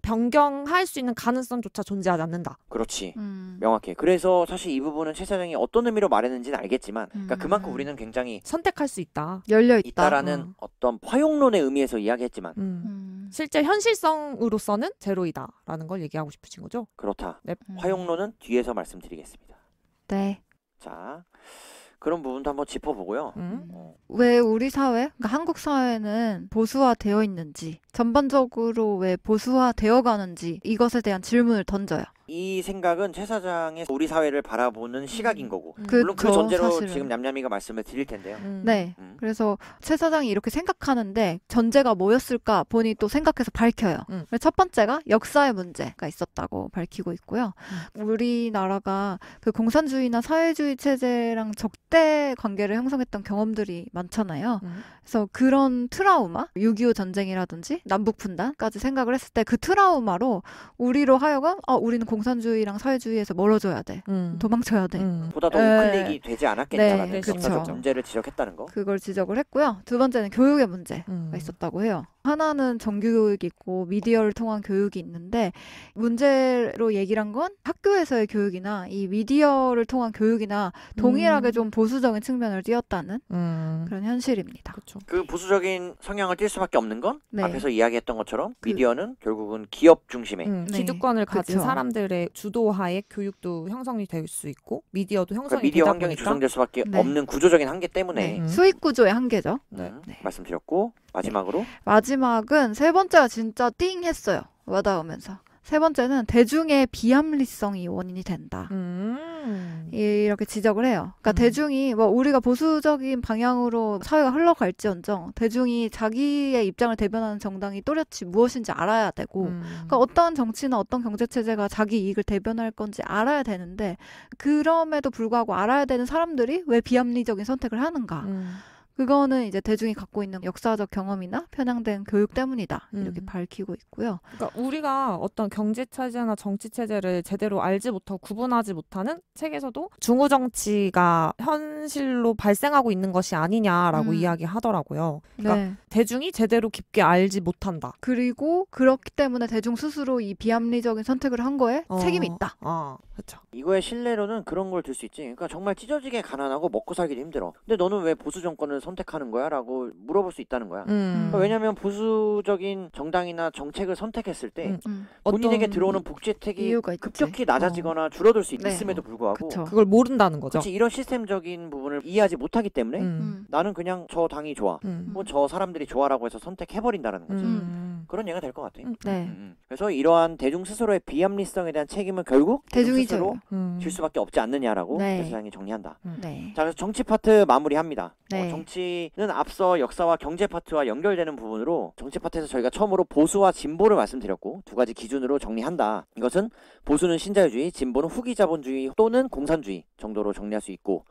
변경할 수 있는 가능성조차 존재하지 않는다. 그렇지. 음. 명확해. 그래서 사실 이 부분은 최 사장이 어떤 의미로 말했는지는 알겠지만, 그러니까 음. 그러니까 그만큼 우리는 굉장히 선택할 수 있다. 열려 있다. 있다라는 음. 어떤 화용론의 의미에서 이야기했지만, 음. 음. 실제 현실성으로서는 제로이다라는 걸 얘기하고 싶으신 거죠? 그렇다. 네. 화용론은 뒤에서 말씀드리겠습니다. 네. 자. 그런 부분도 한번 짚어보고요. 음. 어. 왜 우리 사회, 그러니까 한국 사회는 보수화되어 있는지, 전반적으로 왜 보수화되어 가는지 이것에 대한 질문을 던져요. 이 생각은 최 사장의 우리 사회를 바라보는 음. 시각인 거고 음. 물론 그 전제로 사실은. 지금 냠냠이가 말씀을 드릴 텐데요. 음. 음. 네, 음. 그래서 최 사장이 이렇게 생각하는데 전제가 뭐였을까 본인또 생각해서 밝혀요. 첫 번째가 역사의 문제가 있었다고 밝히고 있고요. 우리나라가 그 공산주의나 사회주의 체제랑 적 그때 관계를 형성했던 경험들이 많잖아요. 음. 그래서 그런 트라우마, 6.25 전쟁이라든지 남북 분단까지 생각을 했을 때 그 트라우마로 우리로 하여금 어, 우리는 공산주의랑 사회주의에서 멀어져야 돼, 음. 도망쳐야 돼. 음. 보다 더 네. 우클릭이 되지 않았겠냐라는 네, 그렇죠. 문제를 지적했다는 거. 그걸 지적을 했고요. 두 번째는 교육의 문제가 음. 있었다고 해요. 하나는 정규 교육이 있고 미디어를 통한 교육이 있는데 문제로 얘기를 한 건 학교에서의 교육이나 이 미디어를 통한 교육이나 동일하게 음. 좀 보수적인 측면을 띄었다는 음. 그런 현실입니다. 그쵸. 그 보수적인 성향을 띌 수밖에 없는 건 네. 앞에서 이야기했던 것처럼 그 미디어는 결국은 기업 중심의 음, 네. 네. 기득권을 가진 그쵸. 사람들의 주도하에 교육도 형성이 될 수 있고 미디어도 그러니까 형성이 그러니까 미디어 환경이 보니까. 조성될 수밖에 네. 없는 구조적인 한계 때문에 네. 음. 수익 구조의 한계죠. 네. 말씀드렸고 마지막으로 마지막은 세 번째가 진짜 띵 했어요. 와닿으면서 세 번째는 대중의 비합리성이 원인이 된다. 음. 음. 이렇게 지적을 해요. 그러니까 음. 대중이 뭐 우리가 보수적인 방향으로 사회가 흘러갈지언정 대중이 자기의 입장을 대변하는 정당이 또렷이 무엇인지 알아야 되고 음. 그러니까 어떤 정치나 어떤 경제 체제가 자기 이익을 대변할 건지 알아야 되는데 그럼에도 불구하고 알아야 되는 사람들이 왜 비합리적인 선택을 하는가? 음. 그거는 이제 대중이 갖고 있는 역사적 경험이나 편향된 교육 때문이다 이렇게 음. 밝히고 있고요. 그러니까 우리가 어떤 경제 체제나 정치 체제를 제대로 알지 못하고 구분하지 못하는 책에서도 중후 정치가 현실로 발생하고 있는 것이 아니냐라고 음. 이야기하더라고요. 그러니까 네. 대중이 제대로 깊게 알지 못한다. 그리고 그렇기 때문에 대중 스스로 이 비합리적인 선택을 한 거에 어. 책임이 있다. 어. 그렇죠. 이거의 신뢰로는 그런 걸 들 수 있지. 그러니까 정말 찢어지게 가난하고 먹고 살기 힘들어. 근데 너는 왜 보수 정권을 선택하는 거야? 라고 물어볼 수 있다는 거야. 음. 그러니까 왜냐면 하 보수적인 정당이나 정책을 선택했을 때 음. 음. 본인에게 들어오는 복지 혜택이 급격히 낮아지거나 어. 줄어들 수 네. 있음에도 불구하고 그쵸. 그걸 모른다는 거죠. 그치, 이런 시스템적인 부분을 이해하지 못하기 때문에 음. 나는 그냥 저 당이 좋아. 혹은 음. 뭐 저 사람들이 좋아라고 해서 선택해버린다는 거지. 그런 얘기가될 것 같아요. 네. 그래서 이러한 대중 스스로의 비합리성에 대한 책임은 결국 대중이 스스로 질 수밖에 없지 않느냐라고 네. 대수장이 그 정리한다. 네. 자, 그래서 정치 파트 마무리합니다. 뭐 네. 어, 정치 정치는 앞서 역사와 경제 파트와 연결되는 부분으로 정치 파트에서 저희가 처음으로 보수와 진보를 말씀드렸고 두 가지 기준으로 정리한다. 이것은 보수는 신자유주의, 진보는 후기 자본주의 또는 공산주의 정도로 정리할 수 있고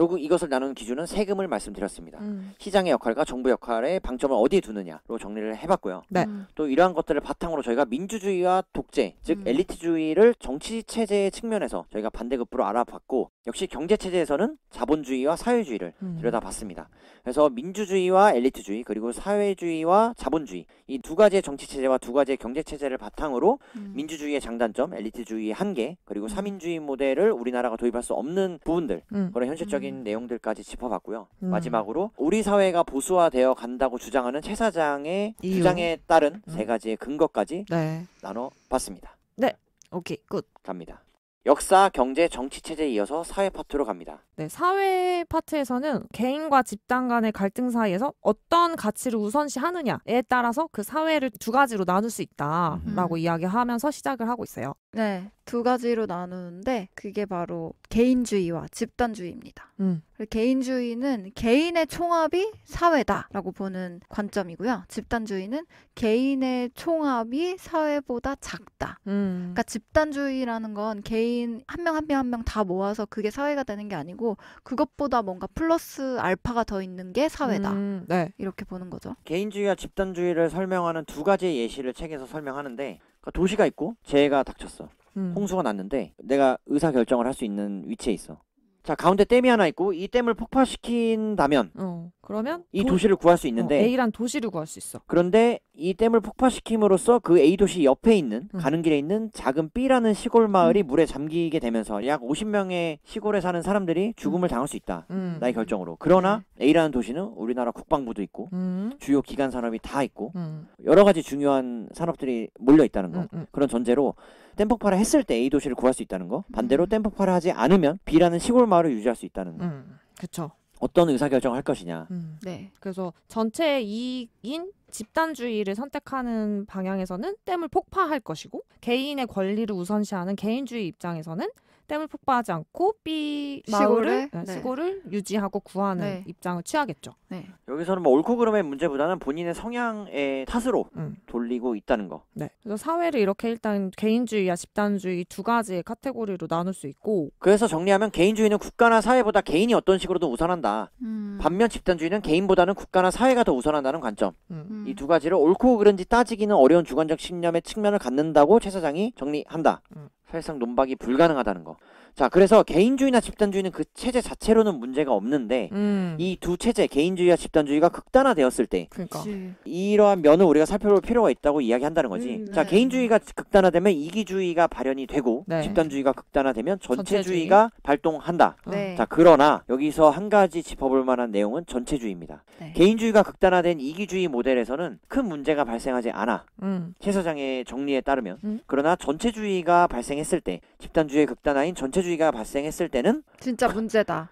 결국 이것을 나누는 기준은 세금을 말씀드렸습니다. 음. 시장의 역할과 정부 역할의 방점을 어디에 두느냐로 정리를 해봤고요. 네. 음. 또 이러한 것들을 바탕으로 저희가 민주주의와 독재, 즉 음. 엘리트주의를 정치 체제의 측면에서 저희가 반대급부로 알아봤고 역시 경제 체제에서는 자본주의와 사회주의를 음. 들여다봤습니다. 그래서 민주주의와 엘리트주의 그리고 사회주의와 자본주의 이 두 가지의 정치 체제와 두 가지의 경제 체제를 바탕으로 음. 민주주의의 장단점, 엘리트주의의 한계 그리고 사민주의 음. 모델을 우리나라가 도입할 수 없는 부분들 그런 현실적인 주신 음. 내용들까지 짚어봤고요. 음. 마지막으로 우리 사회가 보수화되어 간다고 주장하는 최 사장의 이유. 주장에 따른 음. 세 가지의 근거까지 네. 나눠봤습니다. 네, 오케이, 굿. 갑니다. 역사, 경제, 정치 체제에 이어서 사회 파트로 갑니다. 네, 사회 파트에서는 개인과 집단 간의 갈등 사이에서 어떤 가치를 우선시하느냐에 따라서 그 사회를 두 가지로 나눌 수 있다라고 음. 이야기하면서 시작을 하고 있어요. 네. 두 가지로 나누는데 그게 바로 개인주의와 집단주의입니다. 음. 개인주의는 개인의 총합이 사회다라고 보는 관점이고요. 집단주의는 개인의 총합이 사회보다 작다. 음. 그러니까 집단주의라는 건 개인 한 명 한 명 한 명 다 모아서 그게 사회가 되는 게 아니고 그것보다 뭔가 플러스 알파가 더 있는 게 사회다. 음. 네. 이렇게 보는 거죠. 개인주의와 집단주의를 설명하는 두가지 예시를 책에서 설명하는데 그 도시가 있고 재해가 닥쳤어. 음. 홍수가 났는데 내가 의사 결정을 할 수 있는 위치에 있어. 자 가운데 댐이 하나 있고 이 댐을 폭파시킨다면 어. 그러면 이 도, 시를 구할 수 있는데 어, A란 도시를 구할 수 있어. 그런데 이 댐을 폭파시킴으로써 그 A 도시 옆에 있는 음. 가는 길에 있는 작은 B라는 시골 마을이 음. 물에 잠기게 되면서 약 50명의 시골에 사는 사람들이 음. 죽음을 당할 수 있다. 음. 나의 결정으로. 그러나 음. A라는 도시는 우리나라 국방부도 있고 주요 기관 산업이 다 있고 여러 가지 중요한 산업들이 몰려 있다는 거. 그런 전제로 댐폭파를 했을 때 A 도시를 구할 수 있다는 거. 반대로 댐폭파를 하지 않으면 B라는 시골 마을을 유지할 수 있다는 거. 그렇죠. 어떤 의사결정을 할 것이냐. 음, 네. 그래서 전체 이익인 집단주의를 선택하는 방향에서는 댐을 폭파할 것이고 개인의 권리를 우선시하는 개인주의 입장에서는 댐을 폭파하지 않고 B 마을을 시골을, 네, 네. 시골을 유지하고 구하는 네. 입장을 취하겠죠. 네. 여기서는 뭐 옳고 그름의 문제보다는 본인의 성향의 탓으로 음. 돌리고 있다는 거. 네. 그래서 사회를 이렇게 일단 개인주의와 집단주의 두 가지의 카테고리로 나눌 수 있고 그래서 정리하면 개인주의는 국가나 사회보다 개인이 어떤 식으로든 우선한다. 음. 반면 집단주의는 개인보다는 국가나 사회가 더 우선한다는 관점. 음. 음. 이두 가지를 옳고 그른지 따지기는 어려운 주관적 신념의 측면을 갖는다고 최 사장이 정리한다. 음. 사실상 논박이 불가능하다는 거. 자, 그래서 개인주의나 집단주의는 그 체제 자체로는 문제가 없는데 음. 이두 체제 개인주의와 집단주의가 극단화되었을 때 그러니까. 이러한 면을 우리가 살펴볼 필요가 있다고 이야기한다는 거지. 음, 네. 자, 개인주의가 극단화되면 이기주의가 발현이 되고 네. 집단주의가 극단화되면 전체주의가 전체주의. 발동한다. 어. 네. 자, 그러나 여기서 한 가지 짚어볼 만한 내용은 전체주의입니다. 네. 개인주의가 극단화된 이기주의 모델에서는 큰 문제가 발생하지 않아. 음. 최장의 정리에 따르면 음. 그러나 전체주의가 발생했을 때 집단주의 극단화인 전체 전체주의가 발생했을 때는 진짜 아, 문제다.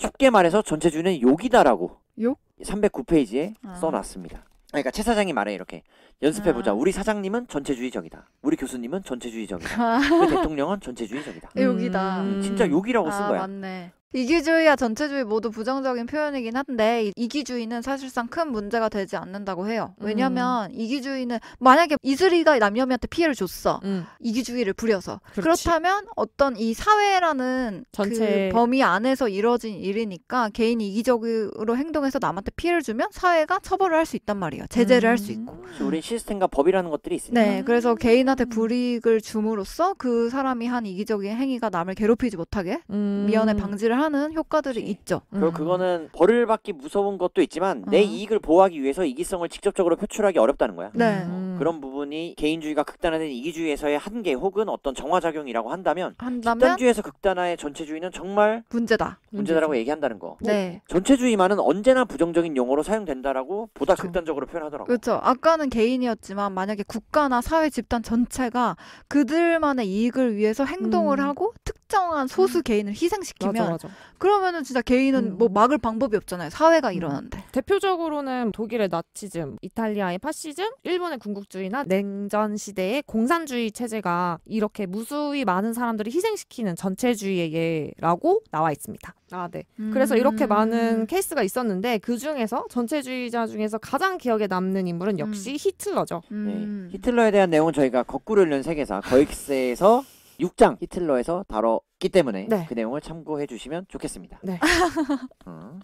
쉽게 말해서 전체주의는 욕이다라고 욕? 309페이지에 아. 써놨습니다. 그러니까 최 사장이 말해 이렇게 연습해보자. 아. 우리 사장님은 전체주의적이다. 우리 교수님은 전체주의적이다. 아. 우리 대통령은 전체주의적이다. 음. 여기다. 음, 진짜 음. 욕이라고 쓴 아, 거야. 맞네. 이기주의와 전체주의 모두 부정적인 표현이긴 한데 이기주의는 사실상 큰 문제가 되지 않는다고 해요. 음. 왜냐하면 이기주의는 만약에 이슬이가 남녀미한테 피해를 줬어. 음. 이기주의를 부려서 그렇지 다면 어떤 이 사회라는 전체. 그 범위 안에서 이루어진 일이니까 개인이 이기적으로 행동해서 남한테 피해를 주면 사회가 처벌을 할 수 있단 말이에요. 제재를 할 수 있고. 우린 시스템과 법이라는 것들이 있습니다 네, 그래서 음. 개인한테 불이익을 줌으로써 그 사람이 한 이기적인 행위가 남을 괴롭히지 못하게 음. 미연에 방지를 하는 효과들이 그 있죠. 그리고 음. 그거는 벌을 받기 무서운 것도 있지만 내 음. 이익을 보호하기 위해서 이기성을 직접적으로 표출하기 어렵다는 거야. 네. 음. 그런 부분이 개인주의가 극단화된 이기주의에서의 한계 혹은 어떤 정화작용이라고 한다면, 한다면? 집단주의에서 극단화의 전체주의는 정말 문제다. 문제다라고 문제죠. 얘기한다는 거. 네. 전체주의만은 언제나 부정적인 용어로 사용된다라고 보다 그쵸. 그렇죠. 극단적으로 표현하더라고요. 그렇죠. 아까는 개인 개인이었지만 만약에 국가나 사회 집단 전체가 그들만의 이익을 위해서 행동을 음. 하고 특정한 소수 음. 개인을 희생시키면 맞아, 맞아. 그러면은 진짜 개인은 음. 뭐 막을 방법이 없잖아요. 사회가 음. 일어난데. 대표적으로는 독일의 나치즘, 이탈리아의 파시즘, 일본의 군국주의나 냉전 시대의 공산주의 체제가 이렇게 무수히 많은 사람들이 희생시키는 전체주의의 예라고 나와 있습니다. 아, 네. 음. 그래서 이렇게 음. 많은 케이스가 있었는데 그 중에서 전체주의자 중에서 가장 기억에 남는 인물은 역시 히트 히틀러죠. 음. 네. 히틀러에 대한 내용은 저희가 거꾸로 읽는 세계사 거익스에서 6장 히틀러에서 다뤄 있기 때문에 네. 그 내용을 참고해 주시면 좋겠습니다. 네. 음.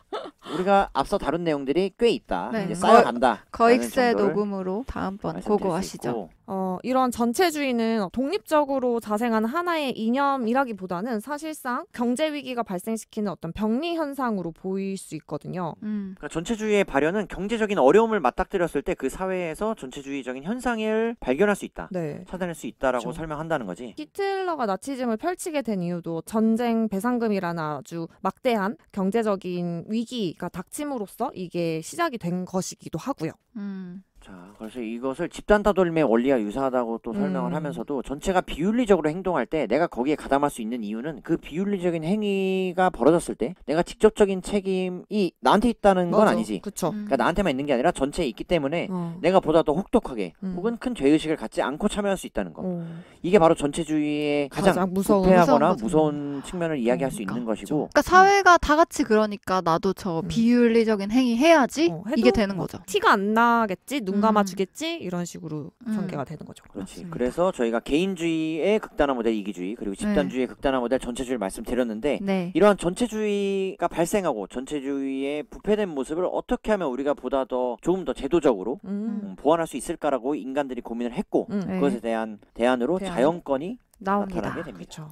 우리가 앞서 다룬 내용들이 꽤 있다. 네. 이제 음. 쌓여간다. 거익세 녹음으로 다음번 고고하시죠. 어, 이런 전체주의는 독립적으로 자생한 하나의 이념이라기보다는 사실상 경제 위기가 발생시키는 어떤 병리 현상으로 보일 수 있거든요. 음. 그러니까 전체주의의 발현은 경제적인 어려움을 맞닥뜨렸을 때 그 사회에서 전체주의적인 현상을 발견할 수 있다, 네. 찾아낼 수 있다라고 그렇죠. 설명한다는 거지. 히틀러가 나치즘을 펼치게 된 이유 경우도 전쟁 배상금이라는 아주 막대한 경제적인 위기가 닥침으로써 이게 시작이 된 것이기도 하고요. 음. 자, 그래서 이것을 집단 따돌림의 원리와 유사하다고 또 설명을 음. 하면서도 전체가 비윤리적으로 행동할 때 내가 거기에 가담할 수 있는 이유는 그 비윤리적인 행위가 벌어졌을 때 내가 직접적인 책임이 나한테 있다는 건 맞아. 아니지. 그쵸. 그러니까 음. 그러니까 나한테만 있는 게 아니라 전체에 있기 때문에 어. 내가 보다 더 혹독하게 음. 혹은 큰 죄의식을 갖지 않고 참여할 수 있다는 거. 어. 이게 바로 전체주의의 가장, 가장 무서운, 부패하거나 무서운, 측면을 이야기할 수 그러니까. 있는 것이고. 그러니까 사회가 다 같이 그러니까 나도 저 음. 비윤리적인 행위 해야지 어, 이게 되는 거죠. 티가 안 나겠지. 눈 감아주겠지 음. 이런 식으로 음. 전개가 되는 거죠. 그렇지. 음. 그래서 저희가 개인주의의 극단화 모델 이기주의 그리고 네. 집단주의의 극단화 모델 전체주의를 말씀드렸는데 네. 이러한 전체주의가 발생하고 전체주의의 부패된 모습을 어떻게 하면 우리가 보다 더 조금 더 제도적으로 음. 보완할 수 있을까라고 인간들이 고민을 했고 음, 네. 그것에 대한 대안으로 대안. 자연권이 나옵니다. 나타나게 됩니다. 그렇죠.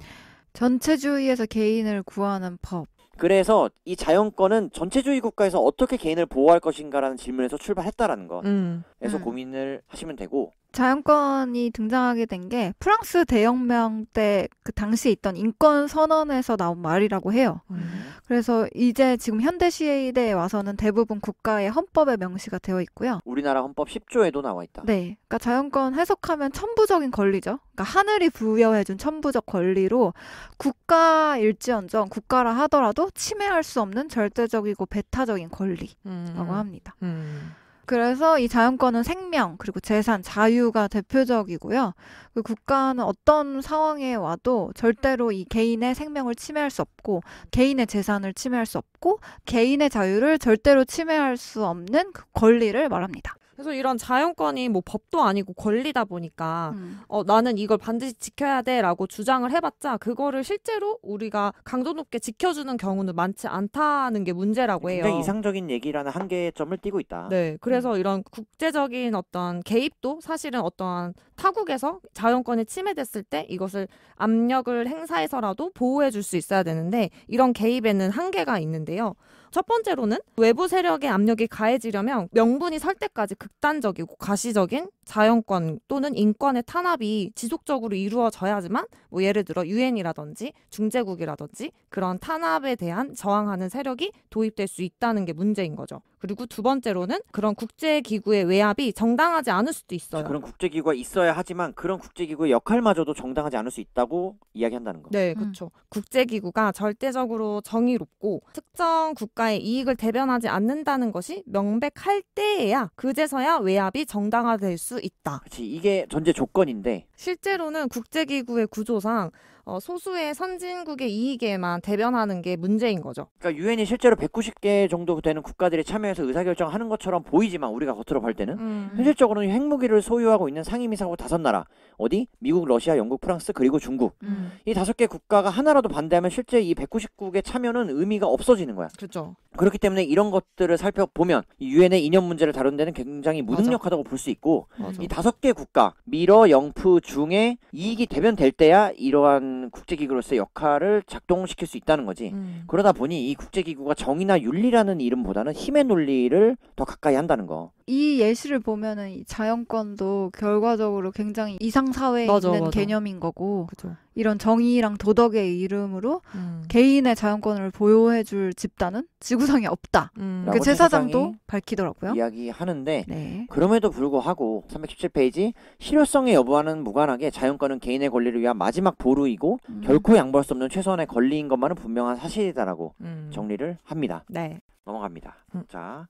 전체주의에서 개인을 구하는 법 그래서 이 자연권은 전체주의 국가에서 어떻게 개인을 보호할 것인가라는 질문에서 출발했다라는 것. 음. 에서 음. 고민을 하시면 되고 자연권이 등장하게 된 게 프랑스 대혁명 때 그 당시 있던 인권 선언에서 나온 말이라고 해요. 음. 그래서 이제 지금 현대 시대에 와서는 대부분 국가의 헌법에 명시가 되어 있고요. 우리나라 헌법 10조에도 나와 있다. 네. 그러니까 자연권 해석하면 천부적인 권리죠. 그러니까 하늘이 부여해준 천부적 권리로 국가일지언정 국가라 하더라도 침해할 수 없는 절대적이고 배타적인 권리라고 음. 합니다. 음. 그래서 이 자연권은 생명, 그리고 재산, 자유가 대표적이고요. 그 국가는 어떤 상황에 와도 절대로 이 개인의 생명을 침해할 수 없고, 개인의 재산을 침해할 수 없고, 개인의 자유를 절대로 침해할 수 없는 그 권리를 말합니다. 그래서 이런 자연권이 뭐 법도 아니고 권리다 보니까 음. 어, 나는 이걸 반드시 지켜야 돼라고 주장을 해봤자 그거를 실제로 우리가 강도 높게 지켜주는 경우는 많지 않다는 게 문제라고 해요. 굉장히 이상적인 얘기라는 한계점을 띠고 있다. 네, 그래서 음. 이런 국제적인 어떤 개입도 사실은 어떠한 타국에서 자연권이 침해됐을 때 이것을 압력을 행사해서라도 보호해줄 수 있어야 되는데 이런 개입에는 한계가 있는데요. 첫 번째로는 외부 세력의 압력이 가해지려면 명분이 설 때까지 극단적이고 가시적인 자연권 또는 인권의 탄압이 지속적으로 이루어져야지만 뭐 예를 들어 유엔이라든지 중재국이라든지 그런 탄압에 대한 저항하는 세력이 도입될 수 있다는 게 문제인 거죠. 그리고 두 번째로는 그런 국제기구의 외압이 정당하지 않을 수도 있어요. 그런 국제기구가 있어야 하지만 그런 국제기구의 역할마저도 정당하지 않을 수 있다고 이야기한다는 거죠. 네, 음. 그렇죠. 음. 국제기구가 절대적으로 정의롭고 특정 국가 국가의 이익을 대변하지 않는다는 것이 명백할 때에야 그제서야 외압이 정당화될 수 있다. 그렇 이게 전제 조건인데 실제로는 국제기구의 구조상 어, 소수의 선진국의 이익에만 대변하는 게 문제인 거죠. 그러니까 유엔이 실제로 190개 정도 되는 국가들이 참여해서 의사결정하는 것처럼 보이지만 우리가 겉으로 볼 때는 음. 현실적으로는 핵무기를 소유하고 있는 상임이사국 다섯 나라 어디 미국, 러시아, 영국, 프랑스 그리고 중국 음. 이 다섯 개 국가가 하나라도 반대하면 실제 이 199국의 참여는 의미가 없어지는 거야. 그렇죠. 그렇기 때문에 이런 것들을 살펴보면 유엔의 이념 문제를 다룬 데는 굉장히 무능력하다고 볼 수 있고 맞아. 이 다섯 개 국가 미러, 영프 중에 이익이 대변될 때야 이러한 국제기구로서의 역할을 작동시킬 수 있다는 거지. 음. 그러다 보니 이 국제기구가 정의나 윤리라는 이름보다는 힘의 논리를 더 가까이 한다는 거. 이 예시를 보면은 이 자연권도 결과적으로 굉장히 이상사회에 맞아, 있는 맞아. 개념인 거고 그쵸. 이런 정의랑 도덕의 이름으로 음. 개인의 자연권을 보호해줄 집단은 지구상에 없다. 음. 그, 그 제사장도 밝히더라고요. 이야기하는데 네. 그럼에도 불구하고 317페이지 실효성의 여부와는 무관하게 자연권은 개인의 권리를 위한 마지막 보루이고 음. 결코 양보할 수 없는 최소한의 권리인 것만은 분명한 사실이다라고 음. 정리를 합니다. 네. 넘어갑니다. 음. 자.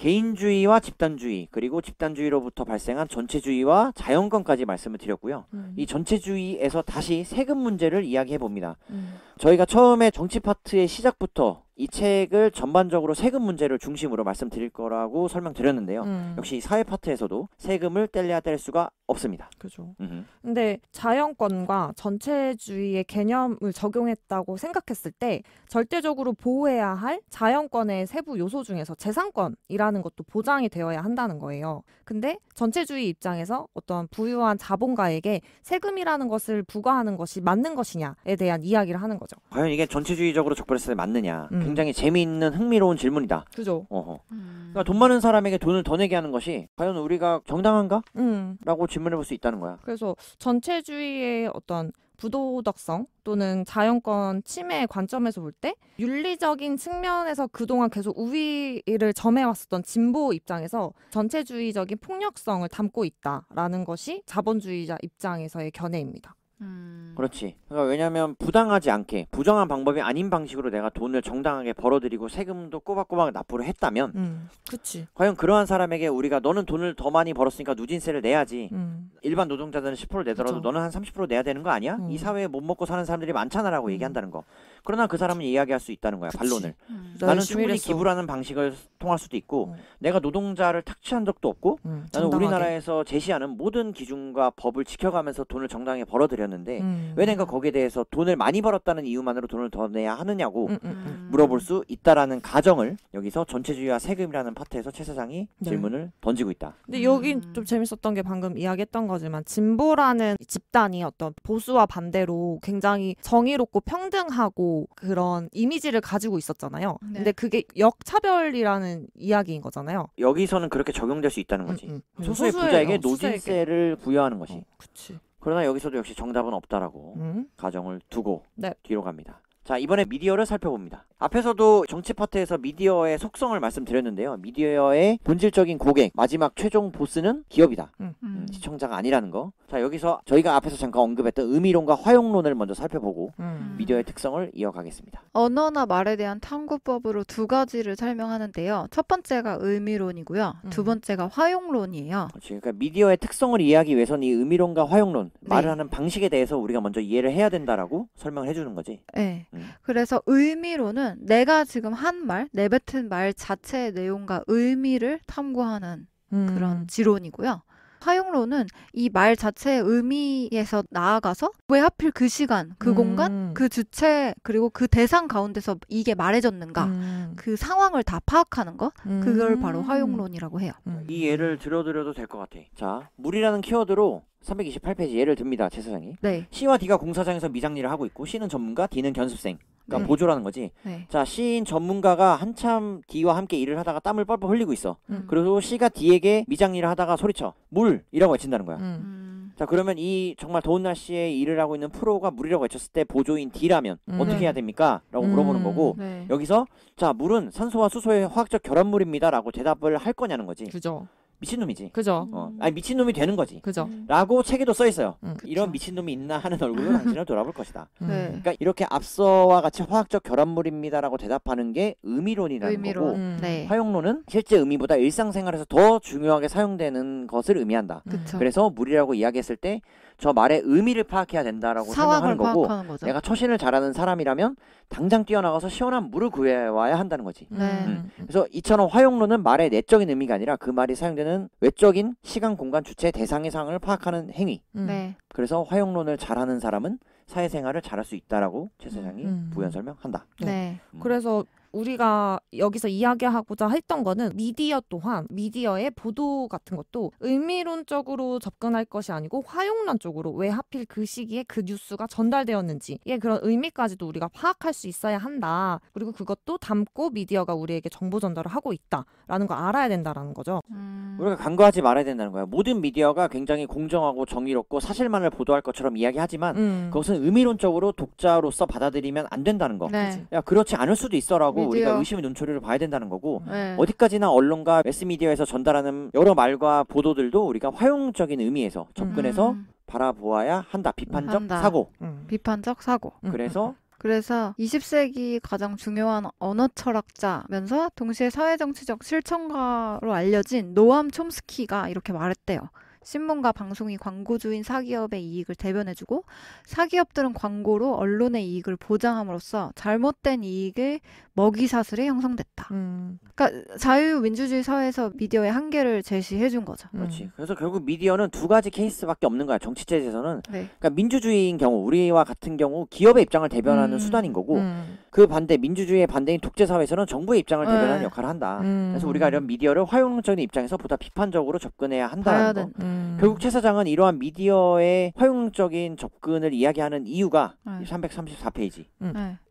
개인주의와 집단주의 그리고 집단주의로부터 발생한 전체주의와 자연권까지 말씀을 드렸고요. 음. 이 전체주의에서 다시 세금 문제를 이야기해 봅니다. 음. 저희가 처음에 정치 파트의 시작부터 이 책을 전반적으로 세금 문제를 중심으로 말씀드릴 거라고 설명드렸는데요. 음. 역시 사회 파트에서도 세금을 뗄래야 뗄 수가 없습니다. 그죠. 근데 자연권과 전체주의의 개념을 적용했다고 생각했을 때 절대적으로 보호해야 할 자연권의 세부 요소 중에서 재산권이라는 것도 보장이 되어야 한다는 거예요. 근데 전체주의 입장에서 어떤 부유한 자본가에게 세금이라는 것을 부과하는 것이 맞는 것이냐에 대한 이야기를 하는 거죠. 거죠. 과연 이게 전체주의적으로 적발했을 때 맞느냐? 음. 굉장히 재미있는 흥미로운 질문이다. 그죠. 어허. 음. 그러니까 돈 많은 사람에게 돈을 더 내게 하는 것이 과연 우리가 정당한가? 음. 라고 질문해 볼 수 있다는 거야. 그래서 전체주의의 어떤 부도덕성 또는 자연권 침해의 관점에서 볼 때 윤리적인 측면에서 그동안 계속 우위를 점해왔었던 진보 입장에서 전체주의적인 폭력성을 담고 있다라는 것이 자본주의자 입장에서의 견해입니다. 음. 그렇지. 그러니까 왜냐하면 부당하지 않게 부정한 방법이 아닌 방식으로 내가 돈을 정당하게 벌어들이고 세금도 꼬박꼬박 납부를 했다면, 음. 그치. 과연 그러한 사람에게 우리가 너는 돈을 더 많이 벌었으니까 누진세를 내야지. 음. 일반 노동자들은 10% 내더라도 그쵸. 너는 한 30% 내야 되는 거 아니야? 이 음. 사회에 못 먹고 사는 사람들이 많잖아라고 음. 얘기한다는 거. 그러나 그 사람은 이야기할 수 있다는 거야 반론을. 음. 나는 충분히 했어 기부라는 방식을 통할 수도 있고 음. 내가 노동자를 탁취한 적도 없고 음, 나는 정당하게. 우리나라에서 제시하는 모든 기준과 법을 지켜가면서 돈을 정당히 벌어들였는데 음. 왜 내가 거기에 대해서 돈을 많이 벌었다는 이유만으로 돈을 더 내야 하느냐고 음, 음, 음. 음. 물어볼 수 있다라는 가정을 여기서 전체주의와 세금이라는 파트에서 최 사장이 네. 질문을 던지고 있다. 근데 여기 음. 좀 재밌었던 게 방금 이야기했던 거지만 진보라는 집단이 어떤 보수와 반대로 굉장히 정의롭고 평등하고 그런 이미지를 가지고 있었잖아요. 네. 근데 그게 역차별이라는 이야기인 거잖아요. 여기서는 그렇게 적용될 수 있다는 음, 거지. 음, 음. 소수의 부자에게 어, 노진세를 부여하는 것이. 어, 그러나 여기서도 역시 정답은 없다라고 음? 가정을 두고 네. 뒤로 갑니다. 자 이번에 미디어를 살펴봅니다. 앞에서도 정치 파트에서 미디어의 속성을 말씀드렸는데요. 미디어의 본질적인 고객, 마지막 최종 보스는 기업이다. 음. 음. 음, 시청자가 아니라는 거. 자 여기서 저희가 앞에서 잠깐 언급했던 의미론과 화용론을 먼저 살펴보고 음. 미디어의 특성을 이어가겠습니다. 언어나 말에 대한 탐구법으로 두 가지를 설명하는데요. 첫 번째가 의미론이고요. 두 음. 번째가 화용론이에요. 그러니까 미디어의 특성을 이해하기 위해서는 이 의미론과 화용론, 말을 네. 하는 방식에 대해서 우리가 먼저 이해를 해야 된다라고 설명을 해주는 거지. 네. 음. 그래서 의미로는 내가 지금 한 말, 내뱉은 말 자체의 내용과 의미를 탐구하는 음. 그런 지론이고요. 사용론은 이 말 자체의 의미에서 나아가서 왜 하필 그 시간, 그 음. 공간, 그 주체, 그리고 그 대상 가운데서 이게 말해졌는가, 음. 그 상황을 다 파악하는 것, 그걸 바로 화용론이라고 음. 해요. 음. 이 예를 들어드려도 될 것 같아. 자, 물이라는 키워드로 328페이지 예를 듭니다, 최 사장이. 네. C와 D가 공사장에서 미장일을 하고 있고 C는 전문가, D는 견습생. 그러니까 네. 보조라는 거지. 네. 자, C인 전문가가 한참 D와 함께 일을 하다가 땀을 뻘뻘 흘리고 있어. 음. 그래서 C가 D에게 미장일을 하다가 소리쳐 물 이라고 외친다는 거야. 음. 음. 자, 그러면 이 정말 더운 날씨에 일을 하고 있는 프로가 물이라고 외쳤을 때 보조인 D라면 음. 어떻게 해야 됩니까? 라고 음. 물어보는 거고 네. 여기서 자 물은 산소와 수소의 화학적 결합물입니다라고 대답을 할 거냐는 거지. 그죠. 미친놈이지. 그죠. 어, 아니 미친놈이 되는 거지. 그죠. 음. 라고 책에도 써 있어요. 음. 이런 미친놈이 있나 하는 얼굴로 음. 당신을 돌아볼 것이다. 음. 네. 그러니까 이렇게 앞서와 같이 화학적 결합물입니다라고 대답하는 게 의미론이라는 의미로. 거고 음. 네. 사용론은 실제 의미보다 일상생활에서 더 중요하게 사용되는 것을 의미한다. 그쵸. 그래서 물이라고 이야기했을 때저 말의 의미를 파악해야 된다라고 생각하는 거고 거죠. 내가 초신을 잘하는 사람이라면 당장 뛰어나가서 시원한 물을 구해와야 한다는 거지. 음. 네. 음. 음. 그래서 이처럼 화용론은 말의 내적인 의미가 아니라 그 말이 사용되는 외적인 시간, 공간, 주체, 대상의 상을 파악하는 행위. 음. 네. 그래서 화용론을 잘하는 사람은 사회생활을 잘할 수 있다라고 최 사장이 음. 부연 설명한다. 네. 네. 그래서 우리가 여기서 이야기하고자 했던 거는 미디어 또한 미디어의 보도 같은 것도 의미론적으로 접근할 것이 아니고 화용론 쪽으로 왜 하필 그 시기에 그 뉴스가 전달되었는지의 그런 의미까지도 우리가 파악할 수 있어야 한다. 그리고 그것도 담고 미디어가 우리에게 정보 전달을 하고 있다라는 걸 알아야 된다라는 거죠. 음... 우리가 간과하지 말아야 된다는 거예요. 모든 미디어가 굉장히 공정하고 정의롭고 사실만을 보도할 것처럼 이야기하지만 음... 그것은 의미론적으로 독자로서 받아들이면 안 된다는 거. 네. 야 그렇지 않을 수도 있어라고 거고 미디어. 우리가 의심의 눈초리를 봐야 된다는 거고 음. 네. 어디까지나 언론과 매스미디어에서 전달하는 여러 말과 보도들도 우리가 화용적인 의미에서 접근해서 음. 바라보아야 한다. 비판적 한다. 사고. 음. 비판적 사고. 음. 그래서 그래서 20세기 가장 중요한 언어 철학자면서 동시에 사회정치적 실천가로 알려진 노암 촘스키가 이렇게 말했대요. 신문과 방송이 광고주인 사기업의 이익을 대변해주고 사기업들은 광고로 언론의 이익을 보장함으로써 잘못된 이익을 먹이 사슬이 형성됐다. 음. 그러니까 자유민주주의 사회에서 미디어의 한계를 제시해 준 거죠. 음. 그렇지. 그래서 결국 미디어는 두 가지 케이스밖에 없는 거야. 정치 체제에서는. 네. 그러니까 민주주의인 경우 우리와 같은 경우 기업의 입장을 대변하는 음. 수단인 거고 음. 그 반대 민주주의의 반대인 독재 사회에서는 정부의 입장을 네. 대변하는 역할을 한다. 음. 그래서 우리가 이런 미디어를 활용적인 입장에서 보다 비판적으로 접근해야 한다는 거. 결국 최 사장은 이러한 미디어의 활용적인 접근을 이야기하는 이유가 네. 334페이지.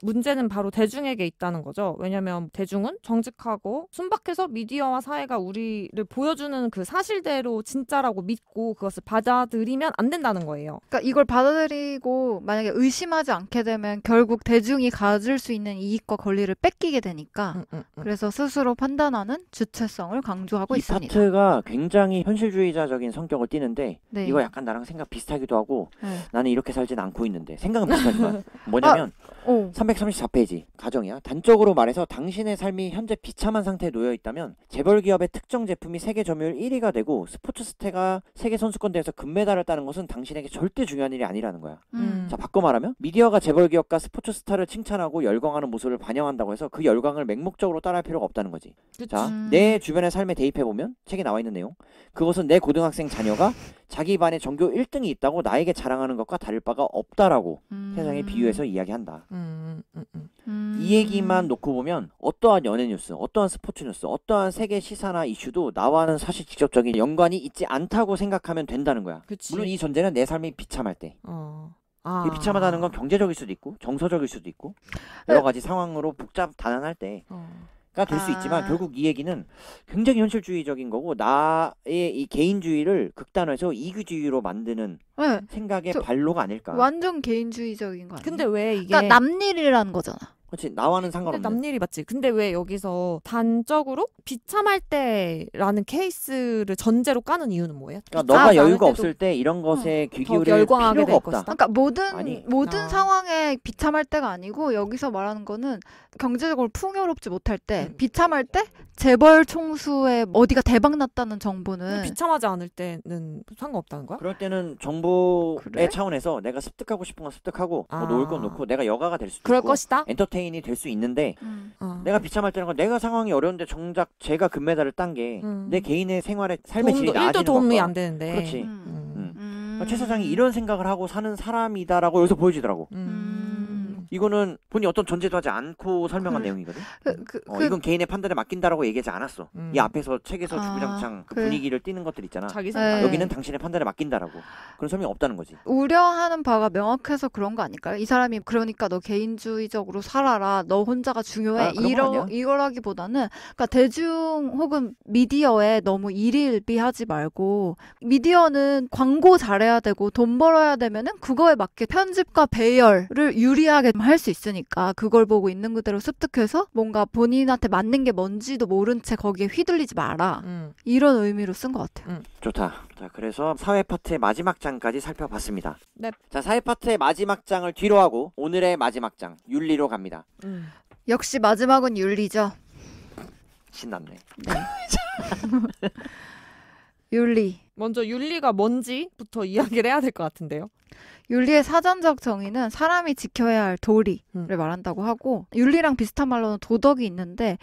문제는 바로 대중에게 있다는 거죠. 거죠. 왜냐면 대중은 정직하고 순박해서 미디어와 사회가 우리를 보여주는 그 사실대로 진짜라고 믿고 그것을 받아들이면 안 된다는 거예요. 그러니까 이걸 받아들이고 만약에 의심하지 않게 되면 결국 대중이 가질 수 있는 이익과 권리를 뺏기게 되니까 음, 음, 음. 그래서 스스로 판단하는 주체성을 강조하고 이 있습니다. 이 파트가 굉장히 현실주의자적인 성격을 띠는데 네. 이거 약간 나랑 생각 비슷하기도 하고 네. 나는 이렇게 살진 않고 있는데 생각은 비슷하지만 뭐냐면 아, 334페이지 어. 가정이야. 단적으로 말해서 당신의 삶이 현재 비참한 상태에 놓여 있다면 재벌 기업의 특정 제품이 세계 점유율 1위가 되고 스포츠 스테가 세계 선수권 대회에서 금메달을 따는 것은 당신에게 절대 중요한 일이 아니라는 거야. 음. 자 바꿔 말하면 미디어가 재벌 기업과 스포츠 스타를 칭찬하고 열광하는 모습을 반영한다고 해서 그 열광을 맹목적으로 따라할 필요가 없다는 거지. 자내 음. 주변의 삶에 대입해 보면 책에 나와 있는 내용. 그것은 내 고등학생 자녀가 자기 반에 전교 1등이 있다고 나에게 자랑하는 것과 다를 바가 없다라고 음. 세상에 비유해서 이야기한다. 음 음, 음, 음, 이 얘기만 놓고 보면 어떠한 연예 뉴스, 어떠한 스포츠 뉴스, 어떠한 세계 시사나 이슈도 나와는 사실 직접적인 연관이 있지 않다고 생각하면 된다는 거야. 그치. 물론 이 전제는 내 삶이 비참할 때. 어. 아. 비참하다는 건 경제적일 수도 있고 정서적일 수도 있고 어. 여러 가지 상황으로 복잡 단단할 때. 어. 될수 그러니까 있지만 아. 결국 이 얘기는 굉장히 현실주의적인 거고 나의 이 개인주의를 극단화해서 이규주의로 만드는 네. 생각의 저- 발로가 아닐까. 완전 개인주의적인 거 아니야? 근데 왜 이게 그러니까 남일이라는 거잖아. 그렇지 나와는 상관없는. 남일이 맞지. 근데 왜 여기서 단적으로 비참할 때라는 케이스를 전제로 까는 이유는 뭐예요? 그러니까 너가 아, 여유가 없을 때 이런 어, 것에 응. 귀 기울일 필요가 없다. 그러니까 모든 아니. 모든 아. 상황에 비참할 때가 아니고 여기서 말하는 거는 경제적으로 풍요롭지 못할 때 음. 비참할 때 재벌 총수의 어디가 대박 났다는 정보는 비참하지 않을 때는 상관없다는 거야? 그럴 때는 정보의 그래? 차원에서 내가 습득하고 싶은 건 습득하고 아. 뭐 놓을 건 아. 놓고 내가 여가가 될 수도 그럴 있고 것이다? 엔터테인 연예인이 될 수 있는데 음. 어. 내가 비참할 때는 내가 상황이 어려운데 정작 제가 금메달을 딴 게내 음. 개인의 생활에 삶의 질이 나아지는 도움이 것과 안 되는데. 그렇지. 음. 음. 음. 그러니까 최 사장이 이런 생각을 하고 사는 사람이다라고 여기서 보여지더라고. 음. 이거는 본인이 어떤 전제도 하지 않고 설명한 그래. 내용이거든. 그, 어, 그, 어, 이건 개인의 판단에 맡긴다라고 얘기하지 않았어. 음. 이 앞에서 책에서 아, 주구장창 그, 그 분위기를 띄는 것들 있잖아. 자기 생각. 네. 여기는 당신의 판단에 맡긴다라고. 그런 설명이 없다는 거지. 우려하는 바가 명확해서 그런 거 아닐까요? 이 사람이 그러니까 너 개인주의적으로 살아라. 너 혼자가 중요해. 아, 이러 이거라기보다는 그러니까 대중 혹은 미디어에 너무 일일비하지 말고 미디어는 광고 잘해야 되고 돈 벌어야 되면은 그거에 맞게 편집과 배열을 유리하게 할수 있으니까 그걸 보고 있는 그대로 습득해서 뭔가 본인한테 맞는 게 뭔지도 모른 채 거기에 휘둘리지 마라. 음. 이런 의미로 쓴 것 같아요. 음. 좋다. 자, 그래서 사회 파트의 마지막 장까지 살펴봤습니다. 네. 자, 사회 파트의 마지막 장을 뒤로 하고 오늘의 마지막 장, 윤리로 갑니다. 음. 역시 마지막은 윤리죠. 신났네. 네. 윤리. 먼저 윤리가 뭔지부터 이야기를 해야 될 것 같은데요. 윤리의 사전적 정의는 사람이 지켜야 할 도리를 음. 말한다고 하고 윤리랑 비슷한 말로는 도덕이 있는데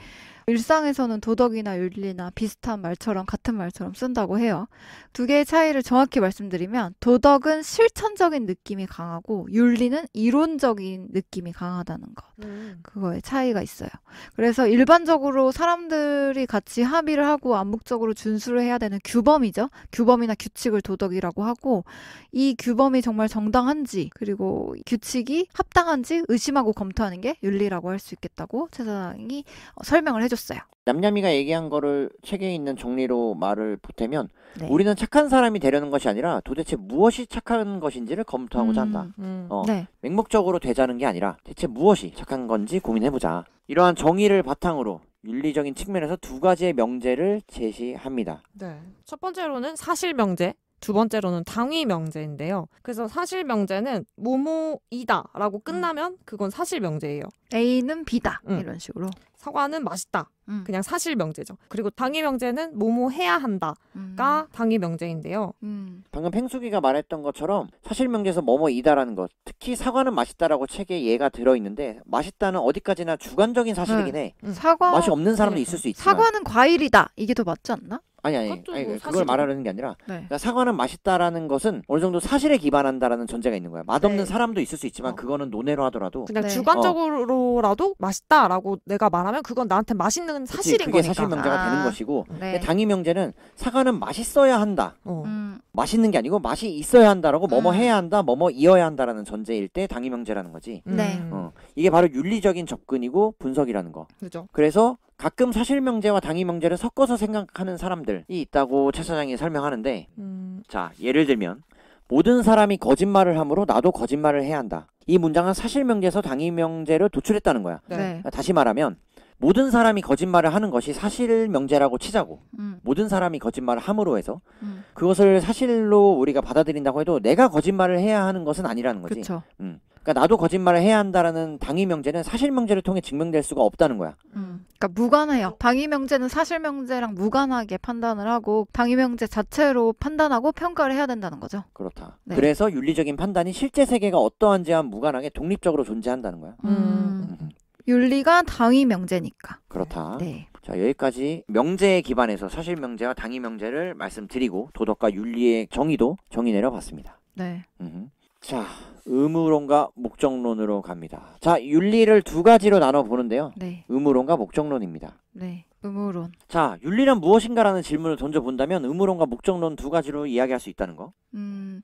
일상에서는 도덕이나 윤리나 비슷한 말처럼 같은 말처럼 쓴다고 해요. 두 개의 차이를 정확히 말씀드리면 도덕은 실천적인 느낌이 강하고 윤리는 이론적인 느낌이 강하다는 것. 음. 그거의 차이가 있어요. 그래서 일반적으로 사람들이 같이 합의를 하고 암묵적으로 준수를 해야 되는 규범이죠. 규범이나 규칙을 도덕이라고 하고 이 규범이 정말 정당한지 그리고 규칙이 합당한지 의심하고 검토하는 게 윤리라고 할 수 있겠다고 최사장이 어, 설명을 해줬니다 해줬어요. 냠냠이가 얘기한 거를 책에 있는 정리로 말을 보태면 네. 우리는 착한 사람이 되려는 것이 아니라 도대체 무엇이 착한 것인지를 검토하고자 한다. 음, 음. 어, 네. 맹목적으로 되자는 게 아니라 대체 무엇이 착한 건지 고민해보자. 이러한 정의를 바탕으로 윤리적인 측면에서 두 가지의 명제를 제시합니다. 네. 첫 번째로는 사실 명제, 두 번째로는 당위 명제인데요. 그래서 사실 명제는 모모이다라고 끝나면 그건 사실 명제예요. A는 B다 응. 음. 이런 식으로. 사과는 맛있다. 음. 그냥 사실 명제죠. 그리고 당의 명제는 뭐뭐 해야 한다가 음. 당의 명제인데요. 음. 방금 펭수기가 말했던 것처럼 사실 명제에서 뭐뭐이다라는 것, 특히 사과는 맛있다라고 책에 예가 들어 있는데 맛있다는 어디까지나 주관적인 사실이긴 네. 해. 음. 사과 맛이 없는 네. 사람도 네. 있을 수 있지만 사과는 과일이다. 이게 더 맞지 않나? 아니 아니, 아니 뭐 그걸 말하는게 아니라 네. 그러니까 사과는 맛있다라는 것은 어느 정도 사실에 기반한다라는 전제가 있는 거야 맛없는 네. 사람도 있을 수 있지만 어. 그거는 논외로 하더라도 그냥 네. 주관적으로라도 맛있다라고 내가 말하면 명제면 그건 나한테 맛있는 사실인 그게 거니까. 사실 명제가 아. 되는 것이고 네. 당의 명제는 사과는 맛있어야 한다. 어. 음. 맛있는 게 아니고 맛이 있어야 한다라고 뭐뭐 음. 해야 한다, 뭐뭐 이어야 한다라는 전제일 때 당의 명제라는 거지. 음. 네. 어. 이게 바로 윤리적인 접근이고 분석이라는 거. 그죠. 그래서 가끔 사실 명제와 당의 명제를 섞어서 생각하는 사람들이 있다고 최 사장이 설명하는데 음. 자 예를 들면 모든 사람이 거짓말을 함으로 나도 거짓말을 해야 한다. 이 문장은 사실 명제에서 당의 명제를 도출했다는 거야. 네. 다시 말하면 모든 사람이 거짓말을 하는 것이 사실 명제라고 치자고 음. 모든 사람이 거짓말을 함으로 해서 음. 그것을 사실로 우리가 받아들인다고 해도 내가 거짓말을 해야 하는 것은 아니라는 거지. 그쵸. 음. 그러니까 나도 거짓말을 해야 한다라는 당위 명제는 사실 명제를 통해 증명될 수가 없다는 거야. 음. 그러니까 무관해요. 당위 명제는 사실 명제랑 무관하게 판단을 하고 당위 명제 자체로 판단하고 평가를 해야 된다는 거죠. 그렇다. 네. 그래서 윤리적인 판단이 실제 세계가 어떠한지와 무관하게 독립적으로 존재한다는 거야. 음. 음. 윤리가 당위 명제니까. 그렇다. 네. 자 여기까지 명제에 기반해서 사실 명제와 당위 명제를 말씀드리고 도덕과 윤리의 정의도 정의 내려봤습니다. 네. 음자 의무론과 목적론으로 갑니다. 자 윤리를 두 가지로 나눠 보는데요. 네. 의무론과 목적론입니다. 네. 의무론. 자 윤리란 무엇인가라는 질문을 던져 본다면 의무론과 목적론 두 가지로 이야기할 수 있다는 거. 음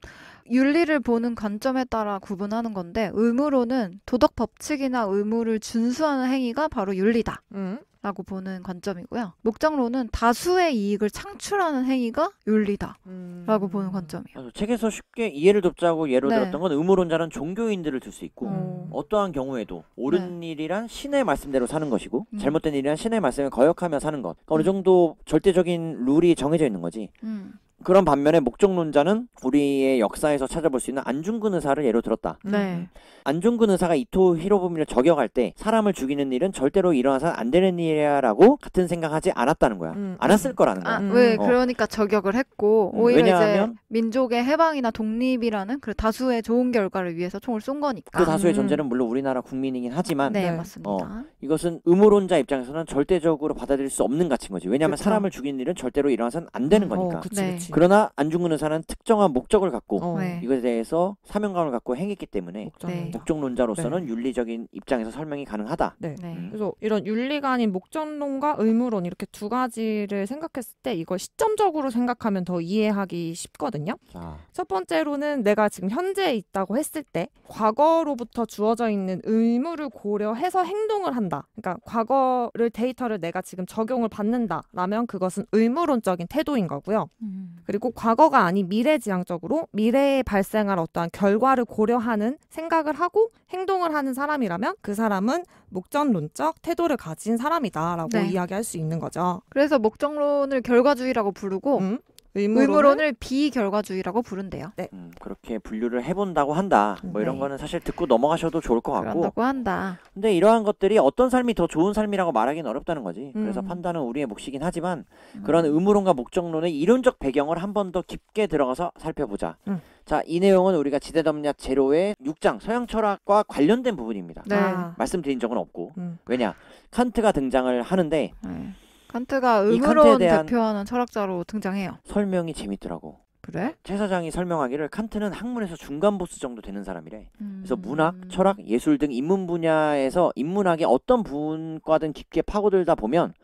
윤리를 보는 관점에 따라 구분하는 건데 의무로는 도덕 법칙이나 의무를 준수하는 행위가 바로 윤리다. 음. 라고 보는 관점이고요. 목장로는 다수의 이익을 창출하는 행위가 윤리다라고 음... 보는 관점이에요. 책에서 쉽게 이해를 돕자고 예로 네. 들었던 건의무론자는 종교인들을 둘 수 있고 음... 어떠한 경우에도 옳은 네. 일이란 신의 말씀대로 사는 것이고 음... 잘못된 일이란 신의 말씀에 거역하며 사는 것 그러니까 어느 음. 정도 절대적인 룰이 정해져 있는 거지 음. 그런 반면에 목적론자는 우리의 역사에서 찾아볼 수 있는 안중근 의사를 예로 들었다. 네. 음, 음. 안중근 의사가 이토 히로부미를 저격할 때 사람을 죽이는 일은 절대로 일어나서는안 되는 일이라고 같은 생각하지 않았다는 거야. 음. 않았을 음. 거라는 거야. 아, 왜 어. 그러니까 저격을 했고 오히려 왜냐하면, 이제 민족의 해방이나 독립이라는 그 다수의 좋은 결과를 위해서 총을 쏜 거니까. 그 다수의 음. 존재는 물론 우리나라 국민이긴 하지만 네, 네. 맞습니다. 어, 이것은 의무론자 입장에서는 절대적으로 받아들일 수 없는 가치인 거지. 왜냐하면 그쵸? 그렇죠. 사람을 죽이는 일은 절대로 일어나서는안 되는 어, 거니까. 어, 그치, 네. 그치. 그러나 안중근 의사는 특정한 목적을 갖고 어. 네. 이것에 대해서 사명감을 갖고 행했기 때문에 네. 목적론자로서는 네. 윤리적인 입장에서 설명이 가능하다. 네. 네. 음. 그래서 이런 윤리가 아닌 목적론과 의무론 이렇게 두 가지를 생각했을 때 이걸 시점적으로 생각하면 더 이해하기 쉽거든요. 자. 첫 번째로는 내가 지금 현재에 있다고 했을 때 과거로부터 주어져 있는 의무를 고려해서 행동을 한다. 그러니까 과거를 데이터를 내가 지금 적용을 받는다라면 그것은 의무론적인 태도인 거고요. 음. 그리고 과거가 아닌 미래지향적으로 미래에 발생할 어떠한 결과를 고려하는 생각을 하고 행동을 하는 사람이라면 그 사람은 목전론적 태도를 가진 사람이다라고 네. 이야기할 수 있는 거죠. 그래서 목적론을 결과주의라고 부르고 음? 의무론을, 의무론을 비결과주의라고 부른대요. 네. 음, 그렇게 분류를 해본다고 한다. 뭐 이런 네. 거는 사실 듣고 넘어가셔도 좋을 것 같고. 그런다고 한다. 근데 이러한 것들이 어떤 삶이 더 좋은 삶이라고 말하기는 어렵다는 거지. 음. 그래서 판단은 우리의 몫이긴 하지만 음. 그런 의무론과 목적론의 이론적 배경을 한 번 더 깊게 들어가서 살펴보자. 음. 자, 이 내용은 우리가 지대담략 제로의 6장 서양 철학과 관련된 부분입니다. 네. 말씀드린 적은 없고. 음. 왜냐? 칸트가 등장을 하는데 음. 칸트가 음으론 대표하는 철학자로 등장해요. 설명이 재밌더라고. 그래? 최 사장이 설명하기를 칸트는 학문에서 중간 보스 정도 되는 사람이래. 음... 그래서 문학, 철학, 예술 등 인문 분야에서 인문학의 어떤 분과든 깊게 파고들다 보면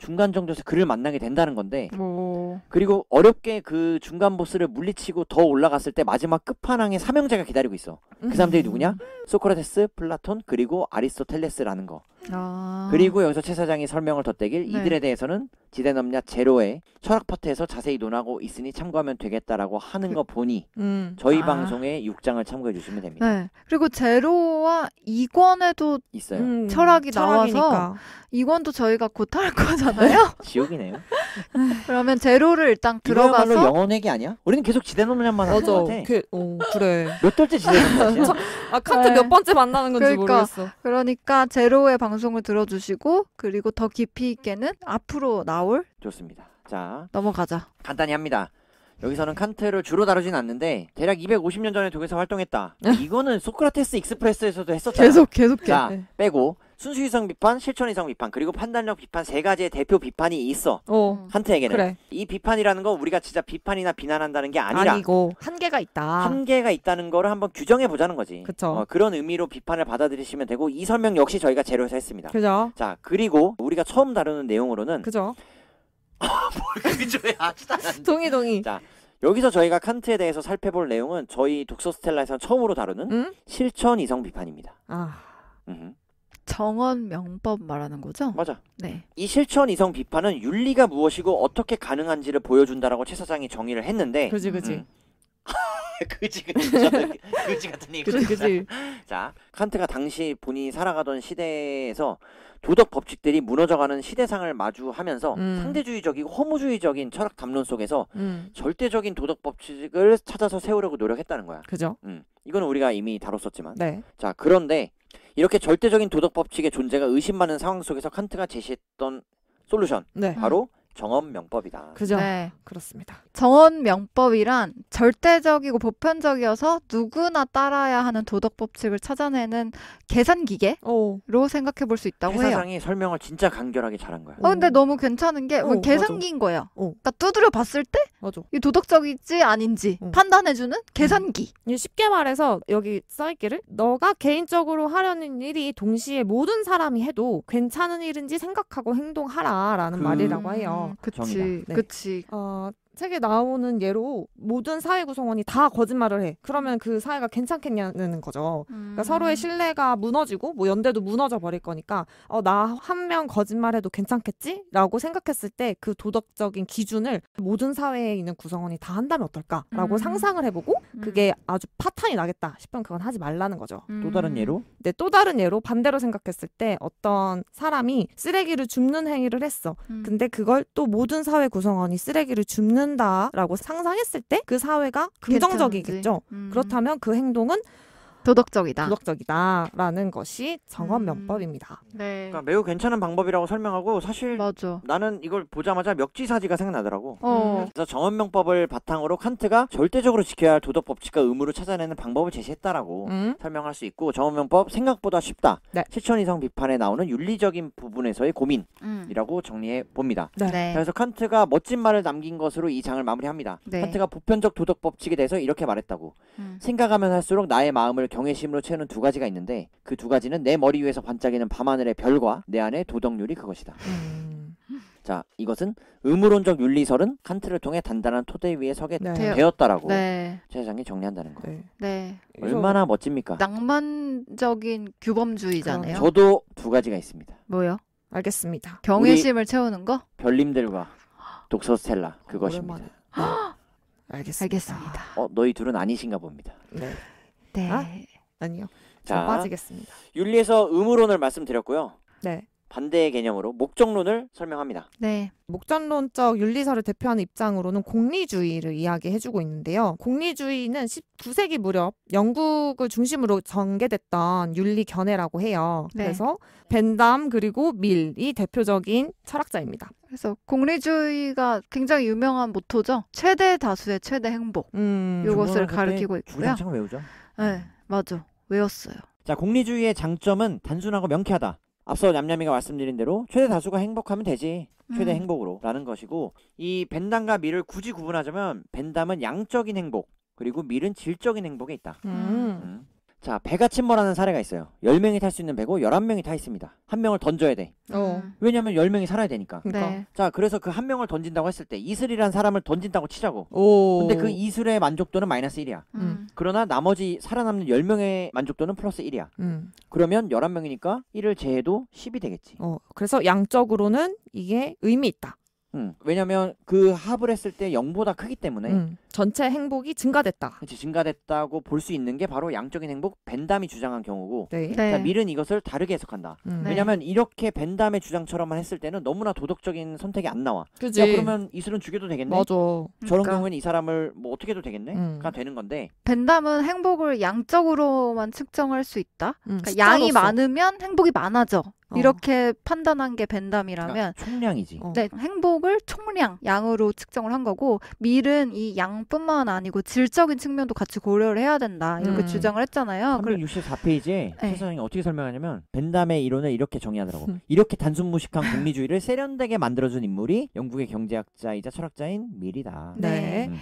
중간 정도에서 그를 만나게 된다는 건데 오. 그리고 어렵게 그 중간 보스를 물리치고 더 올라갔을 때 마지막 끝판왕의사명제가 기다리고 있어 그 사람들이 음. 누구냐 소크라테스 플라톤 그리고 아리스토텔레스라는 거 아. 그리고 여기서 최 사장이 설명을 덧대길 네. 이들에 대해서는 지대넘냐 제로의 철학 포트에서 자세히 논하고 있으니 참고하면 되겠다라고 하는 그 거 보니 음. 저희 아. 방송에 6장을 참고해 주시면 됩니다. 네. 그리고 제로와 2권에도 있어요. 음, 철학이 철학이니까. 나와서 2권도 저희가 곧탈 거잖아요. 지옥이네요. 그러면 제로를 일단 들어가서 이거야말로 영어 얘기 아니야? 우리는 계속 지대놈만만 하는 것 같아. 그, 어, 그래. 몇 달째 지대놈이야? 아 칸트 네. 몇 번째 만나는 건지 그러니까. 모르겠어. 그러니까 제로의 방송을 들어주시고 그리고 더 깊이 있게는 앞으로 나올 좋습니다. 자 넘어가자. 간단히 합니다. 여기서는 칸트를 주로 다루진 않는데 대략 250년 전에 독일에서 활동했다. 네. 이거는 소크라테스 익스프레스에서도 했었잖아. 계속 계속해. 자 네. 빼고 순수 이성 비판, 실천 이성 비판, 그리고 판단력 비판 세 가지의 대표 비판이 있어. 어. 한테에게는. 그래. 이 비판이라는 건 우리가 진짜 비판이나 비난한다는 게 아니라 아니고 한계가 있다. 한계가 있다는 거를 한번 규정해 보자는 거지. 그쵸. 어, 그런 의미로 비판을 받아들이시면 되고 이 설명 역시 저희가 재료에서 했습니다. 그죠? 자, 그리고 우리가 처음 다루는 내용으로는 그죠? 그저야 아, 동의 동의. 자, 여기서 저희가 칸트에 대해서 살펴볼 내용은 저희 독서 스텔라에서 처음으로 다루는 응? 실천 이성 비판입니다. 아. 음흠. 정언 명법 말하는 거죠? 맞아. 네. 이 실천 이성 비판은 윤리가 무엇이고 어떻게 가능한지를 보여준다라고 최 사장이 정의를 했는데 그지 그지. 음. 그지 그지 그지 같은 얘기. 그지 그지. 자 칸트가 당시 본인이 살아가던 시대에서 도덕 법칙들이 무너져가는 시대상을 마주하면서 음. 상대주의적이고 허무주의적인 철학 담론 속에서 음. 절대적인 도덕 법칙을 찾아서 세우려고 노력했다는 거야. 그죠? 음. 이건 우리가 이미 다뤘었지만. 네. 자 그런데 이렇게 절대적인 도덕 법칙의 존재가 의심받는 상황 속에서 칸트가 제시했던 솔루션 네. 바로 정언 명법이다. 그죠? 네. 그렇습니다. 정언 명법이란 절대적이고 보편적이어서 누구나 따라야 하는 도덕 법칙을 찾아내는 계산 기계로 생각해 볼 수 있다고 해요. 회사장이 설명을 진짜 간결하게 잘한 거야. 어, 근데 너무 괜찮은 게 어, 계산기인 맞아. 거예요. 어. 그러니까 두드려 봤을 때 맞아. 이 도덕적인지 아닌지 어. 판단해 주는 계산기. 음. 쉽게 말해서 여기 써 있기를 너가 개인적으로 하려는 일이 동시에 모든 사람이 해도 괜찮은 일인지 생각하고 행동하라라는 그... 말이라고 해요. 거잖아 음, 그치, 정 네. 그치. 어, 책에 나오는 예로 모든 사회 구성원이 다 거짓말을 해. 그러면 그 사회가 괜찮겠냐는 거죠. 음. 그러니까 서로의 음. 신뢰가 무너지고 뭐 연대도 무너져 버릴 거니까 어나 한 명 거짓말해도 괜찮겠지라고 생각했을 때 그 도덕적인 기준을 모든 사회에 있는 구성원이 다 한다면 어떨까라고 음. 상상을 해보고 그게 음. 아주 파탄이 나겠다 싶으면 그건 하지 말라는 거죠. 음. 또 다른 예로? 네, 또 다른 예로 반대로 생각했을 때 어떤 사람이 쓰레기를 줍는 행위를 했어. 음. 근데 그걸 또 모든 사회 구성원이 쓰레기를 줍는 않는다라고 상상했을 때 그 사회가 긍정적이겠죠. 음. 그렇다면 그 행동은 도덕적이다. 도덕적이다라는 것이 정원 음. 명법입니다. 음. 네. 그러니까 매우 괜찮은 방법이라고 설명하고 사실 맞아. 나는 이걸 보자마자 멱지사지가 생각나더라고. 어. 그래서 정원 명법을 바탕으로 칸트가 절대적으로 지켜야 할 도덕 법칙과 의무를 찾아내는 방법을 제시했다라고 음? 설명할 수 있고 정원 명법 생각보다 쉽다. 네. 실천 이성 비판에 나오는 윤리적인 부분에서의 고민이라고 음. 정리해 봅니다. 네. 네. 그래서 칸트가 멋진 말을 남긴 것으로 이 장을 마무리합니다. 네. 칸트가 보편적 도덕 법칙에 대해서 이렇게 말했다고. 음. 생각하면 할수록 나의 마음을 경외심으로 채우는 두 가지가 있는데 그 두 가지는 내 머리 위에서 반짝이는 밤하늘의 별과 내 안의 도덕률이 그것이다. 음. 자, 이것은 의무론적 윤리설은 칸트를 통해 단단한 토대 위에 서게 네. 네. 되었다라고 네. 최장이 정리한다는 거예요. 네. 네. 얼마나 멋집니까? 낭만적인 규범주의잖아요. 저도 두 가지가 있습니다. 뭐요? 알겠습니다. 경외심을 채우는 거? 별님들과 독서 스텔라 그것입니다. 네. 알겠습니다. 알겠습니다. 어, 너희 둘은 아니신가 봅니다. 네. 네. 아? 아니요. 자, 빠지겠습니다. 윤리에서 음으론을 말씀드렸고요. 네. 반대의 개념으로 목적론을 설명합니다. 네. 목적론적 윤리사를 대표하는 입장으로는 공리주의를 이야기해주고 있는데요. 공리주의는 19세기 무렵 영국을 중심으로 전개됐던 윤리 견해라고 해요. 네. 그래서 벤담 그리고 밀이 대표적인 철학자입니다. 그래서 공리주의가 굉장히 유명한 모토죠. 최대 다수의 최대 행복. 음, 이것을 가르치고 있고요. 주구장창 외우죠. 네, 맞아. 외웠어요. 자, 공리주의의 장점은 단순하고 명쾌하다. 앞서 냠냠이가 말씀드린 대로 최대 다수가 행복하면 되지. 최대 음. 행복으로라는 것이고 이 벤담과 밀을 굳이 구분하자면 벤담은 양적인 행복 그리고 밀은 질적인 행복에 있다. 음. 음. 자, 배가 침몰하는 사례가 있어요. 10명이 탈 수 있는 배고 11명이 타 있습니다. 한 명을 던져야 돼. 어. 음. 왜냐면 하 10명이 살아야 되니까. 그러니까. 네. 자, 그래서 그 한 명을 던진다고 했을 때 이슬이란 사람을 던진다고 치자고. 오. 근데 그 이슬의 만족도는 마이너스 1이야. 음. 음. 그러나 나머지 살아남는 10명의 만족도는 플러스 1이야. 음. 그러면 11명이니까 1을 제해도 10이 되겠지. 어. 그래서 양적으로는 이게 의미 있다. 음. 왜냐면 하그 합을 했을 때 0보다 크기 때문에 음. 전체 행복이 증가됐다. 그치, 증가됐다고 볼 수 있는 게 바로 양적인 행복 벤담이 주장한 경우고 네. 네. 자, 밀은 이것을 다르게 해석한다. 음. 네. 왜냐면 하 이렇게 벤담의 주장처럼만 했을 때는 너무나 도덕적인 선택이 안 나와. 그지. 야, 그러면 이슬은 죽여도 되겠네. 맞아. 저런 그러니까. 경우에는 이 사람을 뭐 어떻게 해도 되겠네. 음. 가 되는 건데. 벤담은 행복을 양적으로만 측정할 수 있다. 음. 그러니까 양이 많으면 행복이 많아져. 어. 이렇게 판단한 게 벤담이라면 그러니까 총량이지. 어. 네, 행복을 총량 양으로 측정을 한 거고 밀은 이 양뿐만 아니고 질적인 측면도 같이 고려를 해야 된다 이렇게 음. 주장을 했잖아요. 364페이지에 최서영이 어떻게 설명하냐면 벤담의 이론을 이렇게 정의하더라고. 이렇게 단순 무식한 공리주의를 세련되게 만들어준 인물이 영국의 경제학자이자 철학자인 밀이다. 네. 네. 음.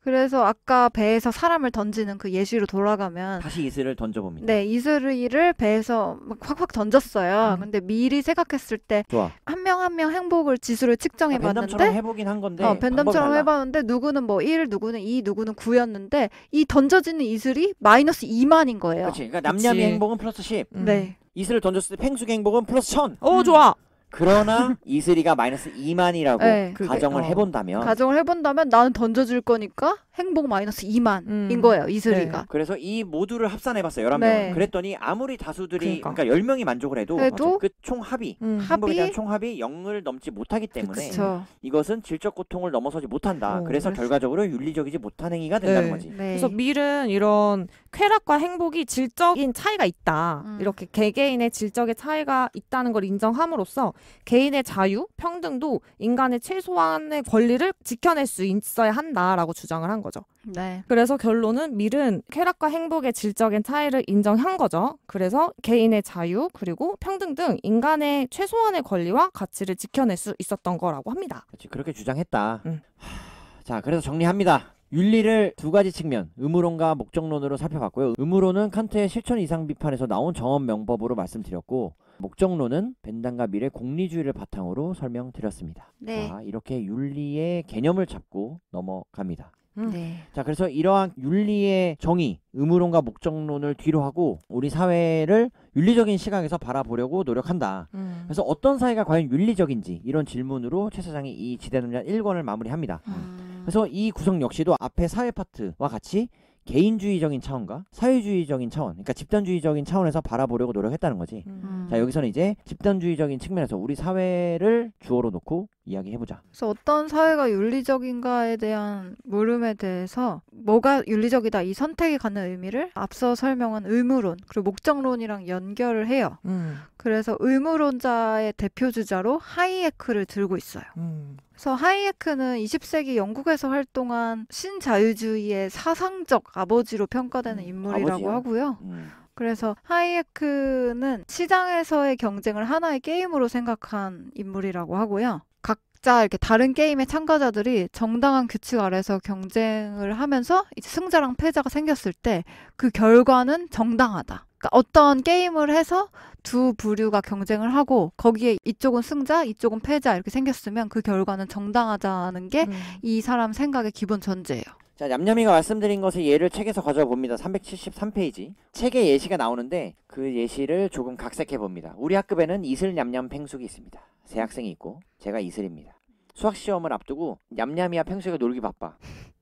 그래서 아까 배에서 사람을 던지는 그 예시로 돌아가면 다시 이슬을 던져봅니다. 네, 이슬을 배에서 막 확확 던졌어요. 음. 근데 미리 생각했을 때 한 명 한 명 행복을 지수를 측정해 봤는데 아, 덤처럼 해보긴 한 건데 어, 벤덤처럼 해봤는데 누구는 뭐 1, 누구는 2, 누구는 9였는데 이 던져지는 이슬이 마이너스 2만인 거예요. 그렇지. 그러니까 남녀미 행복은 플러스 10. 음. 네. 이슬을 던졌을 때 팽수 행복은 플러스 1000. 오, 음. 좋아. 그러나 이슬이가 마이너스 2만이라고 네. 가정을 어. 해본다면 가정을 해본다면 나는 던져줄 거니까 행복 마이너스 2만인 음. 거예요 네. 이슬이가. 그래서 이 모두를 합산해봤어요 11명. 네. 그랬더니 아무리 다수들이 그러니까, 그 그러니까 10명이 만족을 해도 그도그 총합이 음. 합이 대한 총합이 0을 넘지 못하기 때문에 그쵸. 이것은 질적 고통을 넘어서지 못한다. 어, 그래서 그랬어. 결과적으로 윤리적이지 못한 행위가 된다는 네. 거지. 네. 그래서 밀은 이런 쾌락과 행복이 질적인 차이가 있다. 음. 이렇게 개개인의 질적의 차이가 있다는 걸 인정함으로써 개인의 자유, 평등도 인간의 최소한의 권리를 지켜낼 수 있어야 한다라고 주장을 한 거죠. 네. 그래서 결론은 밀은 쾌락과 행복의 질적인 차이를 인정한 거죠. 그래서 개인의 자유 그리고 평등 등 인간의 최소한의 권리와 가치를 지켜낼 수 있었던 거라고 합니다. 그렇지, 그렇게 주장했다. 음. 하... 자, 그래서 정리합니다. 윤리를 두 가지 측면, 의무론과 목적론으로 살펴봤고요. 의무론은 칸트의 실천 이상 비판에서 나온 정언 명법으로 말씀드렸고, 목적론은 벤당과 밀의 공리주의를 바탕으로 설명드렸습니다. 네. 자, 이렇게 윤리의 개념을 잡고 넘어갑니다. 음. 네. 자, 그래서 이러한 윤리의 정의, 의무론과 목적론을 뒤로 하고 우리 사회를 윤리적인 시각에서 바라보려고 노력한다. 음. 그래서 어떤 사회가 과연 윤리적인지 이런 질문으로 최 사장이 이 지대논란 1권을 마무리합니다. 음. 그래서 이 구성 역시도 앞에 사회 파트와 같이 개인주의적인 차원과 사회주의적인 차원, 그러니까 집단주의적인 차원에서 바라보려고 노력했다는 거지. 음. 음. 자 여기서는 이제 집단주의적인 측면에서 우리 사회를 주어로 놓고 이야기해보자. 그래서 어떤 사회가 윤리적인가에 대한 물음에 대해서 뭐가 윤리적이다 이 선택이 갖는 의미를 앞서 설명한 의무론 그리고 목적론이랑 연결을 해요. 음. 그래서 의무론자의 대표 주자로 하이에크를 들고 있어요. 음. 그래서 하이에크는 20세기 영국에서 활동한 신자유주의의 사상적 아버지로 평가되는 음, 인물이라고 아버지요? 하고요. 음. 그래서 하이에크는 시장에서의 경쟁을 하나의 게임으로 생각한 인물이라고 하고요. 각자 이렇게 다른 게임의 참가자들이 정당한 규칙 아래서 경쟁을 하면서 이제 승자랑 패자가 생겼을 때 그 결과는 정당하다. 그러니까 어떤 게임을 해서 두 부류가 경쟁을 하고 거기에 이쪽은 승자, 이쪽은 패자 이렇게 생겼으면 그 결과는 정당하다는 게이 음. 사람 생각의 기본 전제예요. 자, 얌얌이가 말씀드린 것을 예를 책에서 가져와 봅니다. 373페이지. 책에 예시가 나오는데 그 예시를 조금 각색해 봅니다. 우리 학급에는 이슬 얌얌 팽숙이 있습니다. 새 학생이 있고 제가 이슬입니다. 수학 시험을 앞두고 얌얌이와 팽숙이 놀기 바빠.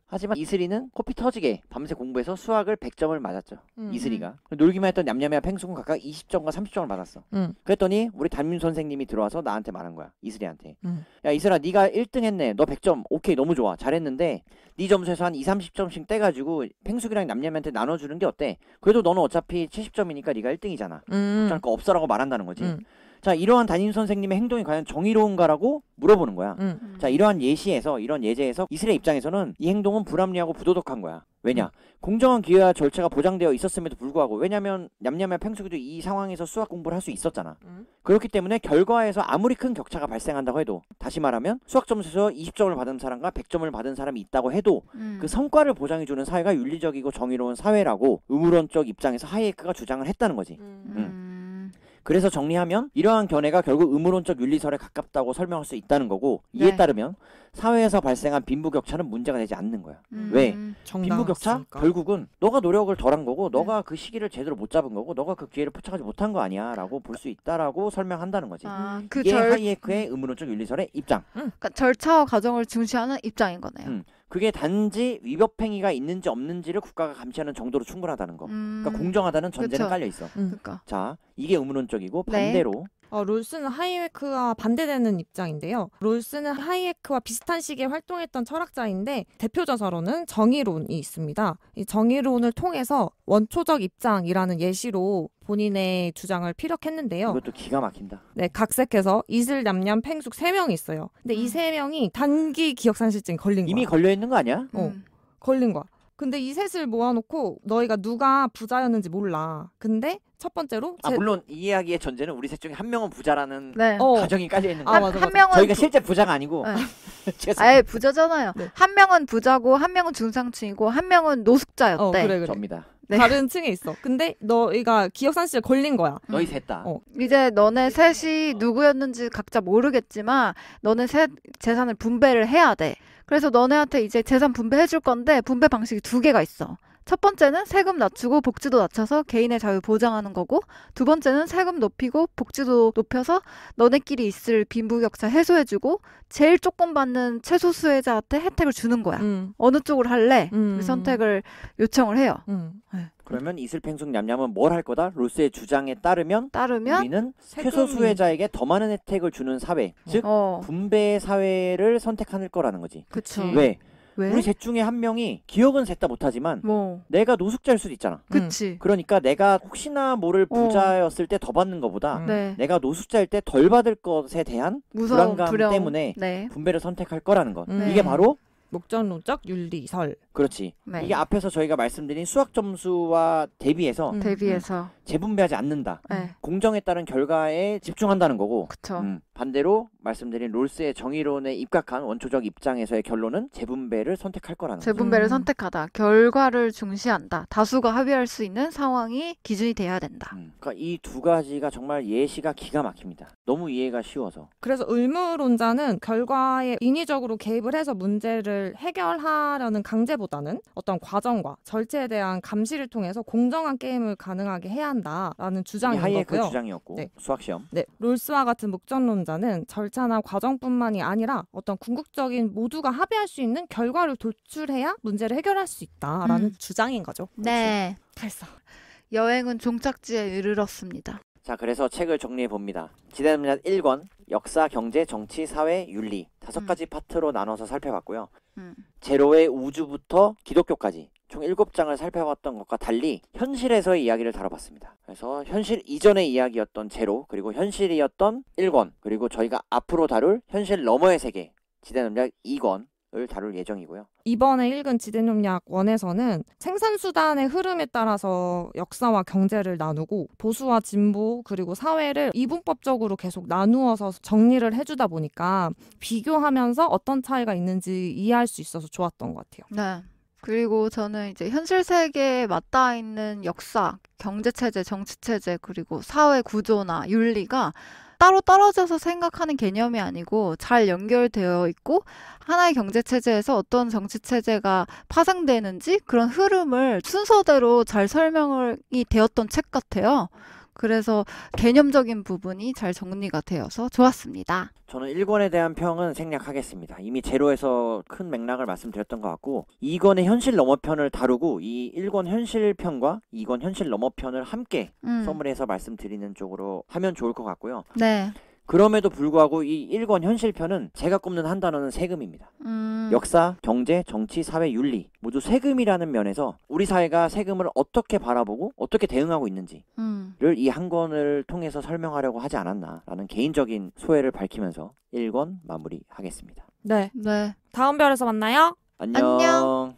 하지만 이슬이는 코피 터지게 밤새 공부해서 수학을 100점을 맞았죠. 음. 이슬이가. 놀기만 했던 냠냠이와 팽수는 각각 20점과 30점을 맞았어. 음. 그랬더니 우리 담임 선생님이 들어와서 나한테 말한 거야. 이슬이한테. 음. 야 이슬아 네가 1등 했네. 너 100점. 오케이 너무 좋아. 잘했는데 네 점수에서 한 2, 30점씩 떼가지고 펭수기랑 냠냠이한테 나눠주는 게 어때? 그래도 너는 어차피 70점이니까 네가 1등이잖아. 음. 걱정할 거 없어라고 말한다는 거지. 음. 자 이러한 담임 선생님의 행동이 과연 정의로운가라고 물어보는 거야. 음. 자 이러한 예시에서 이런 예제에서 이스라엘 입장에서는 이 행동은 불합리하고 부도덕한 거야. 왜냐? 음. 공정한 기회와 절차가 보장되어 있었음에도 불구하고 왜냐면 냠냠의 평소에도이 상황에서 수학 공부를 할 수 있었잖아. 음. 그렇기 때문에 결과에서 아무리 큰 격차가 발생한다고 해도 다시 말하면 수학 점수에서 20점을 받은 사람과 100점을 받은 사람이 있다고 해도 음. 그 성과를 보장해 주는 사회가 윤리적이고 정의로운 사회라고 의무론적 입장에서 하이에크가 주장을 했다는 거지. 음. 그래서 정리하면 이러한 견해가 결국 의무론적 윤리설에 가깝다고 설명할 수 있다는 거고 이에 네. 따르면 사회에서 발생한 빈부격차는 문제가 되지 않는 거야. 음. 왜? 빈부격차 그러니까. 결국은 너가 노력을 덜한 거고 네. 너가 그 시기를 제대로 못 잡은 거고 너가 그 기회를 포착하지 못한 거 아니야라고 볼 수 있다라고 설명한다는 거지. 아, 그 이게 절, 하이에크의 의무론적 윤리설의 입장. 음. 그러니까 절차와 과정을 중시하는 입장인 거네요. 음. 그게 단지 위법행위가 있는지 없는지를 국가가 감시하는 정도로 충분하다는 거. 그러니까 음. 그러니까 공정하다는 전제는 그쵸. 깔려 있어. 음. 그러니까. 자, 이게 의문론적이고 네. 반대로 어, 롤스는 하이웨크와 반대되는 입장인데요. 롤스는 하이웨크와 비슷한 시기에 활동했던 철학자인데 대표 저서로는 정의론이 있습니다. 이 정의론을 통해서 원초적 입장이라는 예시로 본인의 주장을 피력했는데요. 이것도 기가 막힌다. 네, 각색해서 이슬, 남냠, 팽숙 세명이 있어요. 근데 음. 이세명이 단기 기억상실증 걸린 이거 이미 걸려 있는 거 아니야? 어, 음. 걸린 거야. 근데 이 셋을 모아놓고 너희가 누가 부자였는지 몰라. 근데 첫 번째로 아 물론 이 이야기의 전제는 우리 셋 중에 한 명은 부자라는 네. 어. 가정이 깔려 있는 아, 거예요. 한, 맞아, 한맞 명은 저희가 부- 실제 부자가 아니고 네. 아예 부자잖아요. 네. 한 명은 부자고 한 명은 중상층이고 한 명은 노숙자였대. 어 그래 그래. 접니다. 네. 다른 층에 있어. 근데 너희가 기억상실에 걸린 거야. 음. 너희 셋 다. 어. 이제 너네 셋이 누구였는지 각자 모르겠지만 너네 셋 재산을 분배를 해야 돼. 그래서 너네한테 이제 재산 분배해 줄 건데 분배 방식이 두 개가 있어. 첫 번째는 세금 낮추고 복지도 낮춰서 개인의 자유 보장하는 거고 두 번째는 세금 높이고 복지도 높여서 너네끼리 있을 빈부격차 해소해주고 제일 조금 받는 최소수혜자한테 혜택을 주는 거야. 음. 어느 쪽을 할래? 음. 선택을 요청을 해요. 음. 네. 그러면 이슬팽숭 냠냠은 뭘 할 거다? 로스의 주장에 따르면 따르면 우리는 세금이- 최소 수혜자에게 더 많은 혜택을 주는 사회, 즉어 분배 사회를 선택하는 거라는 거지. 그쵸 왜? 왜? 우리 셋 중에 한 명이 기억은 셋다 못하지만 뭐 내가 노숙자일 수도 있잖아. 음. 그치 그러니까 내가 혹시나 모를 어. 부자였을 때 더 받는 것보다 음. 네 내가 노숙자일 때 덜 받을 것에 대한 무서움 불안감 두려움 때문에 네 분배를 선택할 거라는 것. 음. 이게 바로 목적론적 윤리설. 그렇지. 네. 이게 앞에서 저희가 말씀드린 수학 점수와 대비해서 음. 대비해서 음. 재분배하지 않는다. 네. 공정에 따른 결과에 집중한다는 거고. 그쵸. 음, 반대로 말씀드린 롤스의 정의론에 입각한 원초적 입장에서의 결론은 재분배를 선택할 거라는 거죠. 재분배를 음. 선택하다. 결과를 중시한다. 다수가 합의할 수 있는 상황이 기준이 돼야 된다. 음. 그러니까 이 두 가지가 정말 예시가 기가 막힙니다. 너무 이해가 쉬워서. 그래서 의무론자는 결과에 인위적으로 개입을 해서 문제를 해결하려는 강제보 시도보다는 어떤 과정과 절차에 대한 감시를 통해서 공정한 게임을 가능하게 해야 한다라는 주장인 하이의 그 고요그 주장이었고 네. 수학 시험. 네, 롤스와 같은 묵전론자는 절차나 과정뿐만이 아니라 어떤 궁극적인 모두가 합의할 수 있는 결과를 도출해야 문제를 해결할 수 있다라는 음. 주장인 거죠. 네, 발사. 여행은 종착지에 이르렀습니다. 자 그래서 책을 정리해 봅니다. 지대남자 1권 역사, 경제, 정치, 사회, 윤리 다섯 음. 가지 음. 파트로 나눠서 살펴봤고요. 음. 제로의 우주부터 기독교까지 총 7장을 살펴봤던 것과 달리 현실에서의 이야기를 다뤄봤습니다. 그래서 현실 이전의 이야기였던 제로 그리고 현실이었던 1권 그리고 저희가 앞으로 다룰 현실 너머의 세계 지대남자 2권 을 다룰 예정이고요. 이번에 읽은 지대논약 원에서는 생산 수단의 흐름에 따라서 역사와 경제를 나누고 보수와 진보 그리고 사회를 이분법적으로 계속 나누어서 정리를 해주다 보니까 비교하면서 어떤 차이가 있는지 이해할 수 있어서 좋았던 것 같아요. 네. 그리고 저는 이제 현실 세계에 맞닿아 있는 역사, 경제체제, 정치체제, 그리고 사회 구조나 윤리가 따로 떨어져서 생각하는 개념이 아니고 잘 연결되어 있고 하나의 경제 체제에서 어떤 정치 체제가 파생되는지 그런 흐름을 순서대로 잘 설명이 되었던 책 같아요. 그래서 개념적인 부분이 잘 정리가 되어서 좋았습니다. 저는 1권에 대한 평은 생략하겠습니다. 이미 제로에서 큰 맥락을 말씀드렸던 것 같고 2권의 현실 너머편을 다루고 이 1권 현실편과 2권 현실 너머편을 함께 음. 서물해서 말씀드리는 쪽으로 하면 좋을 것 같고요. 네. 그럼에도 불구하고 이 1권 현실편은 제가 꼽는 한 단어는 세금입니다. 음... 역사, 경제, 정치, 사회, 윤리 모두 세금이라는 면에서 우리 사회가 세금을 어떻게 바라보고 어떻게 대응하고 있는지를 음... 이한 권을 통해서 설명하려고 하지 않았나라는 개인적인 소회를 밝히면서 1권 마무리하겠습니다. 네. 네. 다음 별에서 만나요. 안녕. 안녕.